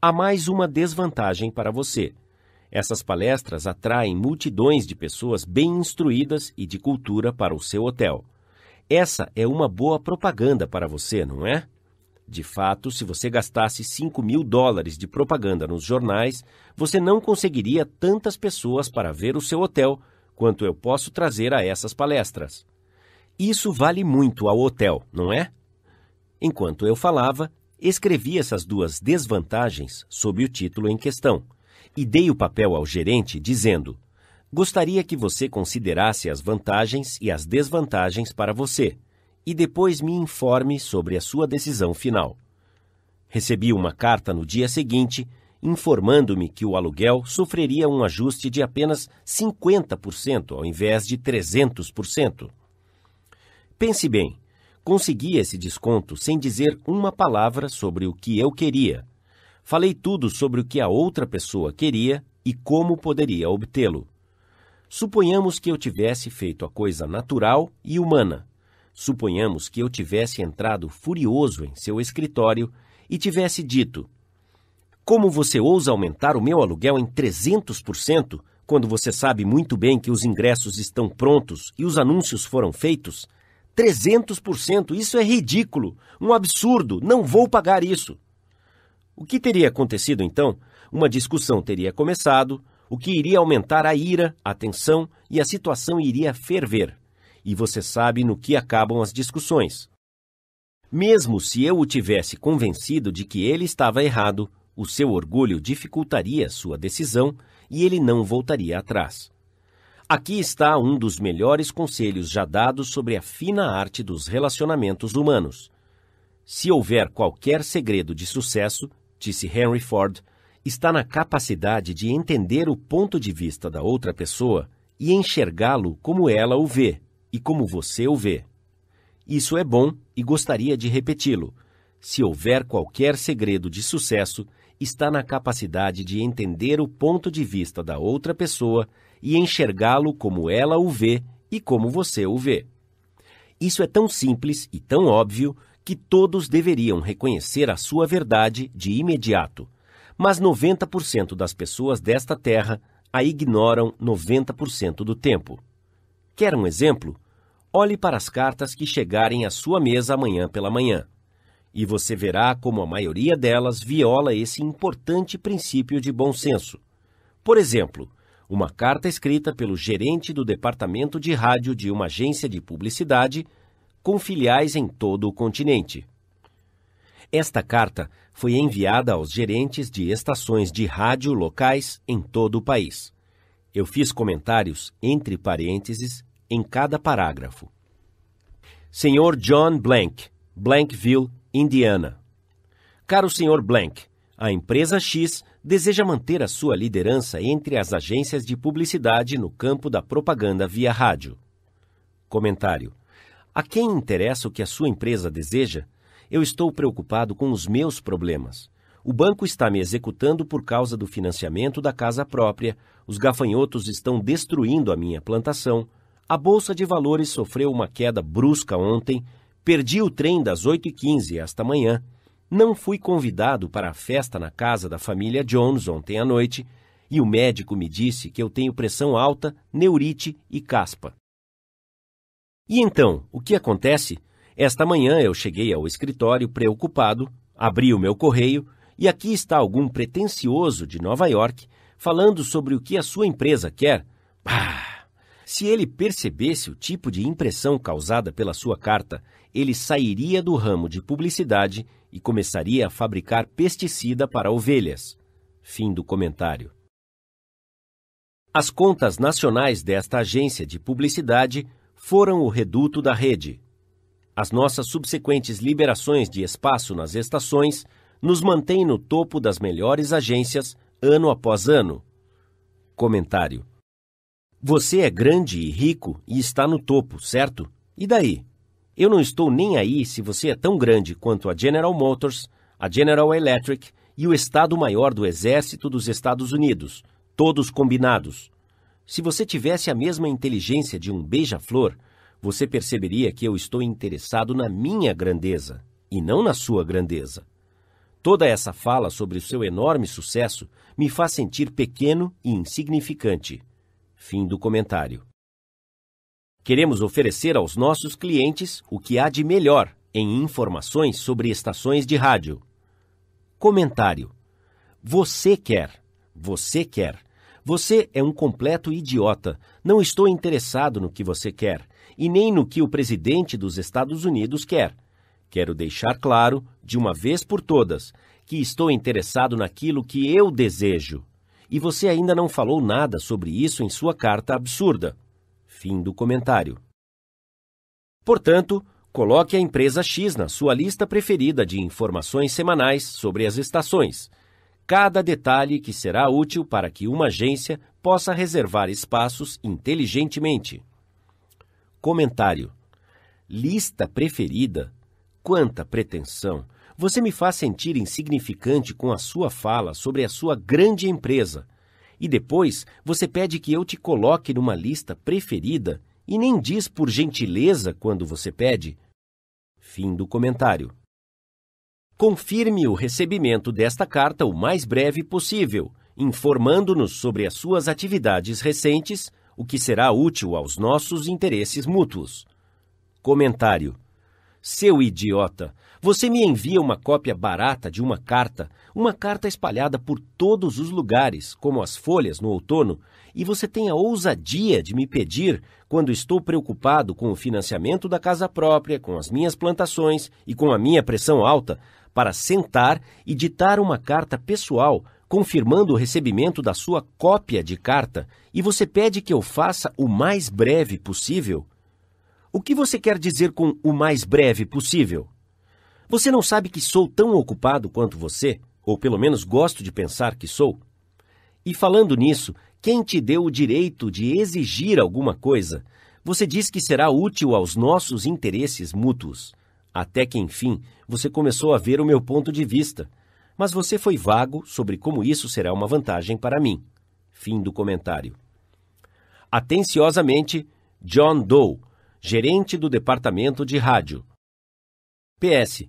Há mais uma desvantagem para você. Essas palestras atraem multidões de pessoas bem instruídas e de cultura para o seu hotel. Essa é uma boa propaganda para você, não é? De fato, se você gastasse 5 mil dólares de propaganda nos jornais, você não conseguiria tantas pessoas para ver o seu hotel quanto eu posso trazer a essas palestras. Isso vale muito ao hotel, não é? Enquanto eu falava, escrevi essas duas desvantagens sob o título em questão e dei o papel ao gerente dizendo: Gostaria que você considerasse as vantagens e as desvantagens para você e depois me informe sobre a sua decisão final. Recebi uma carta no dia seguinte informando-me que o aluguel sofreria um ajuste de apenas 50% ao invés de 300%. Pense bem, consegui esse desconto sem dizer uma palavra sobre o que eu queria. Falei tudo sobre o que a outra pessoa queria e como poderia obtê-lo. Suponhamos que eu tivesse feito a coisa natural e humana. Suponhamos que eu tivesse entrado furioso em seu escritório e tivesse dito: Como você ousa aumentar o meu aluguel em 300% quando você sabe muito bem que os ingressos estão prontos e os anúncios foram feitos? 300%, isso é ridículo, um absurdo, não vou pagar isso. O que teria acontecido então? Uma discussão teria começado, o que iria aumentar a ira, a tensão e a situação iria ferver e você sabe no que acabam as discussões. Mesmo se eu o tivesse convencido de que ele estava errado, o seu orgulho dificultaria sua decisão e ele não voltaria atrás. Aqui está um dos melhores conselhos já dados sobre a fina arte dos relacionamentos humanos. Se houver qualquer segredo de sucesso, disse Henry Ford, está na capacidade de entender o ponto de vista da outra pessoa e enxergá-lo como ela o vê, e como você o vê. Isso é bom e gostaria de repeti-lo. Se houver qualquer segredo de sucesso, está na capacidade de entender o ponto de vista da outra pessoa e enxergá-lo como ela o vê e como você o vê. Isso é tão simples e tão óbvio que todos deveriam reconhecer a sua verdade de imediato. Mas 90% das pessoas desta terra a ignoram 90% do tempo. Quer um exemplo? Olhe para as cartas que chegarem à sua mesa amanhã pela manhã, e você verá como a maioria delas viola esse importante princípio de bom senso. Por exemplo, uma carta escrita pelo gerente do departamento de rádio de uma agência de publicidade com filiais em todo o continente. Esta carta foi enviada aos gerentes de estações de rádio locais em todo o país. Eu fiz comentários, entre parênteses, em cada parágrafo. Senhor John Blank, Blankville, Indiana. Caro Sr. Blank, a empresa X deseja manter a sua liderança entre as agências de publicidade no campo da propaganda via rádio. Comentário: A quem interessa o que a sua empresa deseja? Eu estou preocupado com os meus problemas. O banco está me executando por causa do financiamento da casa própria, os gafanhotos estão destruindo a minha plantação a Bolsa de Valores sofreu uma queda brusca ontem, perdi o trem das 8h15 esta manhã, não fui convidado para a festa na casa da família Jones ontem à noite e o médico me disse que eu tenho pressão alta, neurite e caspa. E então, o que acontece? Esta manhã eu cheguei ao escritório preocupado, abri o meu correio e aqui está algum pretensioso de Nova York falando sobre o que a sua empresa quer. Ah! Se ele percebesse o tipo de impressão causada pela sua carta, ele sairia do ramo de publicidade e começaria a fabricar pesticida para ovelhas. Fim do comentário. As contas nacionais desta agência de publicidade foram o reduto da rede. As nossas subsequentes liberações de espaço nas estações nos mantêm no topo das melhores agências ano após ano. Comentário você é grande e rico e está no topo, certo? E daí? Eu não estou nem aí se você é tão grande quanto a General Motors, a General Electric e o Estado-Maior do Exército dos Estados Unidos, todos combinados. Se você tivesse a mesma inteligência de um beija-flor, você perceberia que eu estou interessado na minha grandeza e não na sua grandeza. Toda essa fala sobre o seu enorme sucesso me faz sentir pequeno e insignificante. Fim do comentário. Queremos oferecer aos nossos clientes o que há de melhor em informações sobre estações de rádio. Comentário: Você quer, você quer. Você é um completo idiota. Não estou interessado no que você quer e nem no que o presidente dos Estados Unidos quer. Quero deixar claro, de uma vez por todas, que estou interessado naquilo que eu desejo. E você ainda não falou nada sobre isso em sua carta absurda. Fim do comentário. Portanto, coloque a empresa X na sua lista preferida de informações semanais sobre as estações. Cada detalhe que será útil para que uma agência possa reservar espaços inteligentemente. Comentário: Lista preferida? Quanta pretensão! Você me faz sentir insignificante com a sua fala sobre a sua grande empresa. E depois você pede que eu te coloque numa lista preferida e nem diz por gentileza quando você pede. Fim do comentário. Confirme o recebimento desta carta o mais breve possível, informando-nos sobre as suas atividades recentes, o que será útil aos nossos interesses mútuos. Comentário: Seu idiota! Você me envia uma cópia barata de uma carta, uma carta espalhada por todos os lugares, como as folhas no outono, e você tem a ousadia de me pedir, quando estou preocupado com o financiamento da casa própria, com as minhas plantações e com a minha pressão alta, para sentar e ditar uma carta pessoal confirmando o recebimento da sua cópia de carta e você pede que eu faça o mais breve possível? O que você quer dizer com o mais breve possível? Você não sabe que sou tão ocupado quanto você, ou pelo menos gosto de pensar que sou? E falando nisso, quem te deu o direito de exigir alguma coisa? Você diz que será útil aos nossos interesses mútuos. Até que, enfim, você começou a ver o meu ponto de vista. Mas você foi vago sobre como isso será uma vantagem para mim. Fim do comentário. Atenciosamente, John Doe, gerente do departamento de rádio. PS.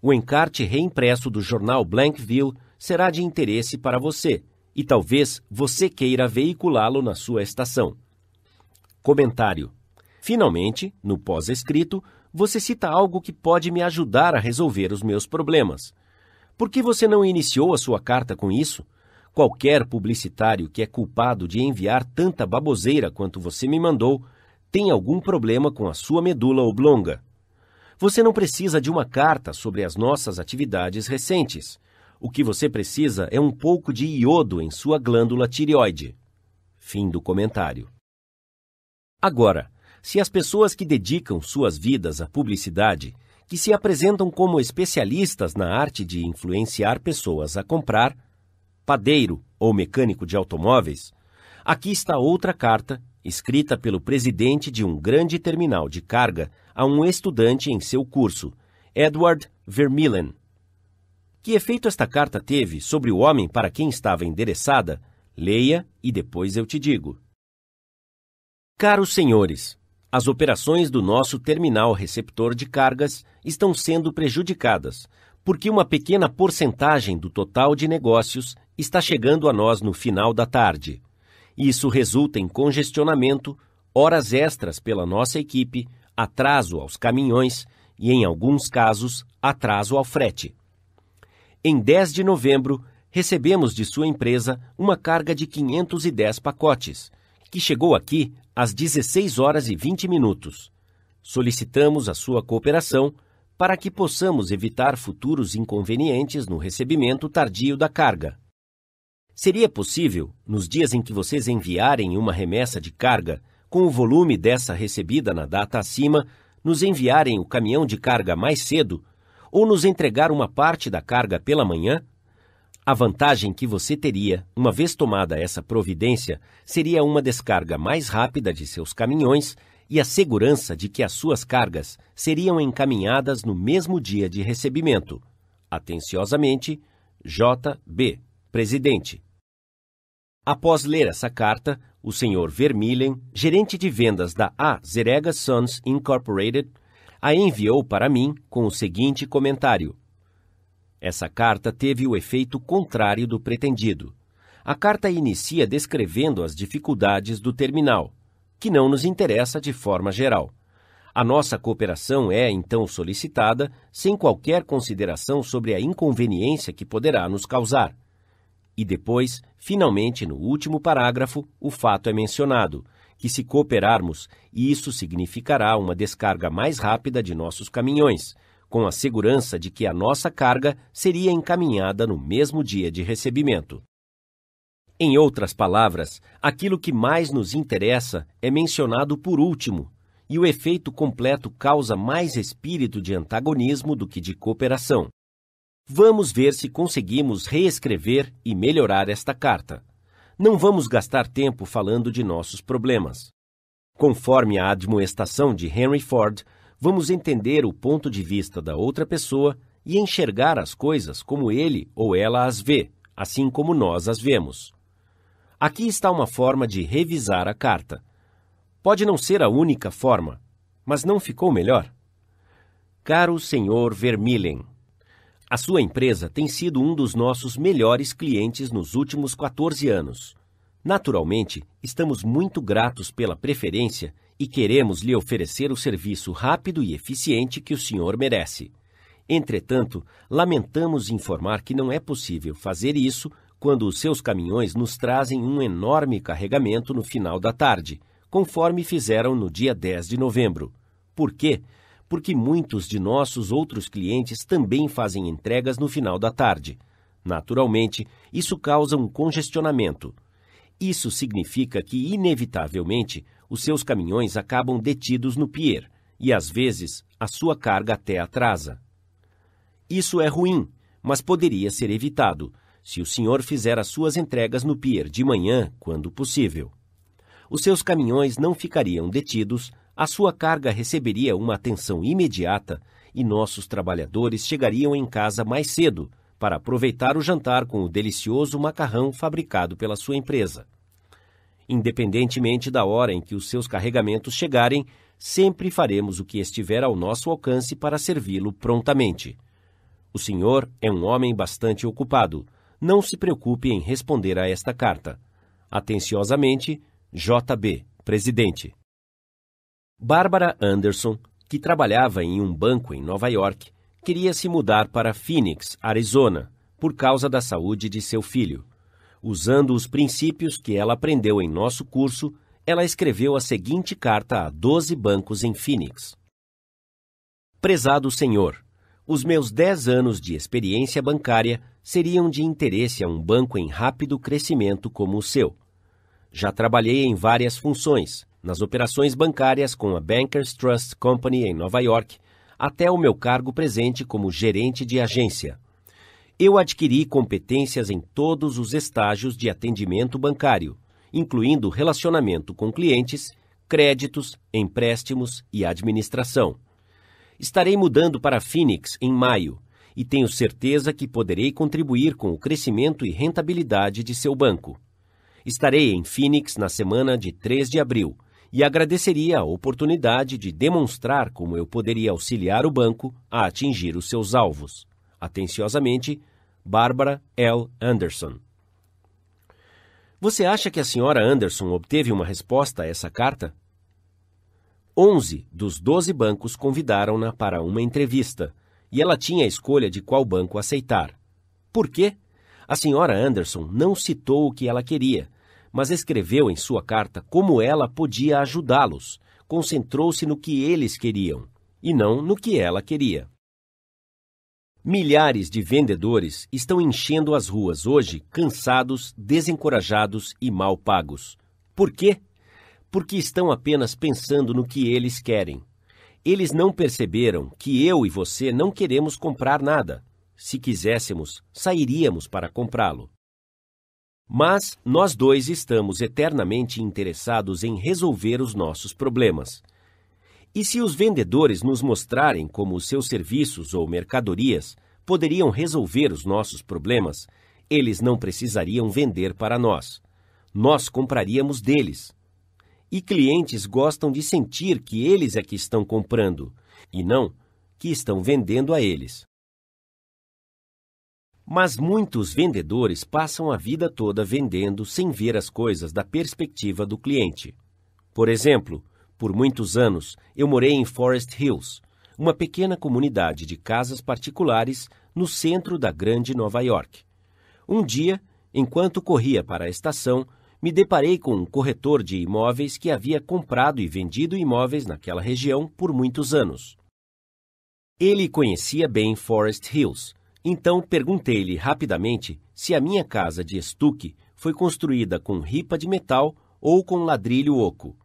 O encarte reimpresso do jornal Blankville será de interesse para você e talvez você queira veiculá-lo na sua estação. Comentário: Finalmente, no pós-escrito, você cita algo que pode me ajudar a resolver os meus problemas. Por que você não iniciou a sua carta com isso? Qualquer publicitário que é culpado de enviar tanta baboseira quanto você me mandou tem algum problema com a sua medula oblonga. Você não precisa de uma carta sobre as nossas atividades recentes. O que você precisa é um pouco de iodo em sua glândula tireoide. Fim do comentário. Agora, se as pessoas que dedicam suas vidas à publicidade, que se apresentam como especialistas na arte de influenciar pessoas a comprar, padeiro ou mecânico de automóveis, aqui está outra carta escrita pelo presidente de um grande terminal de carga a um estudante em seu curso, Edward Vermillen. Que efeito esta carta teve sobre o homem para quem estava endereçada? Leia e depois eu te digo. Caros senhores, as operações do nosso terminal receptor de cargas estão sendo prejudicadas, porque uma pequena porcentagem do total de negócios está chegando a nós no final da tarde. Isso resulta em congestionamento, horas extras pela nossa equipe, atraso aos caminhões e, em alguns casos, atraso ao frete. Em 10 de novembro, recebemos de sua empresa uma carga de 510 pacotes, que chegou aqui às 16 horas e 20 minutos. Solicitamos a sua cooperação para que possamos evitar futuros inconvenientes no recebimento tardio da carga. Seria possível, nos dias em que vocês enviarem uma remessa de carga, com o volume dessa recebida na data acima, nos enviarem o caminhão de carga mais cedo ou nos entregar uma parte da carga pela manhã? A vantagem que você teria, uma vez tomada essa providência, seria uma descarga mais rápida de seus caminhões e a segurança de que as suas cargas seriam encaminhadas no mesmo dia de recebimento. Atenciosamente, J.B. Presidente. Após ler essa carta, o Sr. Vermillion, gerente de vendas da A Zerega Sons Incorporated, a enviou para mim com o seguinte comentário: Essa carta teve o efeito contrário do pretendido. A carta inicia descrevendo as dificuldades do terminal, que não nos interessa de forma geral. A nossa cooperação é então solicitada sem qualquer consideração sobre a inconveniência que poderá nos causar. E depois, finalmente, no último parágrafo, o fato é mencionado, que se cooperarmos, isso significará uma descarga mais rápida de nossos caminhões, com a segurança de que a nossa carga seria encaminhada no mesmo dia de recebimento. Em outras palavras, aquilo que mais nos interessa é mencionado por último, e o efeito completo causa mais espírito de antagonismo do que de cooperação. Vamos ver se conseguimos reescrever e melhorar esta carta. Não vamos gastar tempo falando de nossos problemas. Conforme a admoestação de Henry Ford, vamos entender o ponto de vista da outra pessoa e enxergar as coisas como ele ou ela as vê, assim como nós as vemos. Aqui está uma forma de revisar a carta. Pode não ser a única forma, mas não ficou melhor? Caro Senhor Vermilion. A sua empresa tem sido um dos nossos melhores clientes nos últimos 14 anos. Naturalmente, estamos muito gratos pela preferência e queremos lhe oferecer o serviço rápido e eficiente que o senhor merece. Entretanto, lamentamos informar que não é possível fazer isso quando os seus caminhões nos trazem um enorme carregamento no final da tarde, conforme fizeram no dia 10 de novembro. Por quê? porque muitos de nossos outros clientes também fazem entregas no final da tarde. Naturalmente, isso causa um congestionamento. Isso significa que, inevitavelmente, os seus caminhões acabam detidos no pier e, às vezes, a sua carga até atrasa. Isso é ruim, mas poderia ser evitado se o senhor fizer as suas entregas no pier de manhã, quando possível. Os seus caminhões não ficariam detidos a sua carga receberia uma atenção imediata e nossos trabalhadores chegariam em casa mais cedo para aproveitar o jantar com o delicioso macarrão fabricado pela sua empresa. Independentemente da hora em que os seus carregamentos chegarem, sempre faremos o que estiver ao nosso alcance para servi-lo prontamente. O senhor é um homem bastante ocupado. Não se preocupe em responder a esta carta. Atenciosamente, JB, Presidente. Bárbara Anderson, que trabalhava em um banco em Nova York, queria se mudar para Phoenix, Arizona, por causa da saúde de seu filho. Usando os princípios que ela aprendeu em nosso curso, ela escreveu a seguinte carta a 12 bancos em Phoenix: Prezado senhor, os meus 10 anos de experiência bancária seriam de interesse a um banco em rápido crescimento como o seu. Já trabalhei em várias funções, nas operações bancárias com a Bankers Trust Company em Nova York, até o meu cargo presente como gerente de agência. Eu adquiri competências em todos os estágios de atendimento bancário, incluindo relacionamento com clientes, créditos, empréstimos e administração. Estarei mudando para Phoenix em maio e tenho certeza que poderei contribuir com o crescimento e rentabilidade de seu banco. Estarei em Phoenix na semana de 3 de abril e agradeceria a oportunidade de demonstrar como eu poderia auxiliar o banco a atingir os seus alvos. Atenciosamente, Barbara L. Anderson. Você acha que a senhora Anderson obteve uma resposta a essa carta? Onze dos doze bancos convidaram-na para uma entrevista e ela tinha a escolha de qual banco aceitar. Por quê? A senhora Anderson não citou o que ela queria mas escreveu em sua carta como ela podia ajudá-los. Concentrou-se no que eles queriam e não no que ela queria. Milhares de vendedores estão enchendo as ruas hoje, cansados, desencorajados e mal pagos. Por quê? Porque estão apenas pensando no que eles querem. Eles não perceberam que eu e você não queremos comprar nada. Se quiséssemos, sairíamos para comprá-lo. Mas nós dois estamos eternamente interessados em resolver os nossos problemas. E se os vendedores nos mostrarem como os seus serviços ou mercadorias poderiam resolver os nossos problemas, eles não precisariam vender para nós. Nós compraríamos deles. E clientes gostam de sentir que eles é que estão comprando, e não que estão vendendo a eles. Mas muitos vendedores passam a vida toda vendendo sem ver as coisas da perspectiva do cliente. Por exemplo, por muitos anos eu morei em Forest Hills, uma pequena comunidade de casas particulares no centro da grande Nova York. Um dia, enquanto corria para a estação, me deparei com um corretor de imóveis que havia comprado e vendido imóveis naquela região por muitos anos. Ele conhecia bem Forest Hills então perguntei-lhe rapidamente se a minha casa de estuque foi construída com ripa de metal ou com ladrilho oco.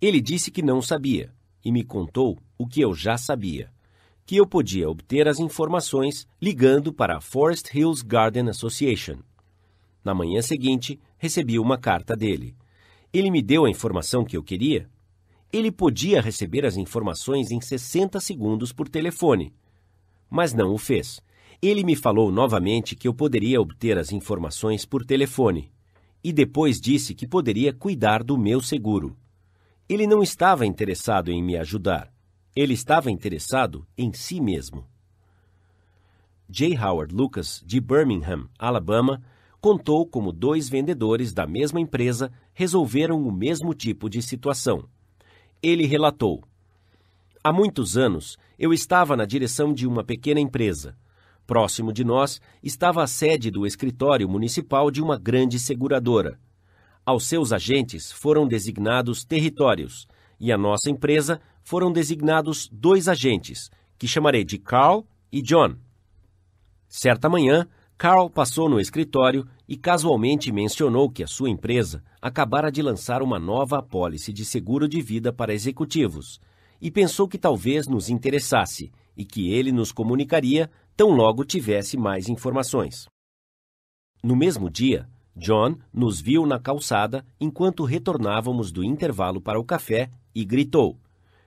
Ele disse que não sabia e me contou o que eu já sabia, que eu podia obter as informações ligando para a Forest Hills Garden Association. Na manhã seguinte, recebi uma carta dele. Ele me deu a informação que eu queria. Ele podia receber as informações em 60 segundos por telefone, mas não o fez ele me falou novamente que eu poderia obter as informações por telefone e depois disse que poderia cuidar do meu seguro. Ele não estava interessado em me ajudar, ele estava interessado em si mesmo. J. Howard Lucas, de Birmingham, Alabama, contou como dois vendedores da mesma empresa resolveram o mesmo tipo de situação. Ele relatou: Há muitos anos eu estava na direção de uma pequena empresa Próximo de nós estava a sede do escritório municipal de uma grande seguradora. Aos seus agentes foram designados territórios e à nossa empresa foram designados dois agentes, que chamarei de Carl e John. Certa manhã, Carl passou no escritório e casualmente mencionou que a sua empresa acabara de lançar uma nova apólice de seguro de vida para executivos e pensou que talvez nos interessasse e que ele nos comunicaria tão logo tivesse mais informações. No mesmo dia, John nos viu na calçada enquanto retornávamos do intervalo para o café e gritou: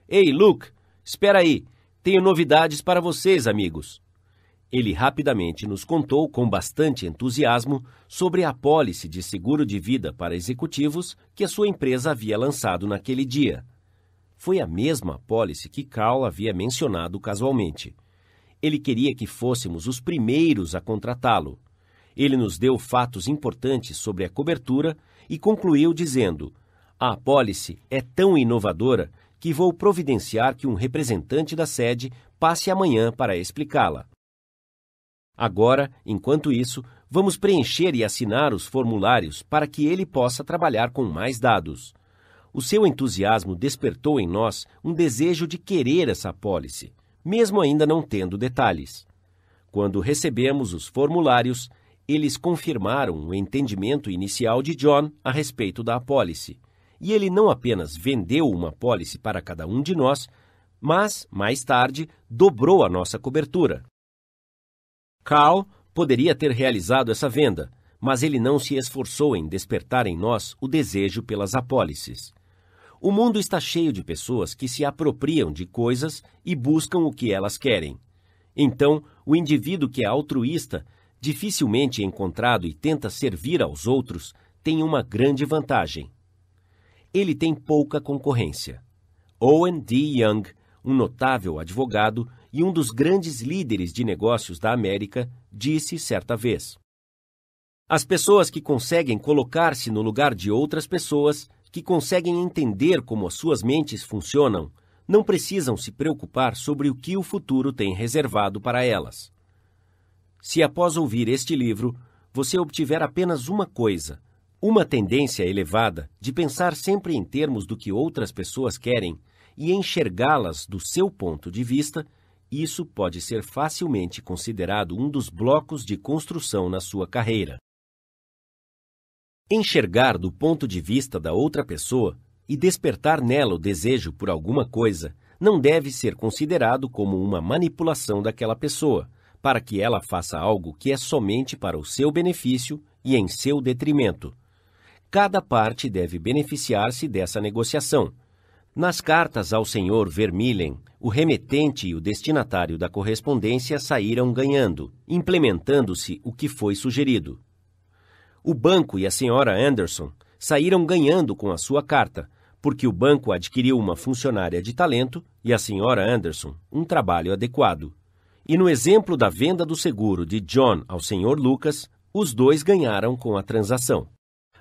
Ei, Luke, espera aí, tenho novidades para vocês, amigos. Ele rapidamente nos contou com bastante entusiasmo sobre a pólice de seguro de vida para executivos que a sua empresa havia lançado naquele dia. Foi a mesma pólice que Carl havia mencionado casualmente. Ele queria que fôssemos os primeiros a contratá-lo. Ele nos deu fatos importantes sobre a cobertura e concluiu dizendo: A apólice é tão inovadora que vou providenciar que um representante da sede passe amanhã para explicá-la. Agora, enquanto isso, vamos preencher e assinar os formulários para que ele possa trabalhar com mais dados. O seu entusiasmo despertou em nós um desejo de querer essa apólice mesmo ainda não tendo detalhes. Quando recebemos os formulários, eles confirmaram o entendimento inicial de John a respeito da apólice. E ele não apenas vendeu uma apólice para cada um de nós, mas, mais tarde, dobrou a nossa cobertura. Carl poderia ter realizado essa venda, mas ele não se esforçou em despertar em nós o desejo pelas apólices. O mundo está cheio de pessoas que se apropriam de coisas e buscam o que elas querem. Então, o indivíduo que é altruísta, dificilmente encontrado e tenta servir aos outros, tem uma grande vantagem. Ele tem pouca concorrência. Owen D. Young, um notável advogado e um dos grandes líderes de negócios da América, disse certa vez: As pessoas que conseguem colocar-se no lugar de outras pessoas que conseguem entender como as suas mentes funcionam não precisam se preocupar sobre o que o futuro tem reservado para elas. Se após ouvir este livro você obtiver apenas uma coisa, uma tendência elevada de pensar sempre em termos do que outras pessoas querem e enxergá-las do seu ponto de vista, isso pode ser facilmente considerado um dos blocos de construção na sua carreira. Enxergar do ponto de vista da outra pessoa e despertar nela o desejo por alguma coisa não deve ser considerado como uma manipulação daquela pessoa, para que ela faça algo que é somente para o seu benefício e em seu detrimento. Cada parte deve beneficiar-se dessa negociação. Nas cartas ao senhor Vermilhen, o remetente e o destinatário da correspondência saíram ganhando, implementando-se o que foi sugerido. O banco e a senhora Anderson saíram ganhando com a sua carta, porque o banco adquiriu uma funcionária de talento e a senhora Anderson um trabalho adequado. E no exemplo da venda do seguro de John ao senhor Lucas, os dois ganharam com a transação.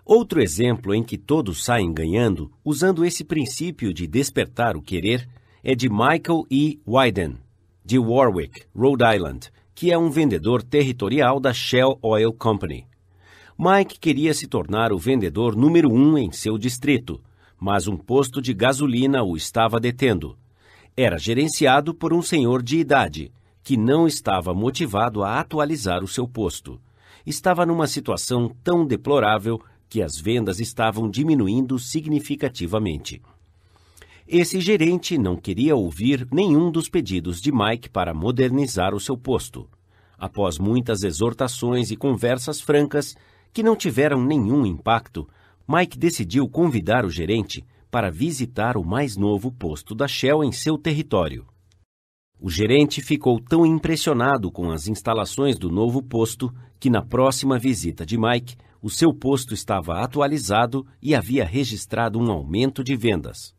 Outro exemplo em que todos saem ganhando usando esse princípio de despertar o querer é de Michael E. Wyden, de Warwick, Rhode Island, que é um vendedor territorial da Shell Oil Company. Mike queria se tornar o vendedor número um em seu distrito, mas um posto de gasolina o estava detendo. Era gerenciado por um senhor de idade, que não estava motivado a atualizar o seu posto. Estava numa situação tão deplorável que as vendas estavam diminuindo significativamente. Esse gerente não queria ouvir nenhum dos pedidos de Mike para modernizar o seu posto. Após muitas exortações e conversas francas, que não tiveram nenhum impacto, Mike decidiu convidar o gerente para visitar o mais novo posto da Shell em seu território. O gerente ficou tão impressionado com as instalações do novo posto que, na próxima visita de Mike, o seu posto estava atualizado e havia registrado um aumento de vendas.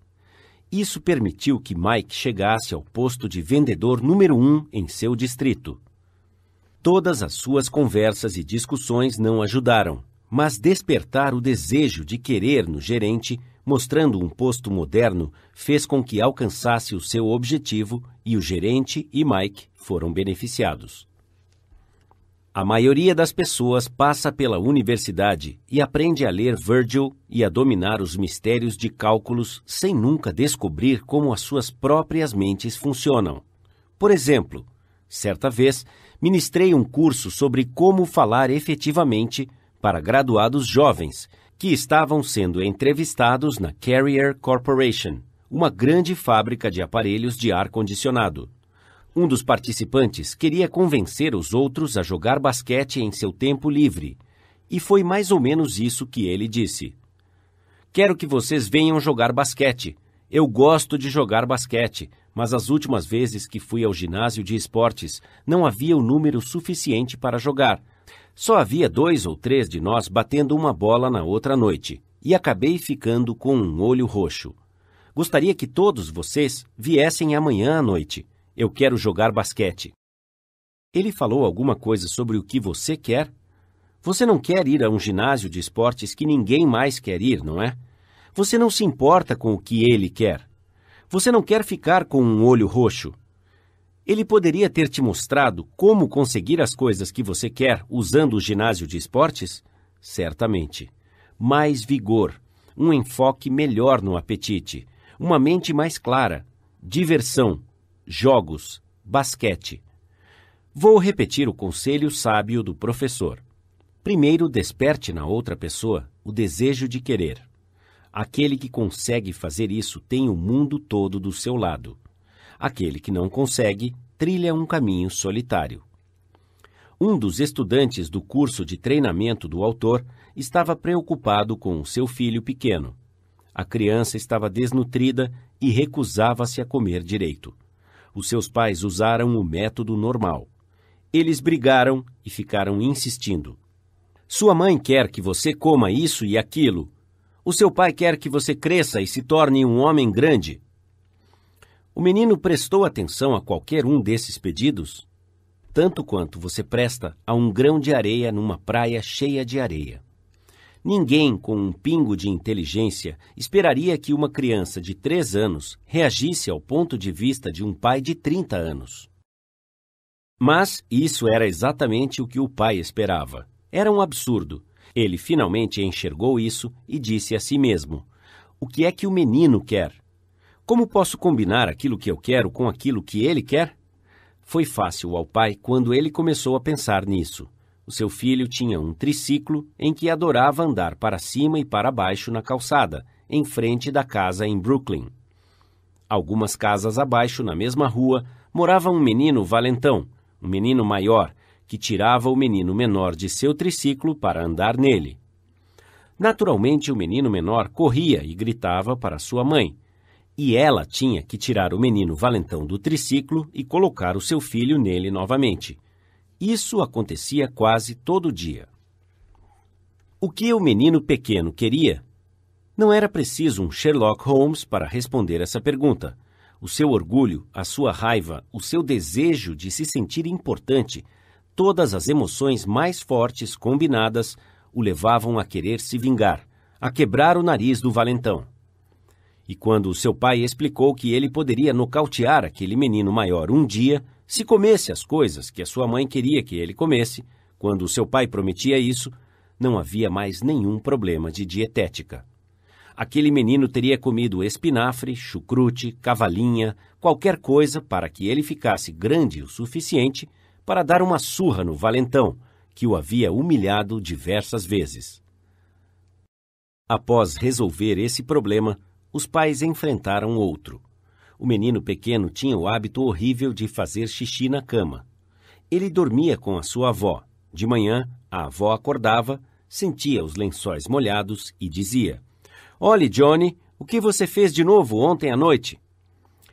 Isso permitiu que Mike chegasse ao posto de vendedor número um em seu distrito. Todas as suas conversas e discussões não ajudaram, mas despertar o desejo de querer no gerente, mostrando um posto moderno, fez com que alcançasse o seu objetivo e o gerente e Mike foram beneficiados. A maioria das pessoas passa pela universidade e aprende a ler Virgil e a dominar os mistérios de cálculos sem nunca descobrir como as suas próprias mentes funcionam. Por exemplo, certa vez ministrei um curso sobre como falar efetivamente para graduados jovens que estavam sendo entrevistados na Carrier Corporation, uma grande fábrica de aparelhos de ar-condicionado. Um dos participantes queria convencer os outros a jogar basquete em seu tempo livre, e foi mais ou menos isso que ele disse. Quero que vocês venham jogar basquete. Eu gosto de jogar basquete, mas as últimas vezes que fui ao ginásio de esportes não havia o número suficiente para jogar. Só havia dois ou três de nós batendo uma bola na outra noite, e acabei ficando com um olho roxo. Gostaria que todos vocês viessem amanhã à noite. Eu quero jogar basquete. Ele falou alguma coisa sobre o que você quer? Você não quer ir a um ginásio de esportes que ninguém mais quer ir, não é? Você não se importa com o que ele quer. Você não quer ficar com um olho roxo. Ele poderia ter te mostrado como conseguir as coisas que você quer usando o ginásio de esportes? Certamente. Mais vigor, um enfoque melhor no apetite, uma mente mais clara, diversão, jogos, basquete. Vou repetir o conselho sábio do professor. Primeiro, desperte na outra pessoa o desejo de querer. Aquele que consegue fazer isso tem o mundo todo do seu lado. Aquele que não consegue trilha um caminho solitário. Um dos estudantes do curso de treinamento do autor estava preocupado com o seu filho pequeno. A criança estava desnutrida e recusava-se a comer direito. Os seus pais usaram o método normal. Eles brigaram e ficaram insistindo. Sua mãe quer que você coma isso e aquilo, o seu pai quer que você cresça e se torne um homem grande. O menino prestou atenção a qualquer um desses pedidos, tanto quanto você presta a um grão de areia numa praia cheia de areia. Ninguém com um pingo de inteligência esperaria que uma criança de três anos reagisse ao ponto de vista de um pai de trinta anos. Mas isso era exatamente o que o pai esperava. Era um absurdo, ele finalmente enxergou isso e disse a si mesmo: O que é que o menino quer? Como posso combinar aquilo que eu quero com aquilo que ele quer? Foi fácil ao pai quando ele começou a pensar nisso. O seu filho tinha um triciclo em que adorava andar para cima e para baixo na calçada, em frente da casa em Brooklyn. Algumas casas abaixo, na mesma rua, morava um menino valentão, um menino maior, que tirava o menino menor de seu triciclo para andar nele. Naturalmente, o menino menor corria e gritava para sua mãe, e ela tinha que tirar o menino valentão do triciclo e colocar o seu filho nele novamente. Isso acontecia quase todo dia. O que o menino pequeno queria? Não era preciso um Sherlock Holmes para responder essa pergunta. O seu orgulho, a sua raiva, o seu desejo de se sentir importante Todas as emoções mais fortes combinadas o levavam a querer se vingar, a quebrar o nariz do valentão. E quando seu pai explicou que ele poderia nocautear aquele menino maior um dia, se comesse as coisas que a sua mãe queria que ele comesse, quando seu pai prometia isso, não havia mais nenhum problema de dietética. Aquele menino teria comido espinafre, chucrute, cavalinha, qualquer coisa para que ele ficasse grande o suficiente para dar uma surra no valentão, que o havia humilhado diversas vezes. Após resolver esse problema, os pais enfrentaram outro. O menino pequeno tinha o hábito horrível de fazer xixi na cama. Ele dormia com a sua avó. De manhã, a avó acordava, sentia os lençóis molhados e dizia: Olhe, Johnny, o que você fez de novo ontem à noite?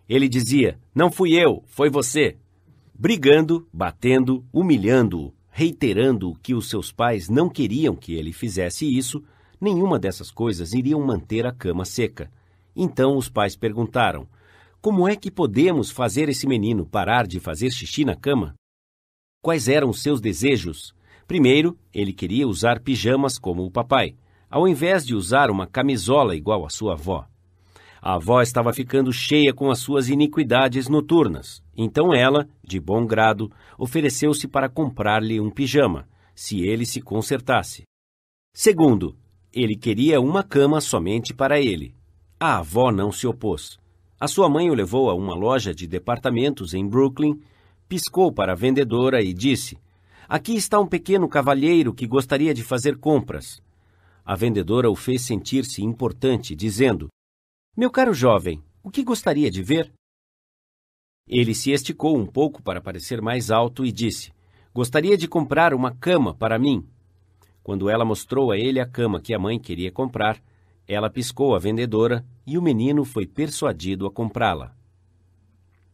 Ele dizia: Não fui eu, foi você brigando, batendo, humilhando-o, reiterando que os seus pais não queriam que ele fizesse isso, nenhuma dessas coisas iriam manter a cama seca. Então os pais perguntaram: Como é que podemos fazer esse menino parar de fazer xixi na cama? Quais eram os seus desejos? Primeiro, ele queria usar pijamas como o papai, ao invés de usar uma camisola igual à sua avó. A avó estava ficando cheia com as suas iniquidades noturnas. Então ela, de bom grado, ofereceu-se para comprar-lhe um pijama, se ele se consertasse. Segundo, ele queria uma cama somente para ele. A avó não se opôs. A sua mãe o levou a uma loja de departamentos em Brooklyn, piscou para a vendedora e disse: Aqui está um pequeno cavalheiro que gostaria de fazer compras. A vendedora o fez sentir-se importante, dizendo: meu caro jovem, o que gostaria de ver? Ele se esticou um pouco para parecer mais alto e disse: Gostaria de comprar uma cama para mim. Quando ela mostrou a ele a cama que a mãe queria comprar, ela piscou a vendedora e o menino foi persuadido a comprá-la.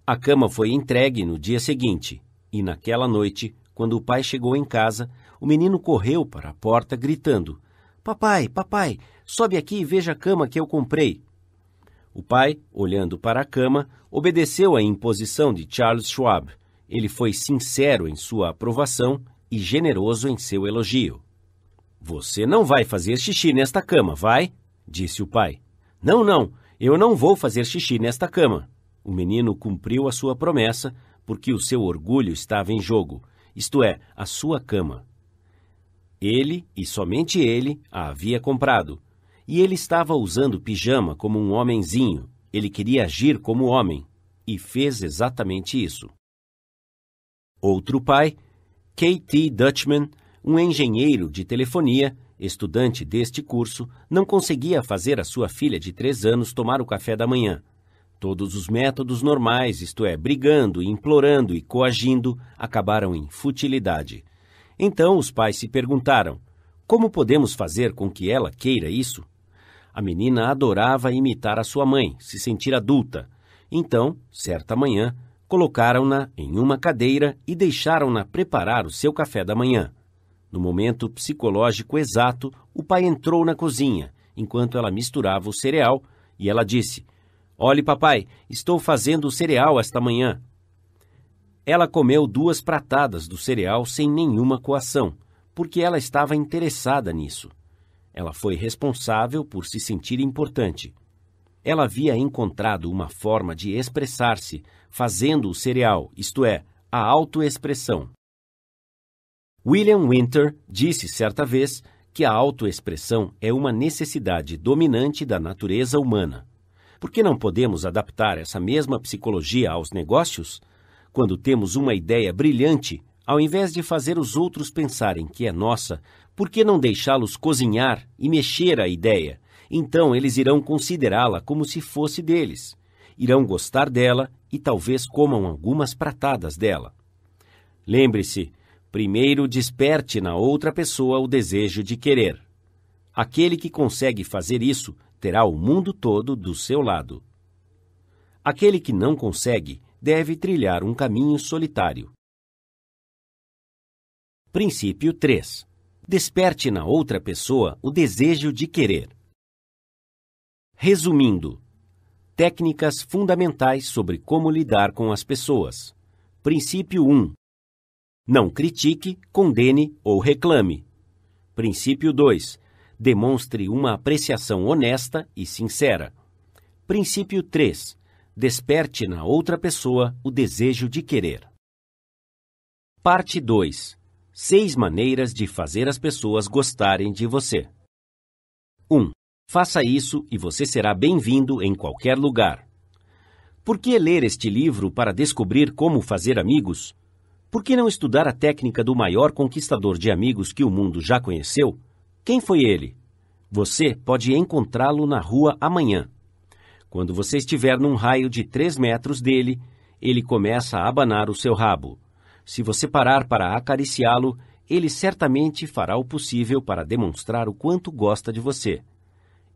A cama foi entregue no dia seguinte, e naquela noite, quando o pai chegou em casa, o menino correu para a porta gritando: Papai, papai, sobe aqui e veja a cama que eu comprei. O pai, olhando para a cama, obedeceu à imposição de Charles Schwab. Ele foi sincero em sua aprovação e generoso em seu elogio. Você não vai fazer xixi nesta cama, vai? disse o pai. Não, não, eu não vou fazer xixi nesta cama. O menino cumpriu a sua promessa porque o seu orgulho estava em jogo, isto é, a sua cama. Ele, e somente ele, a havia comprado e ele estava usando pijama como um homenzinho. Ele queria agir como homem e fez exatamente isso. Outro pai, K.T. Dutchman, um engenheiro de telefonia, estudante deste curso, não conseguia fazer a sua filha de três anos tomar o café da manhã. Todos os métodos normais, isto é, brigando, implorando e coagindo, acabaram em futilidade. Então os pais se perguntaram: como podemos fazer com que ela queira isso? A menina adorava imitar a sua mãe, se sentir adulta. Então, certa manhã, colocaram-na em uma cadeira e deixaram-na preparar o seu café da manhã. No momento psicológico exato, o pai entrou na cozinha, enquanto ela misturava o cereal, e ela disse: Olhe, papai, estou fazendo o cereal esta manhã. Ela comeu duas pratadas do cereal sem nenhuma coação, porque ela estava interessada nisso. Ela foi responsável por se sentir importante. Ela havia encontrado uma forma de expressar-se, fazendo o cereal, isto é, a autoexpressão. William Winter disse certa vez que a autoexpressão é uma necessidade dominante da natureza humana. Por que não podemos adaptar essa mesma psicologia aos negócios? Quando temos uma ideia brilhante, ao invés de fazer os outros pensarem que é nossa, por que não deixá-los cozinhar e mexer a ideia? Então eles irão considerá-la como se fosse deles. Irão gostar dela e talvez comam algumas pratadas dela. Lembre-se, primeiro desperte na outra pessoa o desejo de querer. Aquele que consegue fazer isso terá o mundo todo do seu lado. Aquele que não consegue deve trilhar um caminho solitário. Princípio 3 desperte na outra pessoa o desejo de querer. Resumindo, técnicas fundamentais sobre como lidar com as pessoas. Princípio 1. Não critique, condene ou reclame. Princípio 2. Demonstre uma apreciação honesta e sincera. Princípio 3. Desperte na outra pessoa o desejo de querer. Parte 2. Seis maneiras de fazer as pessoas gostarem de você. 1. Um, faça isso e você será bem-vindo em qualquer lugar. Por que ler este livro para descobrir como fazer amigos? Por que não estudar a técnica do maior conquistador de amigos que o mundo já conheceu? Quem foi ele? Você pode encontrá-lo na rua amanhã. Quando você estiver num raio de 3 metros dele, ele começa a abanar o seu rabo. Se você parar para acariciá-lo, ele certamente fará o possível para demonstrar o quanto gosta de você.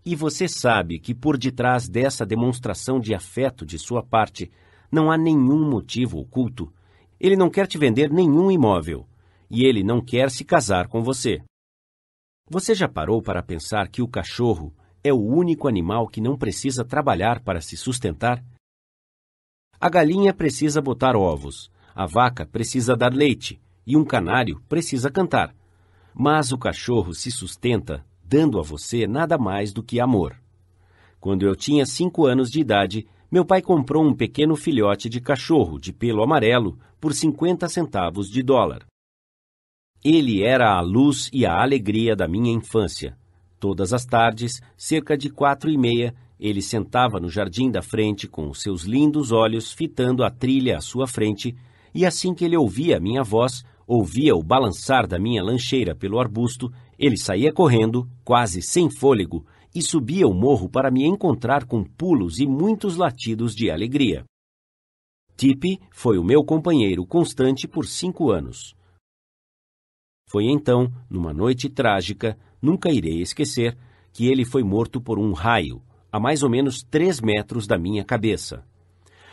E você sabe que por detrás dessa demonstração de afeto de sua parte não há nenhum motivo oculto. Ele não quer te vender nenhum imóvel e ele não quer se casar com você. Você já parou para pensar que o cachorro é o único animal que não precisa trabalhar para se sustentar? A galinha precisa botar ovos, a vaca precisa dar leite e um canário precisa cantar. Mas o cachorro se sustenta dando a você nada mais do que amor. Quando eu tinha cinco anos de idade, meu pai comprou um pequeno filhote de cachorro de pelo amarelo por 50 centavos de dólar. Ele era a luz e a alegria da minha infância. Todas as tardes, cerca de quatro e meia, ele sentava no jardim da frente com os seus lindos olhos fitando a trilha à sua frente e assim que ele ouvia a minha voz, ouvia o balançar da minha lancheira pelo arbusto, ele saía correndo, quase sem fôlego, e subia o morro para me encontrar com pulos e muitos latidos de alegria. Tipe foi o meu companheiro constante por cinco anos. Foi então, numa noite trágica, nunca irei esquecer, que ele foi morto por um raio, a mais ou menos três metros da minha cabeça.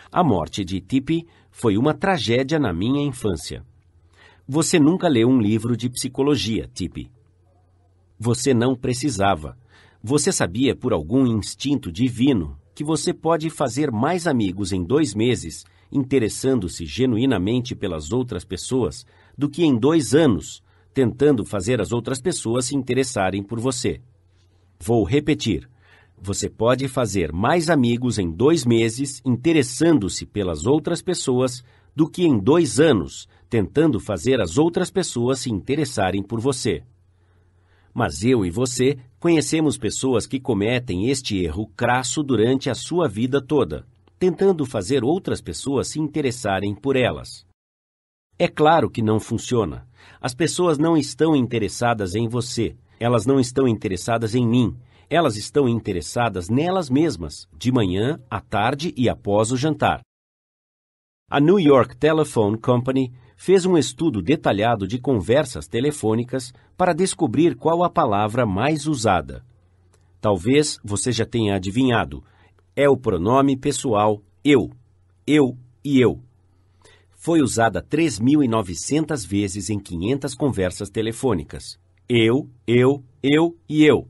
A morte de Tipe foi uma tragédia na minha infância. Você nunca leu um livro de psicologia, Tipe. Você não precisava. Você sabia por algum instinto divino que você pode fazer mais amigos em dois meses, interessando-se genuinamente pelas outras pessoas, do que em dois anos, tentando fazer as outras pessoas se interessarem por você. Vou repetir. Você pode fazer mais amigos em dois meses interessando-se pelas outras pessoas do que em dois anos tentando fazer as outras pessoas se interessarem por você. Mas eu e você conhecemos pessoas que cometem este erro crasso durante a sua vida toda, tentando fazer outras pessoas se interessarem por elas. É claro que não funciona. As pessoas não estão interessadas em você, elas não estão interessadas em mim, elas estão interessadas nelas mesmas, de manhã, à tarde e após o jantar. A New York Telephone Company fez um estudo detalhado de conversas telefônicas para descobrir qual a palavra mais usada. Talvez você já tenha adivinhado. É o pronome pessoal eu, eu e eu. Foi usada 3.900 vezes em 500 conversas telefônicas. Eu, eu, eu e eu.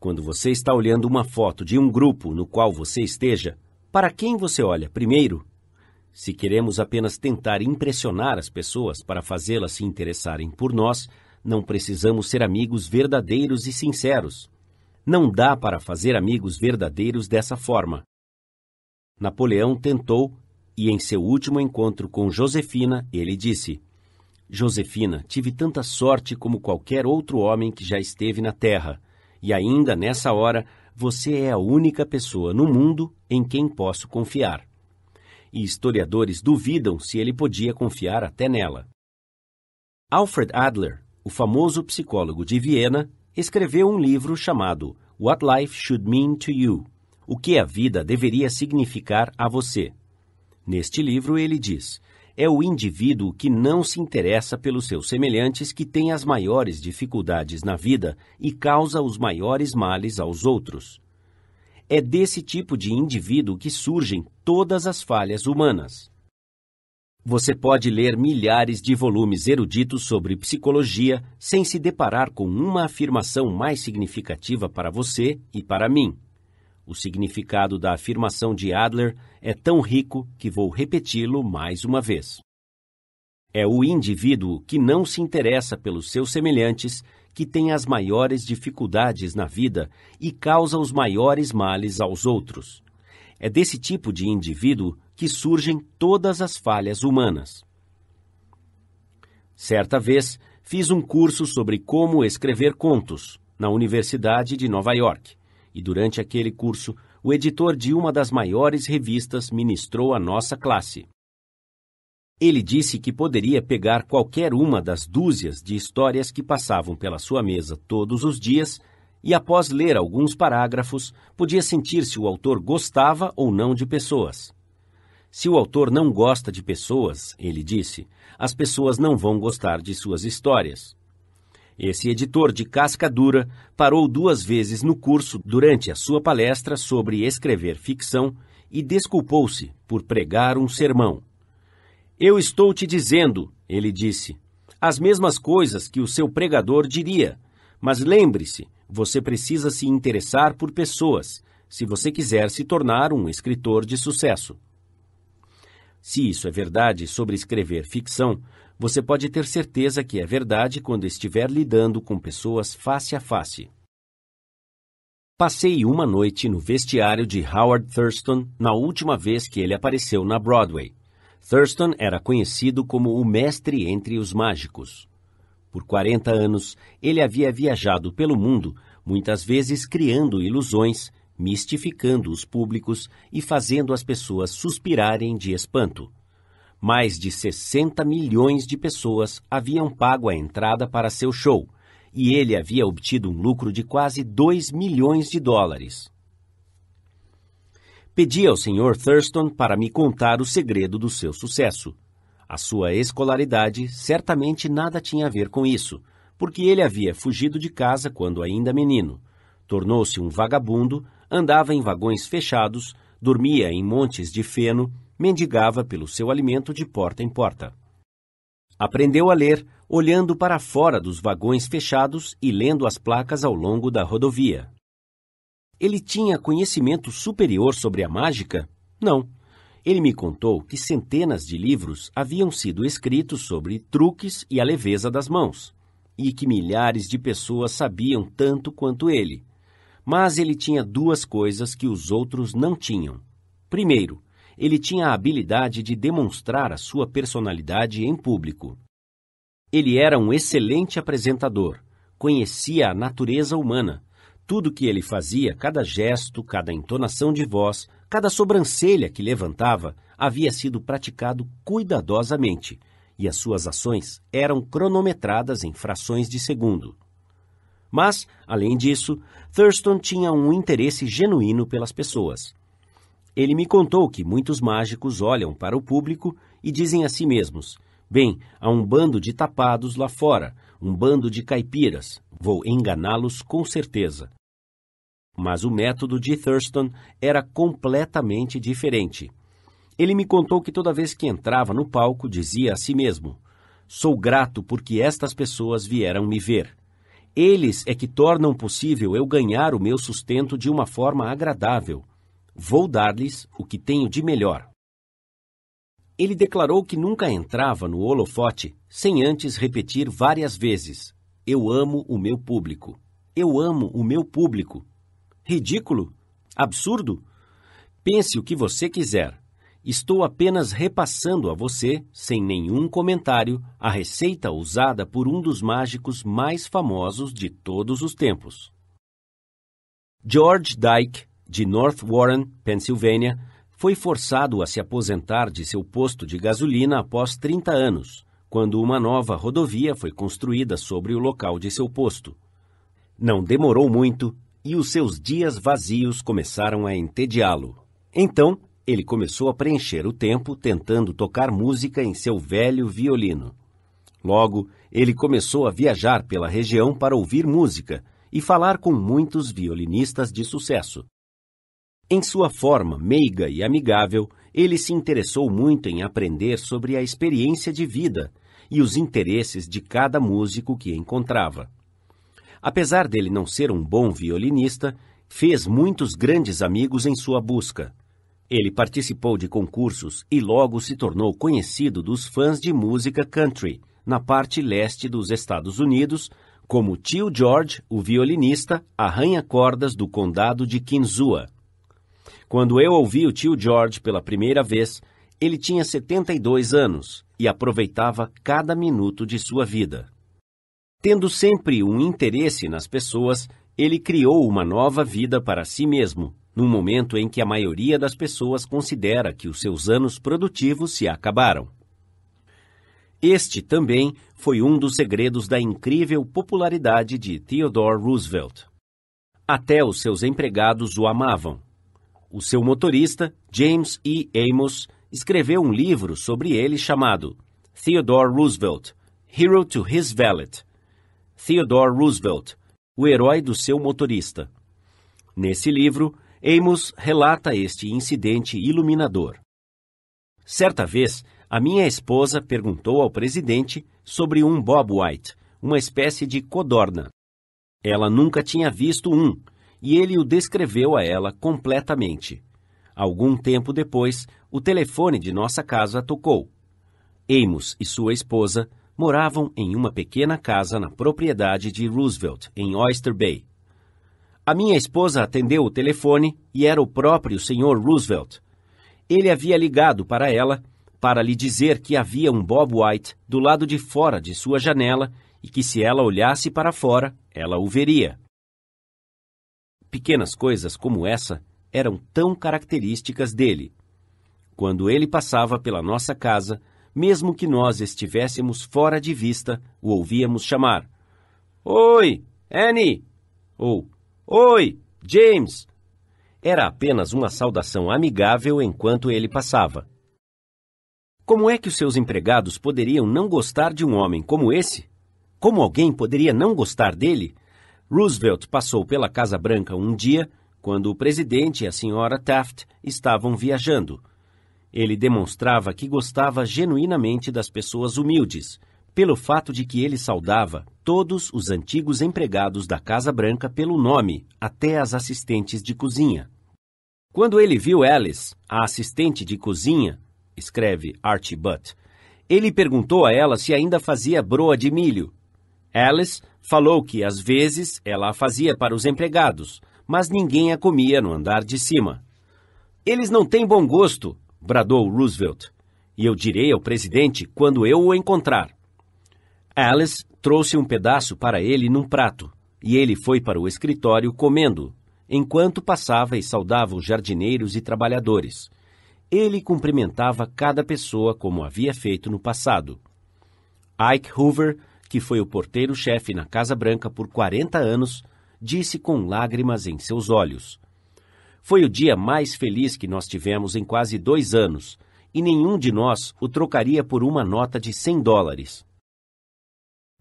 Quando você está olhando uma foto de um grupo no qual você esteja, para quem você olha primeiro? Se queremos apenas tentar impressionar as pessoas para fazê-las se interessarem por nós, não precisamos ser amigos verdadeiros e sinceros. Não dá para fazer amigos verdadeiros dessa forma. Napoleão tentou, e em seu último encontro com Josefina, ele disse: Josefina, tive tanta sorte como qualquer outro homem que já esteve na terra. E ainda nessa hora, você é a única pessoa no mundo em quem posso confiar. E historiadores duvidam se ele podia confiar até nela. Alfred Adler, o famoso psicólogo de Viena, escreveu um livro chamado What Life Should Mean to You O que a vida deveria significar a você. Neste livro, ele diz é o indivíduo que não se interessa pelos seus semelhantes que tem as maiores dificuldades na vida e causa os maiores males aos outros. É desse tipo de indivíduo que surgem todas as falhas humanas. Você pode ler milhares de volumes eruditos sobre psicologia sem se deparar com uma afirmação mais significativa para você e para mim. O significado da afirmação de Adler é tão rico que vou repeti-lo mais uma vez. É o indivíduo que não se interessa pelos seus semelhantes que tem as maiores dificuldades na vida e causa os maiores males aos outros. É desse tipo de indivíduo que surgem todas as falhas humanas. Certa vez, fiz um curso sobre como escrever contos na Universidade de Nova York e durante aquele curso, o editor de uma das maiores revistas ministrou a nossa classe. Ele disse que poderia pegar qualquer uma das dúzias de histórias que passavam pela sua mesa todos os dias e, após ler alguns parágrafos, podia sentir se o autor gostava ou não de pessoas. Se o autor não gosta de pessoas, ele disse, as pessoas não vão gostar de suas histórias. Esse editor de casca dura parou duas vezes no curso durante a sua palestra sobre escrever ficção e desculpou-se por pregar um sermão. Eu estou te dizendo, ele disse, as mesmas coisas que o seu pregador diria. Mas lembre-se, você precisa se interessar por pessoas se você quiser se tornar um escritor de sucesso. Se isso é verdade sobre escrever ficção, você pode ter certeza que é verdade quando estiver lidando com pessoas face a face. Passei uma noite no vestiário de Howard Thurston na última vez que ele apareceu na Broadway. Thurston era conhecido como o mestre entre os mágicos. Por 40 anos, ele havia viajado pelo mundo, muitas vezes criando ilusões, mistificando os públicos e fazendo as pessoas suspirarem de espanto mais de 60 milhões de pessoas haviam pago a entrada para seu show e ele havia obtido um lucro de quase 2 milhões de dólares. Pedi ao Sr. Thurston para me contar o segredo do seu sucesso. A sua escolaridade certamente nada tinha a ver com isso, porque ele havia fugido de casa quando ainda menino. Tornou-se um vagabundo, andava em vagões fechados, dormia em montes de feno mendigava pelo seu alimento de porta em porta. Aprendeu a ler olhando para fora dos vagões fechados e lendo as placas ao longo da rodovia. Ele tinha conhecimento superior sobre a mágica? Não. Ele me contou que centenas de livros haviam sido escritos sobre truques e a leveza das mãos, e que milhares de pessoas sabiam tanto quanto ele. Mas ele tinha duas coisas que os outros não tinham. Primeiro, ele tinha a habilidade de demonstrar a sua personalidade em público. Ele era um excelente apresentador, conhecia a natureza humana. Tudo que ele fazia, cada gesto, cada entonação de voz, cada sobrancelha que levantava, havia sido praticado cuidadosamente, e as suas ações eram cronometradas em frações de segundo. Mas, além disso, Thurston tinha um interesse genuíno pelas pessoas. Ele me contou que muitos mágicos olham para o público e dizem a si mesmos: Bem, há um bando de tapados lá fora, um bando de caipiras. Vou enganá-los com certeza. Mas o método de Thurston era completamente diferente. Ele me contou que toda vez que entrava no palco dizia a si mesmo: Sou grato porque estas pessoas vieram me ver. Eles é que tornam possível eu ganhar o meu sustento de uma forma agradável. Vou dar-lhes o que tenho de melhor. Ele declarou que nunca entrava no holofote sem antes repetir várias vezes: Eu amo o meu público. Eu amo o meu público. Ridículo? Absurdo? Pense o que você quiser. Estou apenas repassando a você, sem nenhum comentário, a receita usada por um dos mágicos mais famosos de todos os tempos. George Dyke de North Warren, Pensilvânia, foi forçado a se aposentar de seu posto de gasolina após 30 anos, quando uma nova rodovia foi construída sobre o local de seu posto. Não demorou muito e os seus dias vazios começaram a entediá-lo. Então, ele começou a preencher o tempo tentando tocar música em seu velho violino. Logo, ele começou a viajar pela região para ouvir música e falar com muitos violinistas de sucesso. Em sua forma meiga e amigável, ele se interessou muito em aprender sobre a experiência de vida e os interesses de cada músico que encontrava. Apesar dele não ser um bom violinista, fez muitos grandes amigos em sua busca. Ele participou de concursos e logo se tornou conhecido dos fãs de música country na parte leste dos Estados Unidos, como Tio George, o violinista, arranha-cordas do condado de Kinsua. Quando eu ouvi o tio George pela primeira vez, ele tinha 72 anos e aproveitava cada minuto de sua vida. Tendo sempre um interesse nas pessoas, ele criou uma nova vida para si mesmo, num momento em que a maioria das pessoas considera que os seus anos produtivos se acabaram. Este também foi um dos segredos da incrível popularidade de Theodore Roosevelt. Até os seus empregados o amavam o seu motorista, James E. Amos, escreveu um livro sobre ele chamado Theodore Roosevelt, Hero to His Valet. Theodore Roosevelt, o herói do seu motorista. Nesse livro, Amos relata este incidente iluminador. Certa vez, a minha esposa perguntou ao presidente sobre um Bob White, uma espécie de codorna. Ela nunca tinha visto um, e ele o descreveu a ela completamente. Algum tempo depois, o telefone de nossa casa tocou. Amos e sua esposa moravam em uma pequena casa na propriedade de Roosevelt, em Oyster Bay. A minha esposa atendeu o telefone e era o próprio Sr. Roosevelt. Ele havia ligado para ela para lhe dizer que havia um Bob White do lado de fora de sua janela e que se ela olhasse para fora, ela o veria. Pequenas coisas como essa eram tão características dele. Quando ele passava pela nossa casa, mesmo que nós estivéssemos fora de vista, o ouvíamos chamar: Oi, Annie! Ou Oi, James! Era apenas uma saudação amigável enquanto ele passava. Como é que os seus empregados poderiam não gostar de um homem como esse? Como alguém poderia não gostar dele? Roosevelt passou pela Casa Branca um dia quando o presidente e a senhora Taft estavam viajando. Ele demonstrava que gostava genuinamente das pessoas humildes, pelo fato de que ele saudava todos os antigos empregados da Casa Branca pelo nome, até as assistentes de cozinha. Quando ele viu Alice, a assistente de cozinha, escreve Archie Butt, ele perguntou a ela se ainda fazia broa de milho. Alice Falou que às vezes ela a fazia para os empregados, mas ninguém a comia no andar de cima. Eles não têm bom gosto, bradou Roosevelt. E eu direi ao presidente quando eu o encontrar. Alice trouxe um pedaço para ele num prato, e ele foi para o escritório comendo, enquanto passava e saudava os jardineiros e trabalhadores. Ele cumprimentava cada pessoa como havia feito no passado. Ike Hoover que foi o porteiro-chefe na Casa Branca por 40 anos, disse com lágrimas em seus olhos: Foi o dia mais feliz que nós tivemos em quase dois anos, e nenhum de nós o trocaria por uma nota de 100 dólares.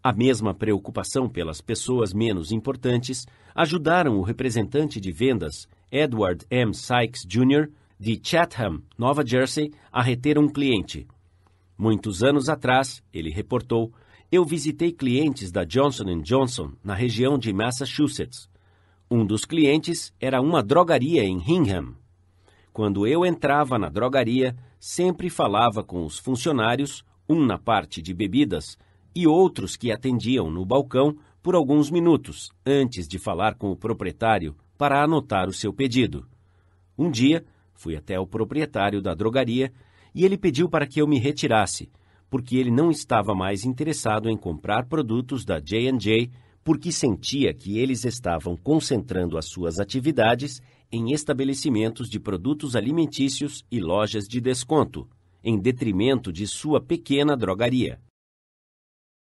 A mesma preocupação pelas pessoas menos importantes ajudaram o representante de vendas, Edward M. Sykes Jr., de Chatham, Nova Jersey, a reter um cliente. Muitos anos atrás, ele reportou, eu visitei clientes da Johnson Johnson na região de Massachusetts. Um dos clientes era uma drogaria em Hingham. Quando eu entrava na drogaria, sempre falava com os funcionários, um na parte de bebidas e outros que atendiam no balcão por alguns minutos antes de falar com o proprietário para anotar o seu pedido. Um dia, fui até o proprietário da drogaria e ele pediu para que eu me retirasse porque ele não estava mais interessado em comprar produtos da J&J, porque sentia que eles estavam concentrando as suas atividades em estabelecimentos de produtos alimentícios e lojas de desconto, em detrimento de sua pequena drogaria.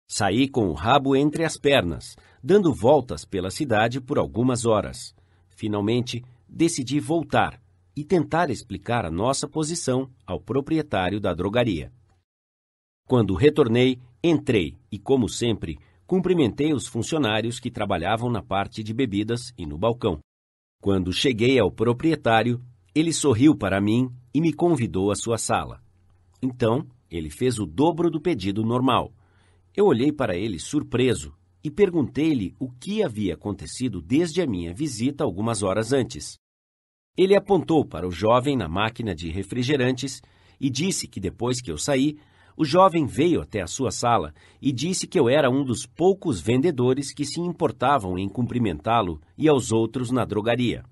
Saí com o rabo entre as pernas, dando voltas pela cidade por algumas horas. Finalmente, decidi voltar e tentar explicar a nossa posição ao proprietário da drogaria. Quando retornei, entrei e, como sempre, cumprimentei os funcionários que trabalhavam na parte de bebidas e no balcão. Quando cheguei ao proprietário, ele sorriu para mim e me convidou à sua sala. Então, ele fez o dobro do pedido normal. Eu olhei para ele surpreso e perguntei-lhe o que havia acontecido desde a minha visita algumas horas antes. Ele apontou para o jovem na máquina de refrigerantes e disse que depois que eu saí, o jovem veio até a sua sala e disse que eu era um dos poucos vendedores que se importavam em cumprimentá-lo e aos outros na drogaria.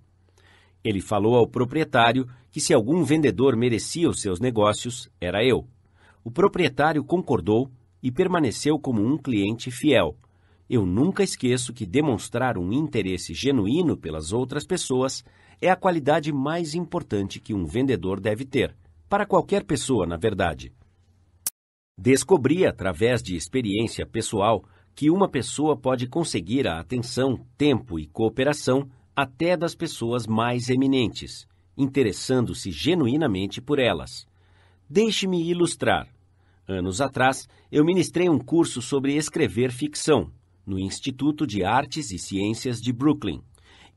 Ele falou ao proprietário que se algum vendedor merecia os seus negócios, era eu. O proprietário concordou e permaneceu como um cliente fiel. Eu nunca esqueço que demonstrar um interesse genuíno pelas outras pessoas é a qualidade mais importante que um vendedor deve ter, para qualquer pessoa, na verdade. Descobri, através de experiência pessoal, que uma pessoa pode conseguir a atenção, tempo e cooperação até das pessoas mais eminentes, interessando-se genuinamente por elas. Deixe-me ilustrar. Anos atrás, eu ministrei um curso sobre escrever ficção no Instituto de Artes e Ciências de Brooklyn,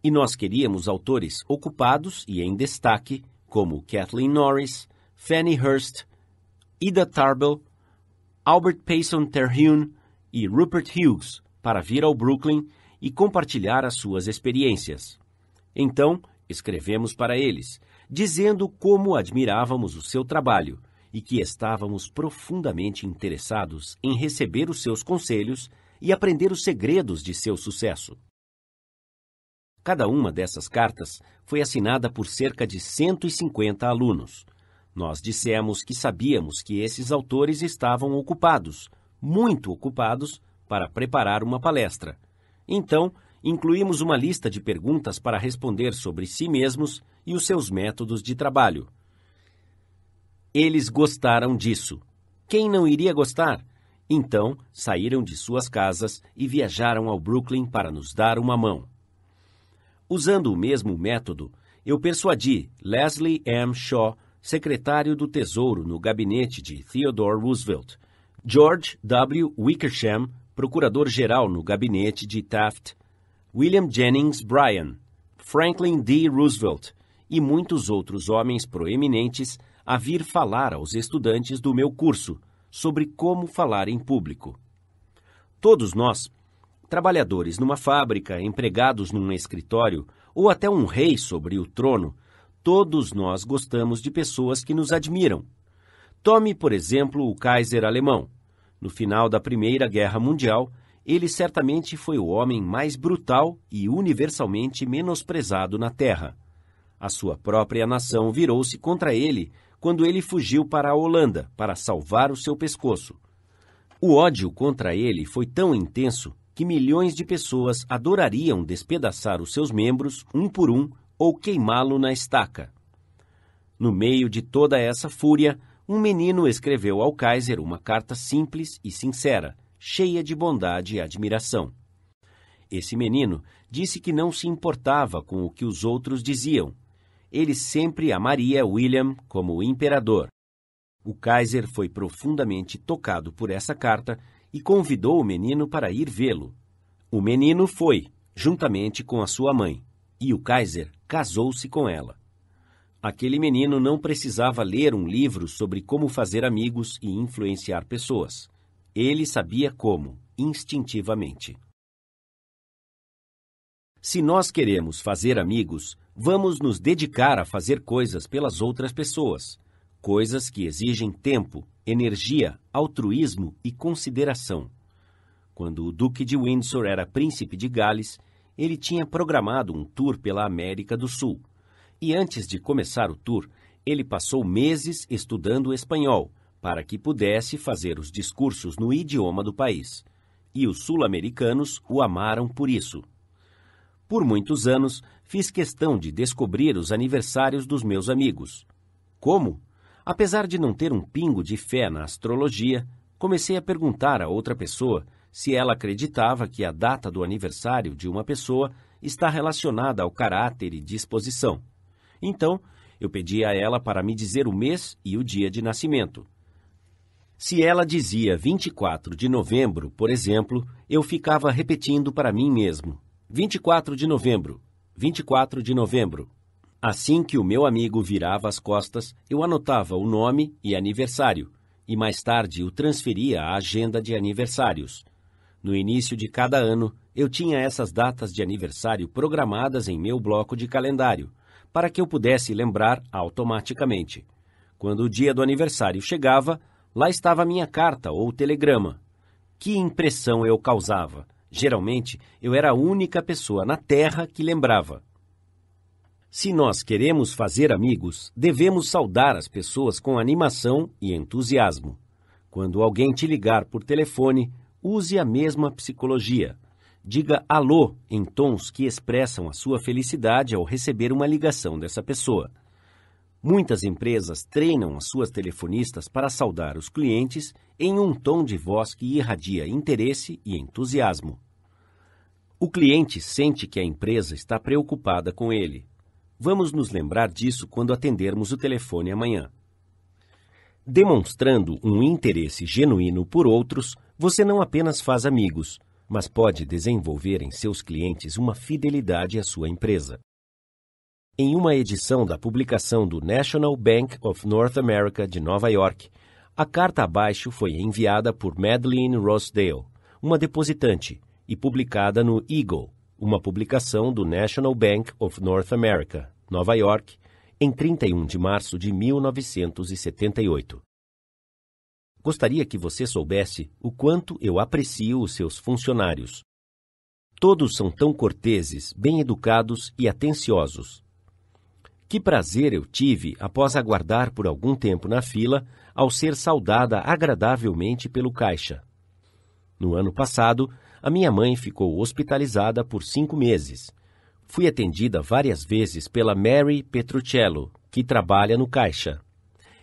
e nós queríamos autores ocupados e em destaque, como Kathleen Norris, Fanny Hurst, Ida Tarbell Albert Payson Terhune e Rupert Hughes para vir ao Brooklyn e compartilhar as suas experiências. Então, escrevemos para eles, dizendo como admirávamos o seu trabalho e que estávamos profundamente interessados em receber os seus conselhos e aprender os segredos de seu sucesso. Cada uma dessas cartas foi assinada por cerca de 150 alunos, nós dissemos que sabíamos que esses autores estavam ocupados, muito ocupados, para preparar uma palestra. Então, incluímos uma lista de perguntas para responder sobre si mesmos e os seus métodos de trabalho. Eles gostaram disso. Quem não iria gostar? Então, saíram de suas casas e viajaram ao Brooklyn para nos dar uma mão. Usando o mesmo método, eu persuadi Leslie M. Shaw secretário do Tesouro no gabinete de Theodore Roosevelt, George W. Wickersham, procurador-geral no gabinete de Taft, William Jennings Bryan, Franklin D. Roosevelt e muitos outros homens proeminentes a vir falar aos estudantes do meu curso sobre como falar em público. Todos nós, trabalhadores numa fábrica, empregados num escritório ou até um rei sobre o trono, Todos nós gostamos de pessoas que nos admiram. Tome, por exemplo, o Kaiser alemão. No final da Primeira Guerra Mundial, ele certamente foi o homem mais brutal e universalmente menosprezado na Terra. A sua própria nação virou-se contra ele quando ele fugiu para a Holanda para salvar o seu pescoço. O ódio contra ele foi tão intenso que milhões de pessoas adorariam despedaçar os seus membros, um por um, ou queimá-lo na estaca. No meio de toda essa fúria, um menino escreveu ao Kaiser uma carta simples e sincera, cheia de bondade e admiração. Esse menino disse que não se importava com o que os outros diziam. Ele sempre amaria William como o imperador. O Kaiser foi profundamente tocado por essa carta e convidou o menino para ir vê-lo. O menino foi, juntamente com a sua mãe, e o Kaiser casou-se com ela. Aquele menino não precisava ler um livro sobre como fazer amigos e influenciar pessoas. Ele sabia como, instintivamente. Se nós queremos fazer amigos, vamos nos dedicar a fazer coisas pelas outras pessoas, coisas que exigem tempo, energia, altruísmo e consideração. Quando o Duque de Windsor era príncipe de Gales, ele tinha programado um tour pela América do Sul. E antes de começar o tour, ele passou meses estudando espanhol para que pudesse fazer os discursos no idioma do país. E os sul-americanos o amaram por isso. Por muitos anos, fiz questão de descobrir os aniversários dos meus amigos. Como? Apesar de não ter um pingo de fé na astrologia, comecei a perguntar a outra pessoa se ela acreditava que a data do aniversário de uma pessoa está relacionada ao caráter e disposição. Então, eu pedi a ela para me dizer o mês e o dia de nascimento. Se ela dizia 24 de novembro, por exemplo, eu ficava repetindo para mim mesmo: 24 de novembro, 24 de novembro. Assim que o meu amigo virava as costas, eu anotava o nome e aniversário, e mais tarde o transferia à agenda de aniversários. No início de cada ano, eu tinha essas datas de aniversário programadas em meu bloco de calendário, para que eu pudesse lembrar automaticamente. Quando o dia do aniversário chegava, lá estava minha carta ou telegrama. Que impressão eu causava! Geralmente, eu era a única pessoa na Terra que lembrava. Se nós queremos fazer amigos, devemos saudar as pessoas com animação e entusiasmo. Quando alguém te ligar por telefone, Use a mesma psicologia. Diga alô em tons que expressam a sua felicidade ao receber uma ligação dessa pessoa. Muitas empresas treinam as suas telefonistas para saudar os clientes em um tom de voz que irradia interesse e entusiasmo. O cliente sente que a empresa está preocupada com ele. Vamos nos lembrar disso quando atendermos o telefone amanhã. Demonstrando um interesse genuíno por outros, você não apenas faz amigos, mas pode desenvolver em seus clientes uma fidelidade à sua empresa. Em uma edição da publicação do National Bank of North America de Nova York, a carta abaixo foi enviada por Madeleine Rosedale, uma depositante, e publicada no Eagle, uma publicação do National Bank of North America, Nova York, em 31 de março de 1978. Gostaria que você soubesse o quanto eu aprecio os seus funcionários. Todos são tão corteses, bem educados e atenciosos. Que prazer eu tive após aguardar por algum tempo na fila ao ser saudada agradavelmente pelo caixa. No ano passado, a minha mãe ficou hospitalizada por cinco meses fui atendida várias vezes pela Mary Petruccello, que trabalha no caixa.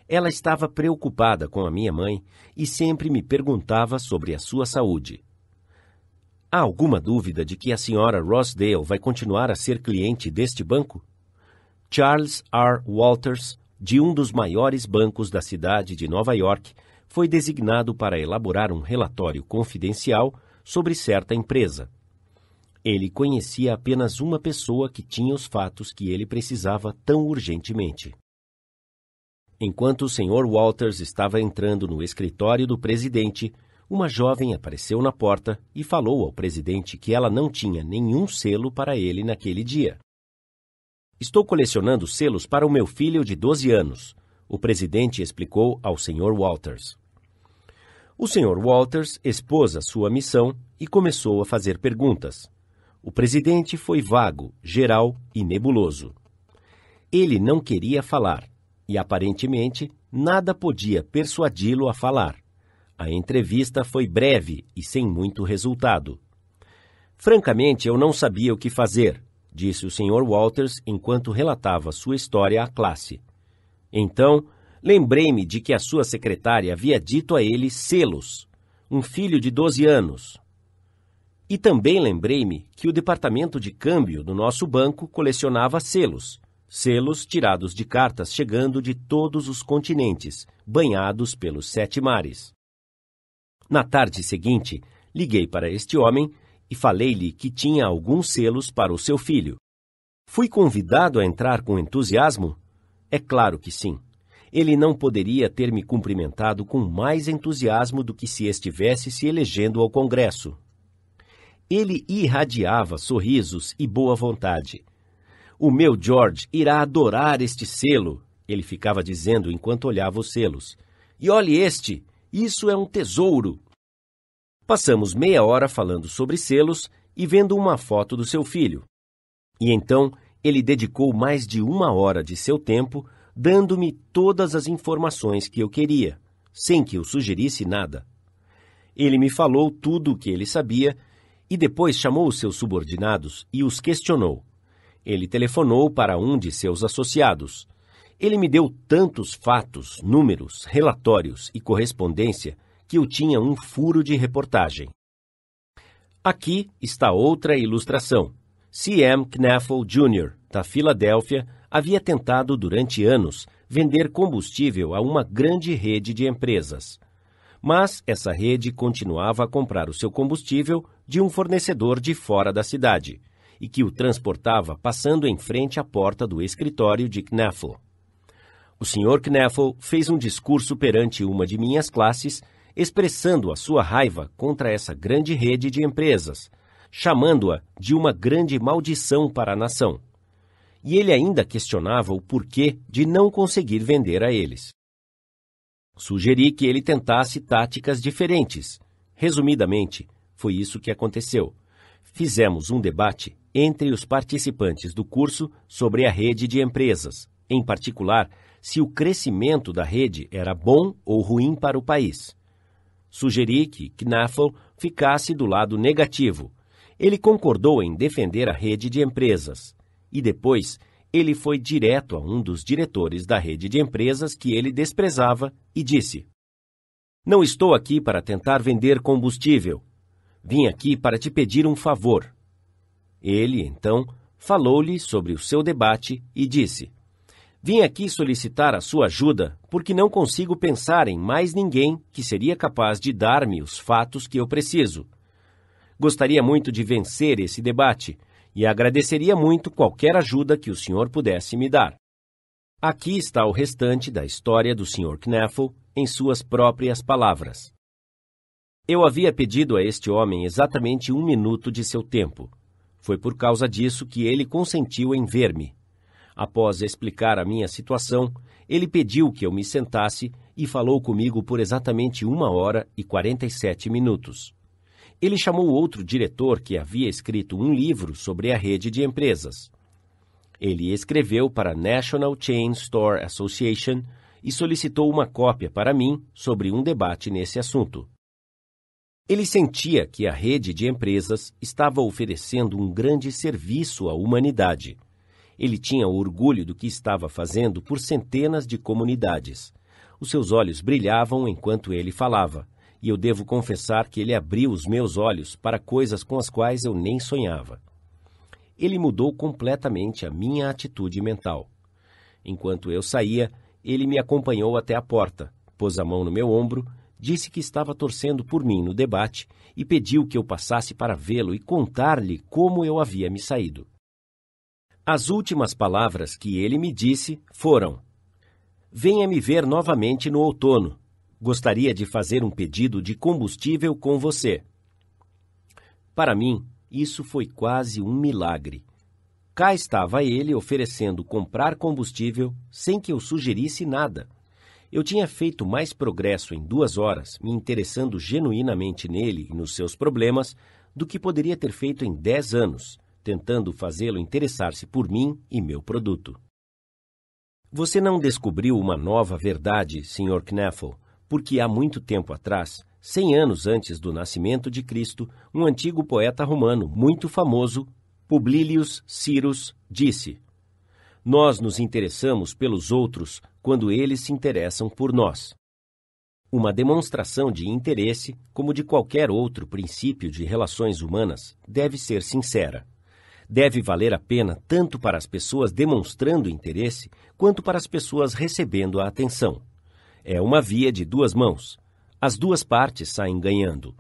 Ela estava preocupada com a minha mãe e sempre me perguntava sobre a sua saúde. Há alguma dúvida de que a senhora Rossdale vai continuar a ser cliente deste banco? Charles R. Walters, de um dos maiores bancos da cidade de Nova York, foi designado para elaborar um relatório confidencial sobre certa empresa. Ele conhecia apenas uma pessoa que tinha os fatos que ele precisava tão urgentemente. Enquanto o Sr. Walters estava entrando no escritório do presidente, uma jovem apareceu na porta e falou ao presidente que ela não tinha nenhum selo para ele naquele dia. Estou colecionando selos para o meu filho de 12 anos, o presidente explicou ao Sr. Walters. O Sr. Walters expôs a sua missão e começou a fazer perguntas. O presidente foi vago, geral e nebuloso. Ele não queria falar e, aparentemente, nada podia persuadi-lo a falar. A entrevista foi breve e sem muito resultado. Francamente, eu não sabia o que fazer, disse o Sr. Walters enquanto relatava sua história à classe. Então, lembrei-me de que a sua secretária havia dito a ele selos, um filho de 12 anos, e também lembrei-me que o departamento de câmbio do nosso banco colecionava selos, selos tirados de cartas chegando de todos os continentes, banhados pelos sete mares. Na tarde seguinte, liguei para este homem e falei-lhe que tinha alguns selos para o seu filho. Fui convidado a entrar com entusiasmo? É claro que sim. Ele não poderia ter me cumprimentado com mais entusiasmo do que se estivesse se elegendo ao Congresso. Ele irradiava sorrisos e boa vontade. O meu George irá adorar este selo, ele ficava dizendo enquanto olhava os selos. E olhe este, isso é um tesouro. Passamos meia hora falando sobre selos e vendo uma foto do seu filho. E então ele dedicou mais de uma hora de seu tempo dando-me todas as informações que eu queria, sem que eu sugerisse nada. Ele me falou tudo o que ele sabia e depois chamou os seus subordinados e os questionou. Ele telefonou para um de seus associados. Ele me deu tantos fatos, números, relatórios e correspondência que eu tinha um furo de reportagem. Aqui está outra ilustração. C.M. Knaffel Jr., da Filadélfia, havia tentado durante anos vender combustível a uma grande rede de empresas mas essa rede continuava a comprar o seu combustível de um fornecedor de fora da cidade e que o transportava passando em frente à porta do escritório de Kneffel. O Sr. Kneffel fez um discurso perante uma de minhas classes, expressando a sua raiva contra essa grande rede de empresas, chamando-a de uma grande maldição para a nação. E ele ainda questionava o porquê de não conseguir vender a eles. Sugeri que ele tentasse táticas diferentes. Resumidamente, foi isso que aconteceu. Fizemos um debate entre os participantes do curso sobre a rede de empresas, em particular, se o crescimento da rede era bom ou ruim para o país. Sugeri que Knaffel ficasse do lado negativo. Ele concordou em defender a rede de empresas e depois ele foi direto a um dos diretores da rede de empresas que ele desprezava e disse: Não estou aqui para tentar vender combustível. Vim aqui para te pedir um favor. Ele, então, falou-lhe sobre o seu debate e disse: Vim aqui solicitar a sua ajuda porque não consigo pensar em mais ninguém que seria capaz de dar-me os fatos que eu preciso. Gostaria muito de vencer esse debate e agradeceria muito qualquer ajuda que o senhor pudesse me dar. Aqui está o restante da história do Sr. Knaffel em suas próprias palavras. Eu havia pedido a este homem exatamente um minuto de seu tempo. Foi por causa disso que ele consentiu em ver-me. Após explicar a minha situação, ele pediu que eu me sentasse e falou comigo por exatamente uma hora e quarenta e sete minutos. Ele chamou outro diretor que havia escrito um livro sobre a rede de empresas. Ele escreveu para a National Chain Store Association e solicitou uma cópia para mim sobre um debate nesse assunto. Ele sentia que a rede de empresas estava oferecendo um grande serviço à humanidade. Ele tinha orgulho do que estava fazendo por centenas de comunidades. Os seus olhos brilhavam enquanto ele falava e eu devo confessar que ele abriu os meus olhos para coisas com as quais eu nem sonhava. Ele mudou completamente a minha atitude mental. Enquanto eu saía, ele me acompanhou até a porta, pôs a mão no meu ombro, disse que estava torcendo por mim no debate e pediu que eu passasse para vê-lo e contar-lhe como eu havia me saído. As últimas palavras que ele me disse foram: Venha me ver novamente no outono, Gostaria de fazer um pedido de combustível com você. Para mim, isso foi quase um milagre. Cá estava ele oferecendo comprar combustível sem que eu sugerisse nada. Eu tinha feito mais progresso em duas horas, me interessando genuinamente nele e nos seus problemas, do que poderia ter feito em dez anos, tentando fazê-lo interessar-se por mim e meu produto. Você não descobriu uma nova verdade, Sr. Kneffel, porque há muito tempo atrás, cem anos antes do nascimento de Cristo, um antigo poeta romano muito famoso, Publilius Cirus, disse: Nós nos interessamos pelos outros quando eles se interessam por nós. Uma demonstração de interesse, como de qualquer outro princípio de relações humanas, deve ser sincera. Deve valer a pena tanto para as pessoas demonstrando interesse quanto para as pessoas recebendo a atenção. É uma via de duas mãos. As duas partes saem ganhando.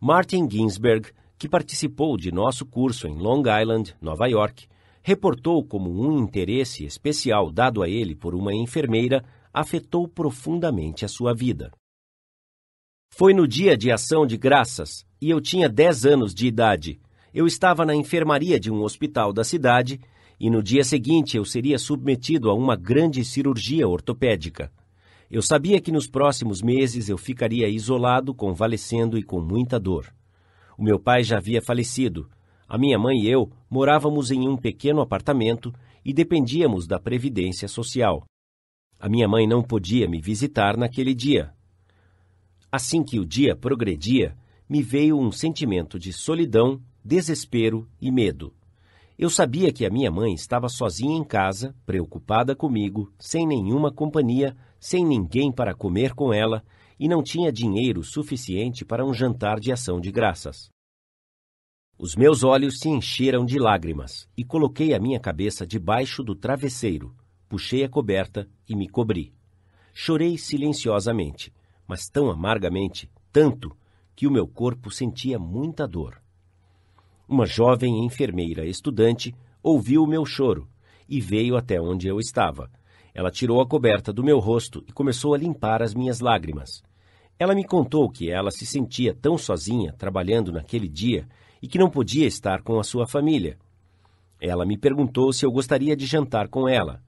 Martin Ginsberg, que participou de nosso curso em Long Island, Nova York, reportou como um interesse especial dado a ele por uma enfermeira afetou profundamente a sua vida. Foi no dia de ação de graças e eu tinha 10 anos de idade. Eu estava na enfermaria de um hospital da cidade e no dia seguinte eu seria submetido a uma grande cirurgia ortopédica. Eu sabia que nos próximos meses eu ficaria isolado, convalescendo e com muita dor. O meu pai já havia falecido. A minha mãe e eu morávamos em um pequeno apartamento e dependíamos da Previdência Social. A minha mãe não podia me visitar naquele dia. Assim que o dia progredia, me veio um sentimento de solidão, desespero e medo. Eu sabia que a minha mãe estava sozinha em casa, preocupada comigo, sem nenhuma companhia, sem ninguém para comer com ela e não tinha dinheiro suficiente para um jantar de ação de graças. Os meus olhos se encheram de lágrimas e coloquei a minha cabeça debaixo do travesseiro, puxei a coberta e me cobri. Chorei silenciosamente, mas tão amargamente, tanto, que o meu corpo sentia muita dor. Uma jovem enfermeira estudante ouviu o meu choro e veio até onde eu estava ela tirou a coberta do meu rosto e começou a limpar as minhas lágrimas. Ela me contou que ela se sentia tão sozinha trabalhando naquele dia e que não podia estar com a sua família. Ela me perguntou se eu gostaria de jantar com ela.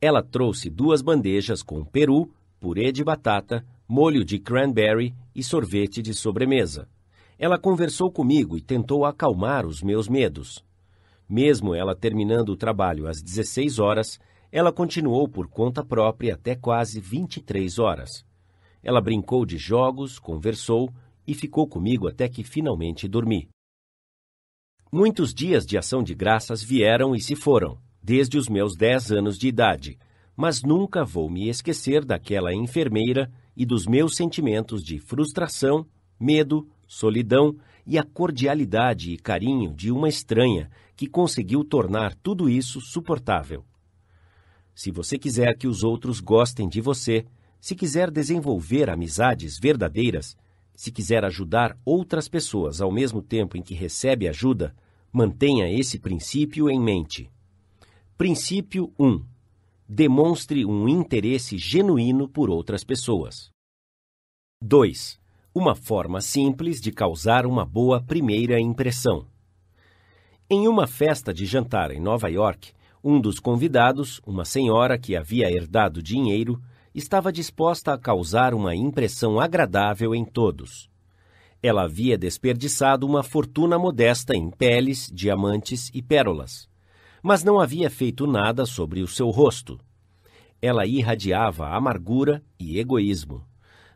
Ela trouxe duas bandejas com peru, purê de batata, molho de cranberry e sorvete de sobremesa. Ela conversou comigo e tentou acalmar os meus medos. Mesmo ela terminando o trabalho às 16 horas, ela continuou por conta própria até quase 23 horas. Ela brincou de jogos, conversou e ficou comigo até que finalmente dormi. Muitos dias de ação de graças vieram e se foram, desde os meus 10 anos de idade, mas nunca vou me esquecer daquela enfermeira e dos meus sentimentos de frustração, medo, solidão e a cordialidade e carinho de uma estranha que conseguiu tornar tudo isso suportável. Se você quiser que os outros gostem de você, se quiser desenvolver amizades verdadeiras, se quiser ajudar outras pessoas ao mesmo tempo em que recebe ajuda, mantenha esse princípio em mente. Princípio 1. Demonstre um interesse genuíno por outras pessoas. 2. Uma forma simples de causar uma boa primeira impressão. Em uma festa de jantar em Nova York, um dos convidados, uma senhora que havia herdado dinheiro, estava disposta a causar uma impressão agradável em todos. Ela havia desperdiçado uma fortuna modesta em peles, diamantes e pérolas, mas não havia feito nada sobre o seu rosto. Ela irradiava amargura e egoísmo.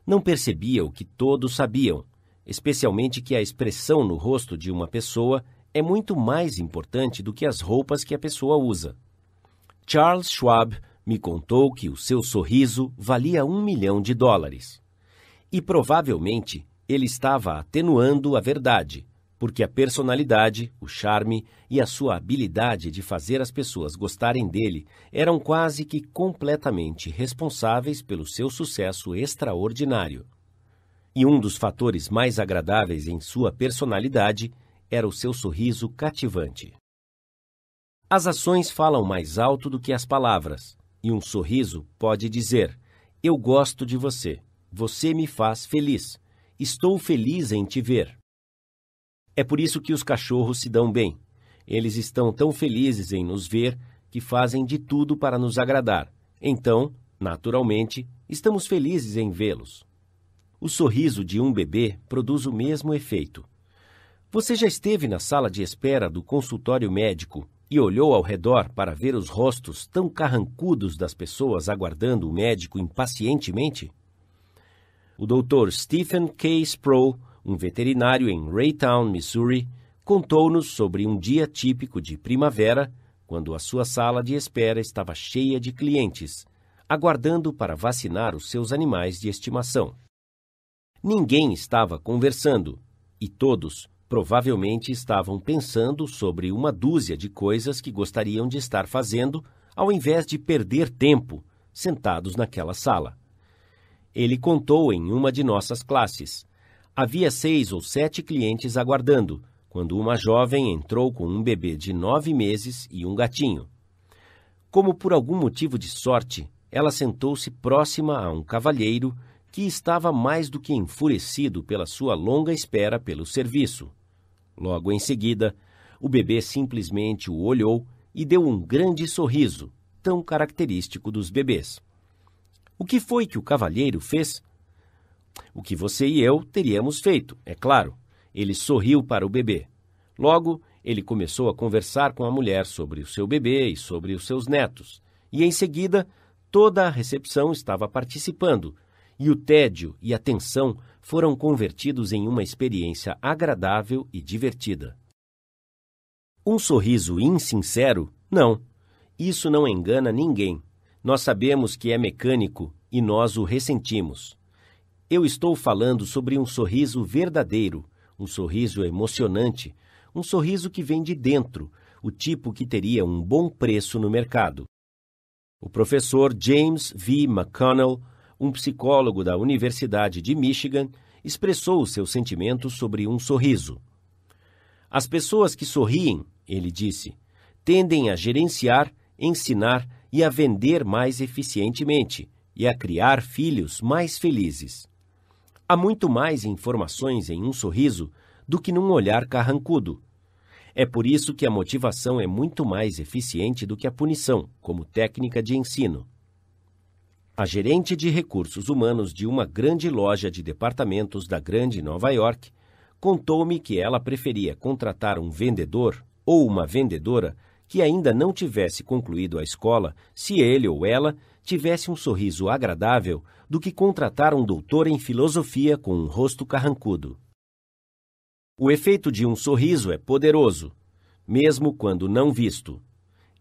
Não percebia o que todos sabiam, especialmente que a expressão no rosto de uma pessoa é muito mais importante do que as roupas que a pessoa usa. Charles Schwab me contou que o seu sorriso valia um milhão de dólares. E provavelmente ele estava atenuando a verdade, porque a personalidade, o charme e a sua habilidade de fazer as pessoas gostarem dele eram quase que completamente responsáveis pelo seu sucesso extraordinário. E um dos fatores mais agradáveis em sua personalidade era o seu sorriso cativante. As ações falam mais alto do que as palavras, e um sorriso pode dizer: Eu gosto de você, você me faz feliz, estou feliz em te ver. É por isso que os cachorros se dão bem. Eles estão tão felizes em nos ver que fazem de tudo para nos agradar. Então, naturalmente, estamos felizes em vê-los. O sorriso de um bebê produz o mesmo efeito. Você já esteve na sala de espera do consultório médico e olhou ao redor para ver os rostos tão carrancudos das pessoas aguardando o médico impacientemente? O Dr. Stephen K. Sproul, um veterinário em Raytown, Missouri, contou-nos sobre um dia típico de primavera, quando a sua sala de espera estava cheia de clientes, aguardando para vacinar os seus animais de estimação. Ninguém estava conversando e todos Provavelmente estavam pensando sobre uma dúzia de coisas que gostariam de estar fazendo, ao invés de perder tempo sentados naquela sala. Ele contou em uma de nossas classes. Havia seis ou sete clientes aguardando, quando uma jovem entrou com um bebê de nove meses e um gatinho. Como por algum motivo de sorte, ela sentou-se próxima a um cavalheiro que estava mais do que enfurecido pela sua longa espera pelo serviço. Logo em seguida, o bebê simplesmente o olhou e deu um grande sorriso, tão característico dos bebês. O que foi que o cavalheiro fez? O que você e eu teríamos feito, é claro. Ele sorriu para o bebê. Logo, ele começou a conversar com a mulher sobre o seu bebê e sobre os seus netos. E em seguida, toda a recepção estava participando, e o tédio e a tensão foram convertidos em uma experiência agradável e divertida. Um sorriso insincero? Não. Isso não engana ninguém. Nós sabemos que é mecânico e nós o ressentimos. Eu estou falando sobre um sorriso verdadeiro, um sorriso emocionante, um sorriso que vem de dentro, o tipo que teria um bom preço no mercado. O professor James V. McConnell um psicólogo da Universidade de Michigan expressou seus sentimentos sobre um sorriso. As pessoas que sorriem, ele disse, tendem a gerenciar, ensinar e a vender mais eficientemente e a criar filhos mais felizes. Há muito mais informações em um sorriso do que num olhar carrancudo. É por isso que a motivação é muito mais eficiente do que a punição, como técnica de ensino. A gerente de recursos humanos de uma grande loja de departamentos da Grande Nova York contou-me que ela preferia contratar um vendedor ou uma vendedora que ainda não tivesse concluído a escola se ele ou ela tivesse um sorriso agradável do que contratar um doutor em filosofia com um rosto carrancudo. O efeito de um sorriso é poderoso, mesmo quando não visto.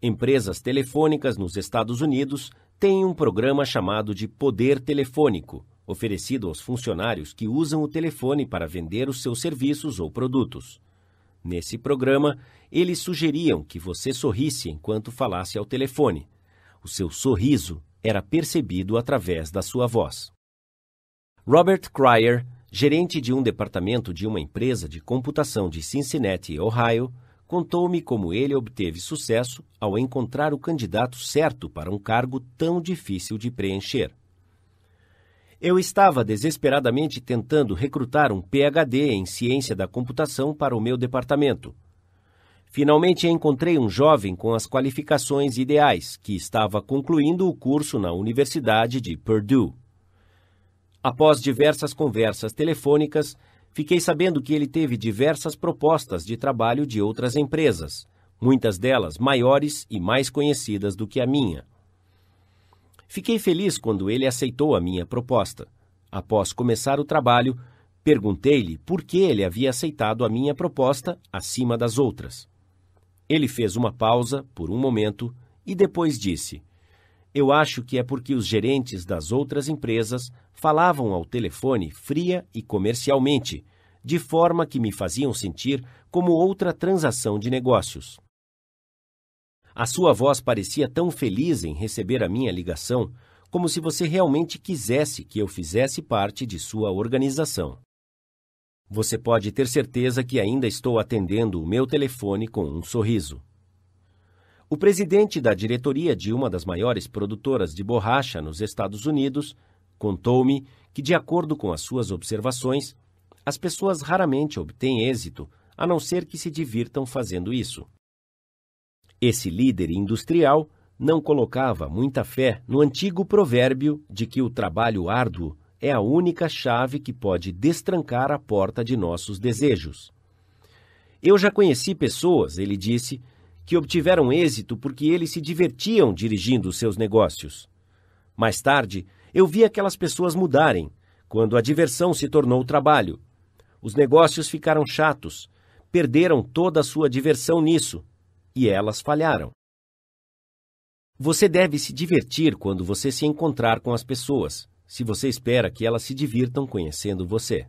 Empresas telefônicas nos Estados Unidos tem um programa chamado de Poder Telefônico, oferecido aos funcionários que usam o telefone para vender os seus serviços ou produtos. Nesse programa, eles sugeriam que você sorrisse enquanto falasse ao telefone. O seu sorriso era percebido através da sua voz. Robert Cryer, gerente de um departamento de uma empresa de computação de Cincinnati, Ohio, contou-me como ele obteve sucesso ao encontrar o candidato certo para um cargo tão difícil de preencher. Eu estava desesperadamente tentando recrutar um PhD em ciência da computação para o meu departamento. Finalmente encontrei um jovem com as qualificações ideais que estava concluindo o curso na Universidade de Purdue. Após diversas conversas telefônicas, Fiquei sabendo que ele teve diversas propostas de trabalho de outras empresas, muitas delas maiores e mais conhecidas do que a minha. Fiquei feliz quando ele aceitou a minha proposta. Após começar o trabalho, perguntei-lhe por que ele havia aceitado a minha proposta acima das outras. Ele fez uma pausa por um momento e depois disse: eu acho que é porque os gerentes das outras empresas falavam ao telefone fria e comercialmente, de forma que me faziam sentir como outra transação de negócios. A sua voz parecia tão feliz em receber a minha ligação, como se você realmente quisesse que eu fizesse parte de sua organização. Você pode ter certeza que ainda estou atendendo o meu telefone com um sorriso. O presidente da diretoria de uma das maiores produtoras de borracha nos Estados Unidos contou-me que, de acordo com as suas observações, as pessoas raramente obtêm êxito a não ser que se divirtam fazendo isso. Esse líder industrial não colocava muita fé no antigo provérbio de que o trabalho árduo é a única chave que pode destrancar a porta de nossos desejos. Eu já conheci pessoas, ele disse, que obtiveram êxito porque eles se divertiam dirigindo seus negócios. Mais tarde, eu vi aquelas pessoas mudarem, quando a diversão se tornou trabalho. Os negócios ficaram chatos, perderam toda a sua diversão nisso, e elas falharam. Você deve se divertir quando você se encontrar com as pessoas, se você espera que elas se divirtam conhecendo você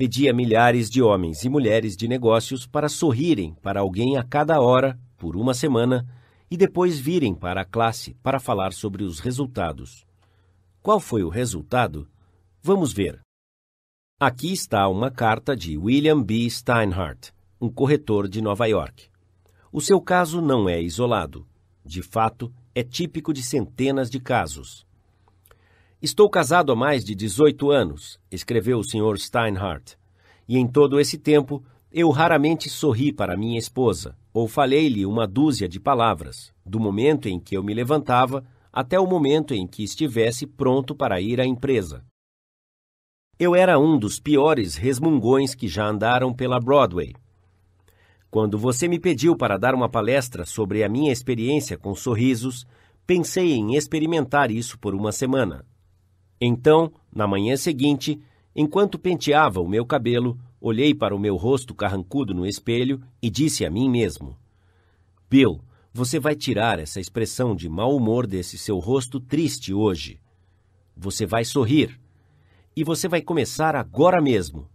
pedia milhares de homens e mulheres de negócios para sorrirem para alguém a cada hora, por uma semana, e depois virem para a classe para falar sobre os resultados. Qual foi o resultado? Vamos ver. Aqui está uma carta de William B. Steinhardt, um corretor de Nova York. O seu caso não é isolado. De fato, é típico de centenas de casos. Estou casado há mais de 18 anos, escreveu o Sr. Steinhardt, e em todo esse tempo eu raramente sorri para minha esposa ou falei-lhe uma dúzia de palavras, do momento em que eu me levantava até o momento em que estivesse pronto para ir à empresa. Eu era um dos piores resmungões que já andaram pela Broadway. Quando você me pediu para dar uma palestra sobre a minha experiência com sorrisos, pensei em experimentar isso por uma semana. Então, na manhã seguinte, enquanto penteava o meu cabelo, olhei para o meu rosto carrancudo no espelho e disse a mim mesmo: Bill, você vai tirar essa expressão de mau humor desse seu rosto triste hoje. Você vai sorrir. E você vai começar agora mesmo.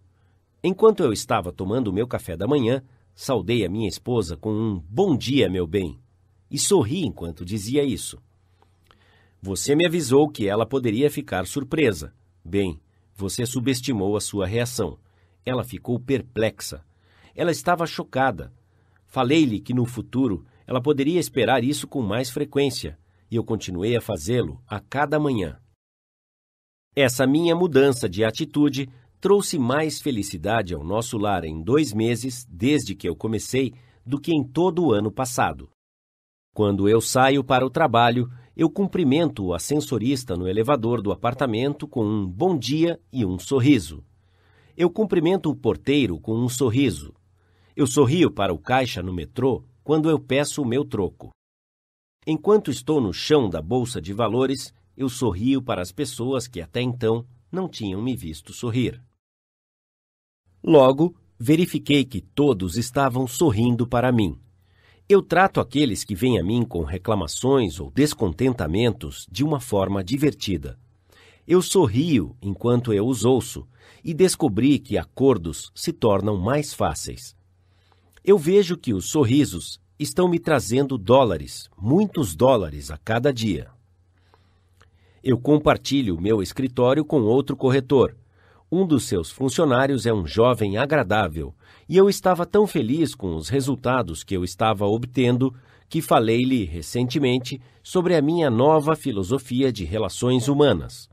Enquanto eu estava tomando meu café da manhã, saudei a minha esposa com um bom dia, meu bem, e sorri enquanto dizia isso. Você me avisou que ela poderia ficar surpresa. Bem, você subestimou a sua reação. Ela ficou perplexa. Ela estava chocada. Falei-lhe que no futuro ela poderia esperar isso com mais frequência, e eu continuei a fazê-lo a cada manhã. Essa minha mudança de atitude trouxe mais felicidade ao nosso lar em dois meses desde que eu comecei do que em todo o ano passado. Quando eu saio para o trabalho, eu cumprimento o ascensorista no elevador do apartamento com um bom dia e um sorriso. Eu cumprimento o porteiro com um sorriso. Eu sorrio para o caixa no metrô quando eu peço o meu troco. Enquanto estou no chão da bolsa de valores, eu sorrio para as pessoas que até então não tinham me visto sorrir. Logo, verifiquei que todos estavam sorrindo para mim. Eu trato aqueles que vêm a mim com reclamações ou descontentamentos de uma forma divertida. Eu sorrio enquanto eu os ouço e descobri que acordos se tornam mais fáceis. Eu vejo que os sorrisos estão me trazendo dólares, muitos dólares a cada dia. Eu compartilho meu escritório com outro corretor um dos seus funcionários é um jovem agradável, e eu estava tão feliz com os resultados que eu estava obtendo que falei-lhe recentemente sobre a minha nova filosofia de relações humanas.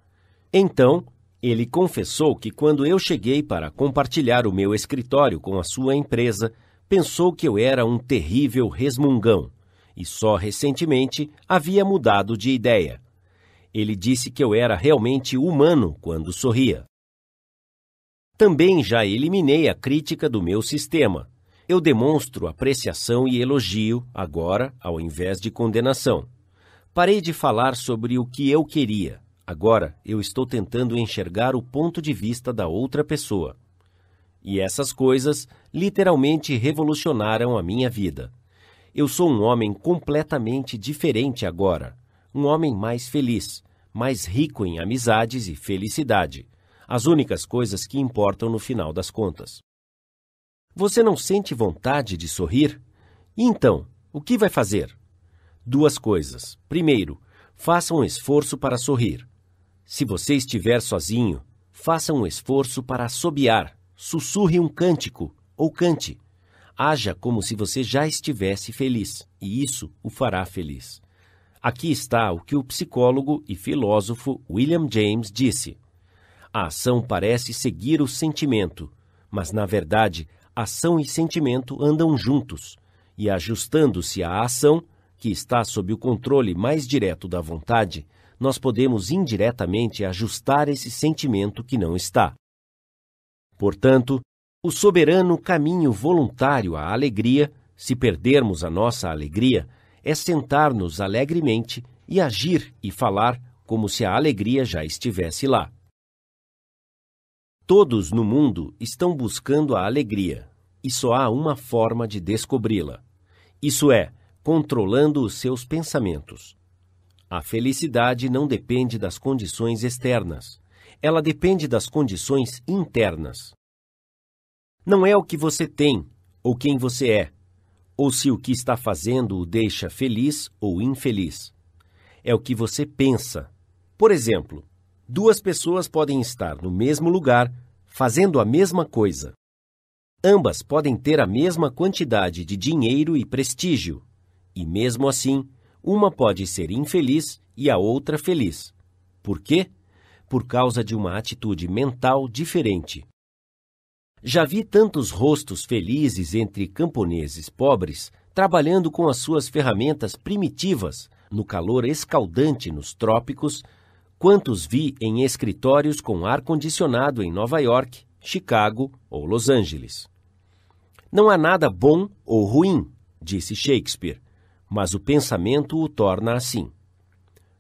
Então, ele confessou que quando eu cheguei para compartilhar o meu escritório com a sua empresa, pensou que eu era um terrível resmungão e só recentemente havia mudado de ideia. Ele disse que eu era realmente humano quando sorria. Também já eliminei a crítica do meu sistema. Eu demonstro apreciação e elogio, agora, ao invés de condenação. Parei de falar sobre o que eu queria. Agora eu estou tentando enxergar o ponto de vista da outra pessoa. E essas coisas literalmente revolucionaram a minha vida. Eu sou um homem completamente diferente agora. Um homem mais feliz, mais rico em amizades e felicidade as únicas coisas que importam no final das contas. Você não sente vontade de sorrir? então, o que vai fazer? Duas coisas. Primeiro, faça um esforço para sorrir. Se você estiver sozinho, faça um esforço para assobiar, sussurre um cântico ou cante. Haja como se você já estivesse feliz, e isso o fará feliz. Aqui está o que o psicólogo e filósofo William James disse. A ação parece seguir o sentimento, mas na verdade, ação e sentimento andam juntos, e ajustando-se à ação, que está sob o controle mais direto da vontade, nós podemos indiretamente ajustar esse sentimento que não está. Portanto, o soberano caminho voluntário à alegria, se perdermos a nossa alegria, é sentar-nos alegremente e agir e falar como se a alegria já estivesse lá. Todos no mundo estão buscando a alegria, e só há uma forma de descobri-la. Isso é, controlando os seus pensamentos. A felicidade não depende das condições externas, ela depende das condições internas. Não é o que você tem ou quem você é, ou se o que está fazendo o deixa feliz ou infeliz. É o que você pensa. Por exemplo, duas pessoas podem estar no mesmo lugar fazendo a mesma coisa. Ambas podem ter a mesma quantidade de dinheiro e prestígio, e mesmo assim, uma pode ser infeliz e a outra feliz. Por quê? Por causa de uma atitude mental diferente. Já vi tantos rostos felizes entre camponeses pobres trabalhando com as suas ferramentas primitivas no calor escaldante nos trópicos quantos vi em escritórios com ar-condicionado em Nova York, Chicago ou Los Angeles. Não há nada bom ou ruim, disse Shakespeare, mas o pensamento o torna assim.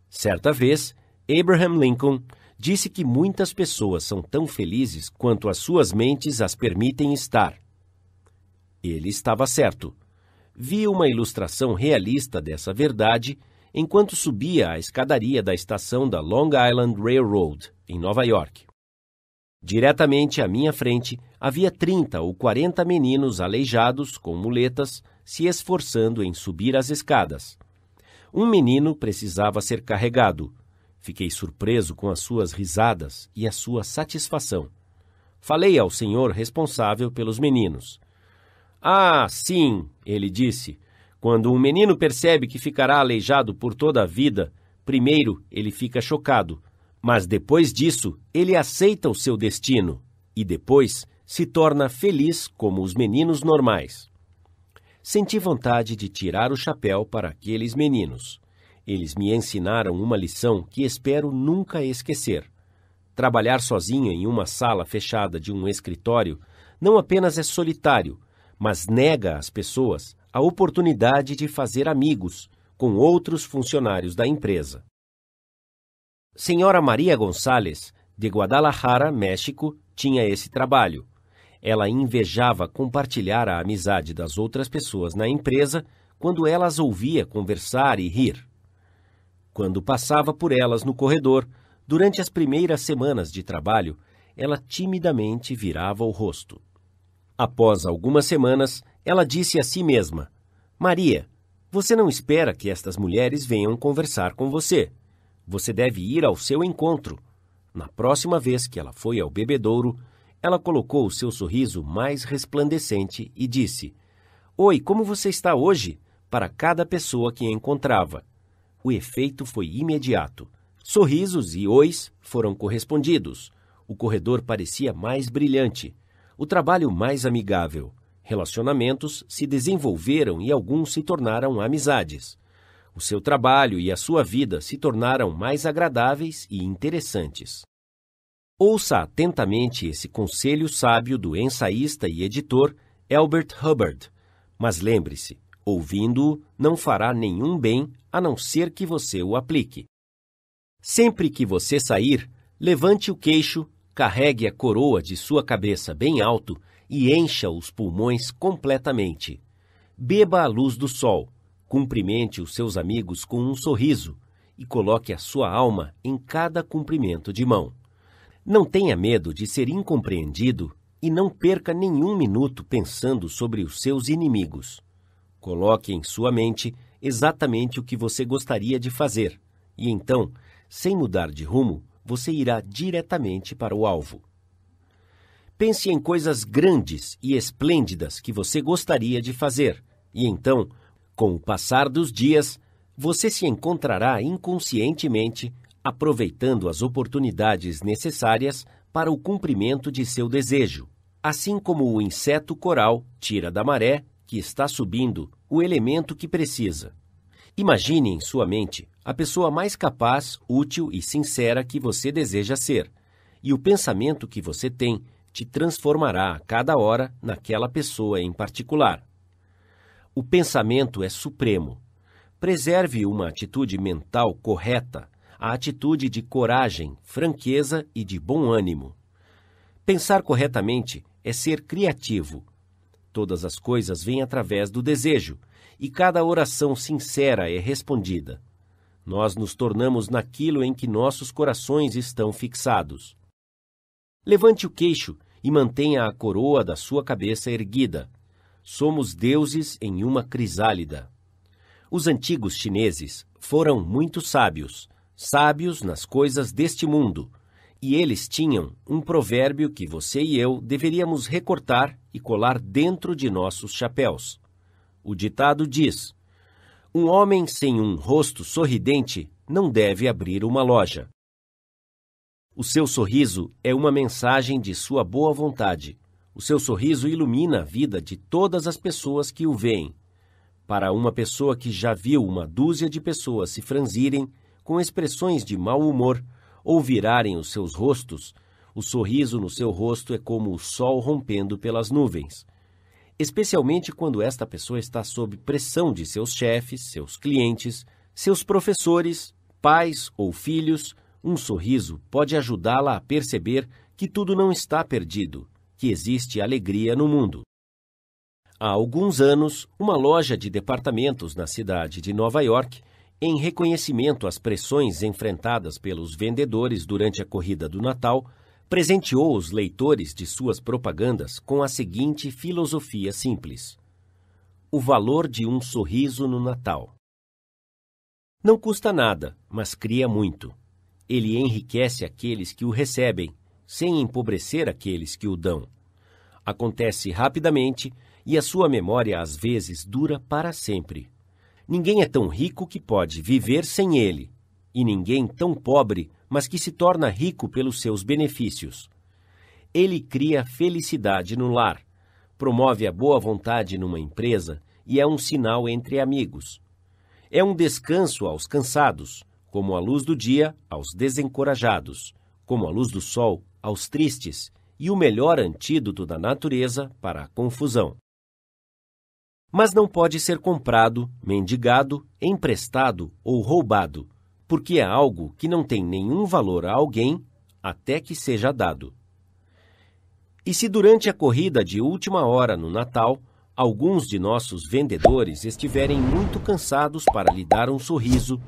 Certa vez, Abraham Lincoln disse que muitas pessoas são tão felizes quanto as suas mentes as permitem estar. Ele estava certo. Vi uma ilustração realista dessa verdade enquanto subia a escadaria da estação da Long Island Railroad, em Nova York. Diretamente à minha frente havia 30 ou 40 meninos aleijados com muletas se esforçando em subir as escadas. Um menino precisava ser carregado. Fiquei surpreso com as suas risadas e a sua satisfação. Falei ao senhor responsável pelos meninos. Ah, sim, ele disse. Quando um menino percebe que ficará aleijado por toda a vida, primeiro ele fica chocado, mas depois disso ele aceita o seu destino e depois se torna feliz como os meninos normais. Senti vontade de tirar o chapéu para aqueles meninos. Eles me ensinaram uma lição que espero nunca esquecer. Trabalhar sozinha em uma sala fechada de um escritório não apenas é solitário, mas nega às pessoas a oportunidade de fazer amigos com outros funcionários da empresa. Senhora Maria Gonçalves, de Guadalajara, México, tinha esse trabalho. Ela invejava compartilhar a amizade das outras pessoas na empresa quando elas ouvia conversar e rir. Quando passava por elas no corredor, durante as primeiras semanas de trabalho, ela timidamente virava o rosto. Após algumas semanas, ela disse a si mesma: Maria, você não espera que estas mulheres venham conversar com você. Você deve ir ao seu encontro. Na próxima vez que ela foi ao bebedouro, ela colocou o seu sorriso mais resplandecente e disse: Oi, como você está hoje? para cada pessoa que encontrava. O efeito foi imediato. Sorrisos e ois foram correspondidos. O corredor parecia mais brilhante, o trabalho mais amigável. Relacionamentos se desenvolveram e alguns se tornaram amizades. O seu trabalho e a sua vida se tornaram mais agradáveis e interessantes. Ouça atentamente esse conselho sábio do ensaísta e editor Albert Hubbard. Mas lembre-se, ouvindo-o não fará nenhum bem a não ser que você o aplique. Sempre que você sair, levante o queixo, carregue a coroa de sua cabeça bem alto e encha os pulmões completamente. Beba a luz do sol, cumprimente os seus amigos com um sorriso e coloque a sua alma em cada cumprimento de mão. Não tenha medo de ser incompreendido e não perca nenhum minuto pensando sobre os seus inimigos. Coloque em sua mente exatamente o que você gostaria de fazer, e então, sem mudar de rumo, você irá diretamente para o alvo. Pense em coisas grandes e esplêndidas que você gostaria de fazer, e então, com o passar dos dias, você se encontrará inconscientemente aproveitando as oportunidades necessárias para o cumprimento de seu desejo, assim como o inseto coral tira da maré que está subindo o elemento que precisa. Imagine em sua mente a pessoa mais capaz, útil e sincera que você deseja ser, e o pensamento que você tem te transformará a cada hora naquela pessoa em particular. O pensamento é supremo. Preserve uma atitude mental correta, a atitude de coragem, franqueza e de bom ânimo. Pensar corretamente é ser criativo. Todas as coisas vêm através do desejo, e cada oração sincera é respondida. Nós nos tornamos naquilo em que nossos corações estão fixados. Levante o queixo e mantenha a coroa da sua cabeça erguida. Somos deuses em uma crisálida. Os antigos chineses foram muito sábios, sábios nas coisas deste mundo, e eles tinham um provérbio que você e eu deveríamos recortar e colar dentro de nossos chapéus. O ditado diz: Um homem sem um rosto sorridente não deve abrir uma loja. O seu sorriso é uma mensagem de sua boa vontade. O seu sorriso ilumina a vida de todas as pessoas que o veem. Para uma pessoa que já viu uma dúzia de pessoas se franzirem com expressões de mau humor ou virarem os seus rostos, o sorriso no seu rosto é como o sol rompendo pelas nuvens. Especialmente quando esta pessoa está sob pressão de seus chefes, seus clientes, seus professores, pais ou filhos um sorriso pode ajudá-la a perceber que tudo não está perdido, que existe alegria no mundo. Há alguns anos, uma loja de departamentos na cidade de Nova York, em reconhecimento às pressões enfrentadas pelos vendedores durante a corrida do Natal, presenteou os leitores de suas propagandas com a seguinte filosofia simples: O valor de um sorriso no Natal. Não custa nada, mas cria muito ele enriquece aqueles que o recebem, sem empobrecer aqueles que o dão. Acontece rapidamente e a sua memória às vezes dura para sempre. Ninguém é tão rico que pode viver sem ele, e ninguém tão pobre, mas que se torna rico pelos seus benefícios. Ele cria felicidade no lar, promove a boa vontade numa empresa e é um sinal entre amigos. É um descanso aos cansados como a luz do dia aos desencorajados, como a luz do sol aos tristes, e o melhor antídoto da natureza para a confusão. Mas não pode ser comprado, mendigado, emprestado ou roubado, porque é algo que não tem nenhum valor a alguém até que seja dado. E se durante a corrida de última hora no Natal alguns de nossos vendedores estiverem muito cansados para lhe dar um sorriso,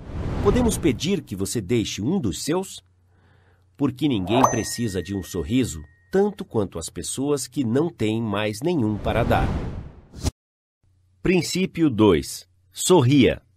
podemos pedir que você deixe um dos seus? Porque ninguém precisa de um sorriso tanto quanto as pessoas que não têm mais nenhum para dar. Princípio 2. Sorria.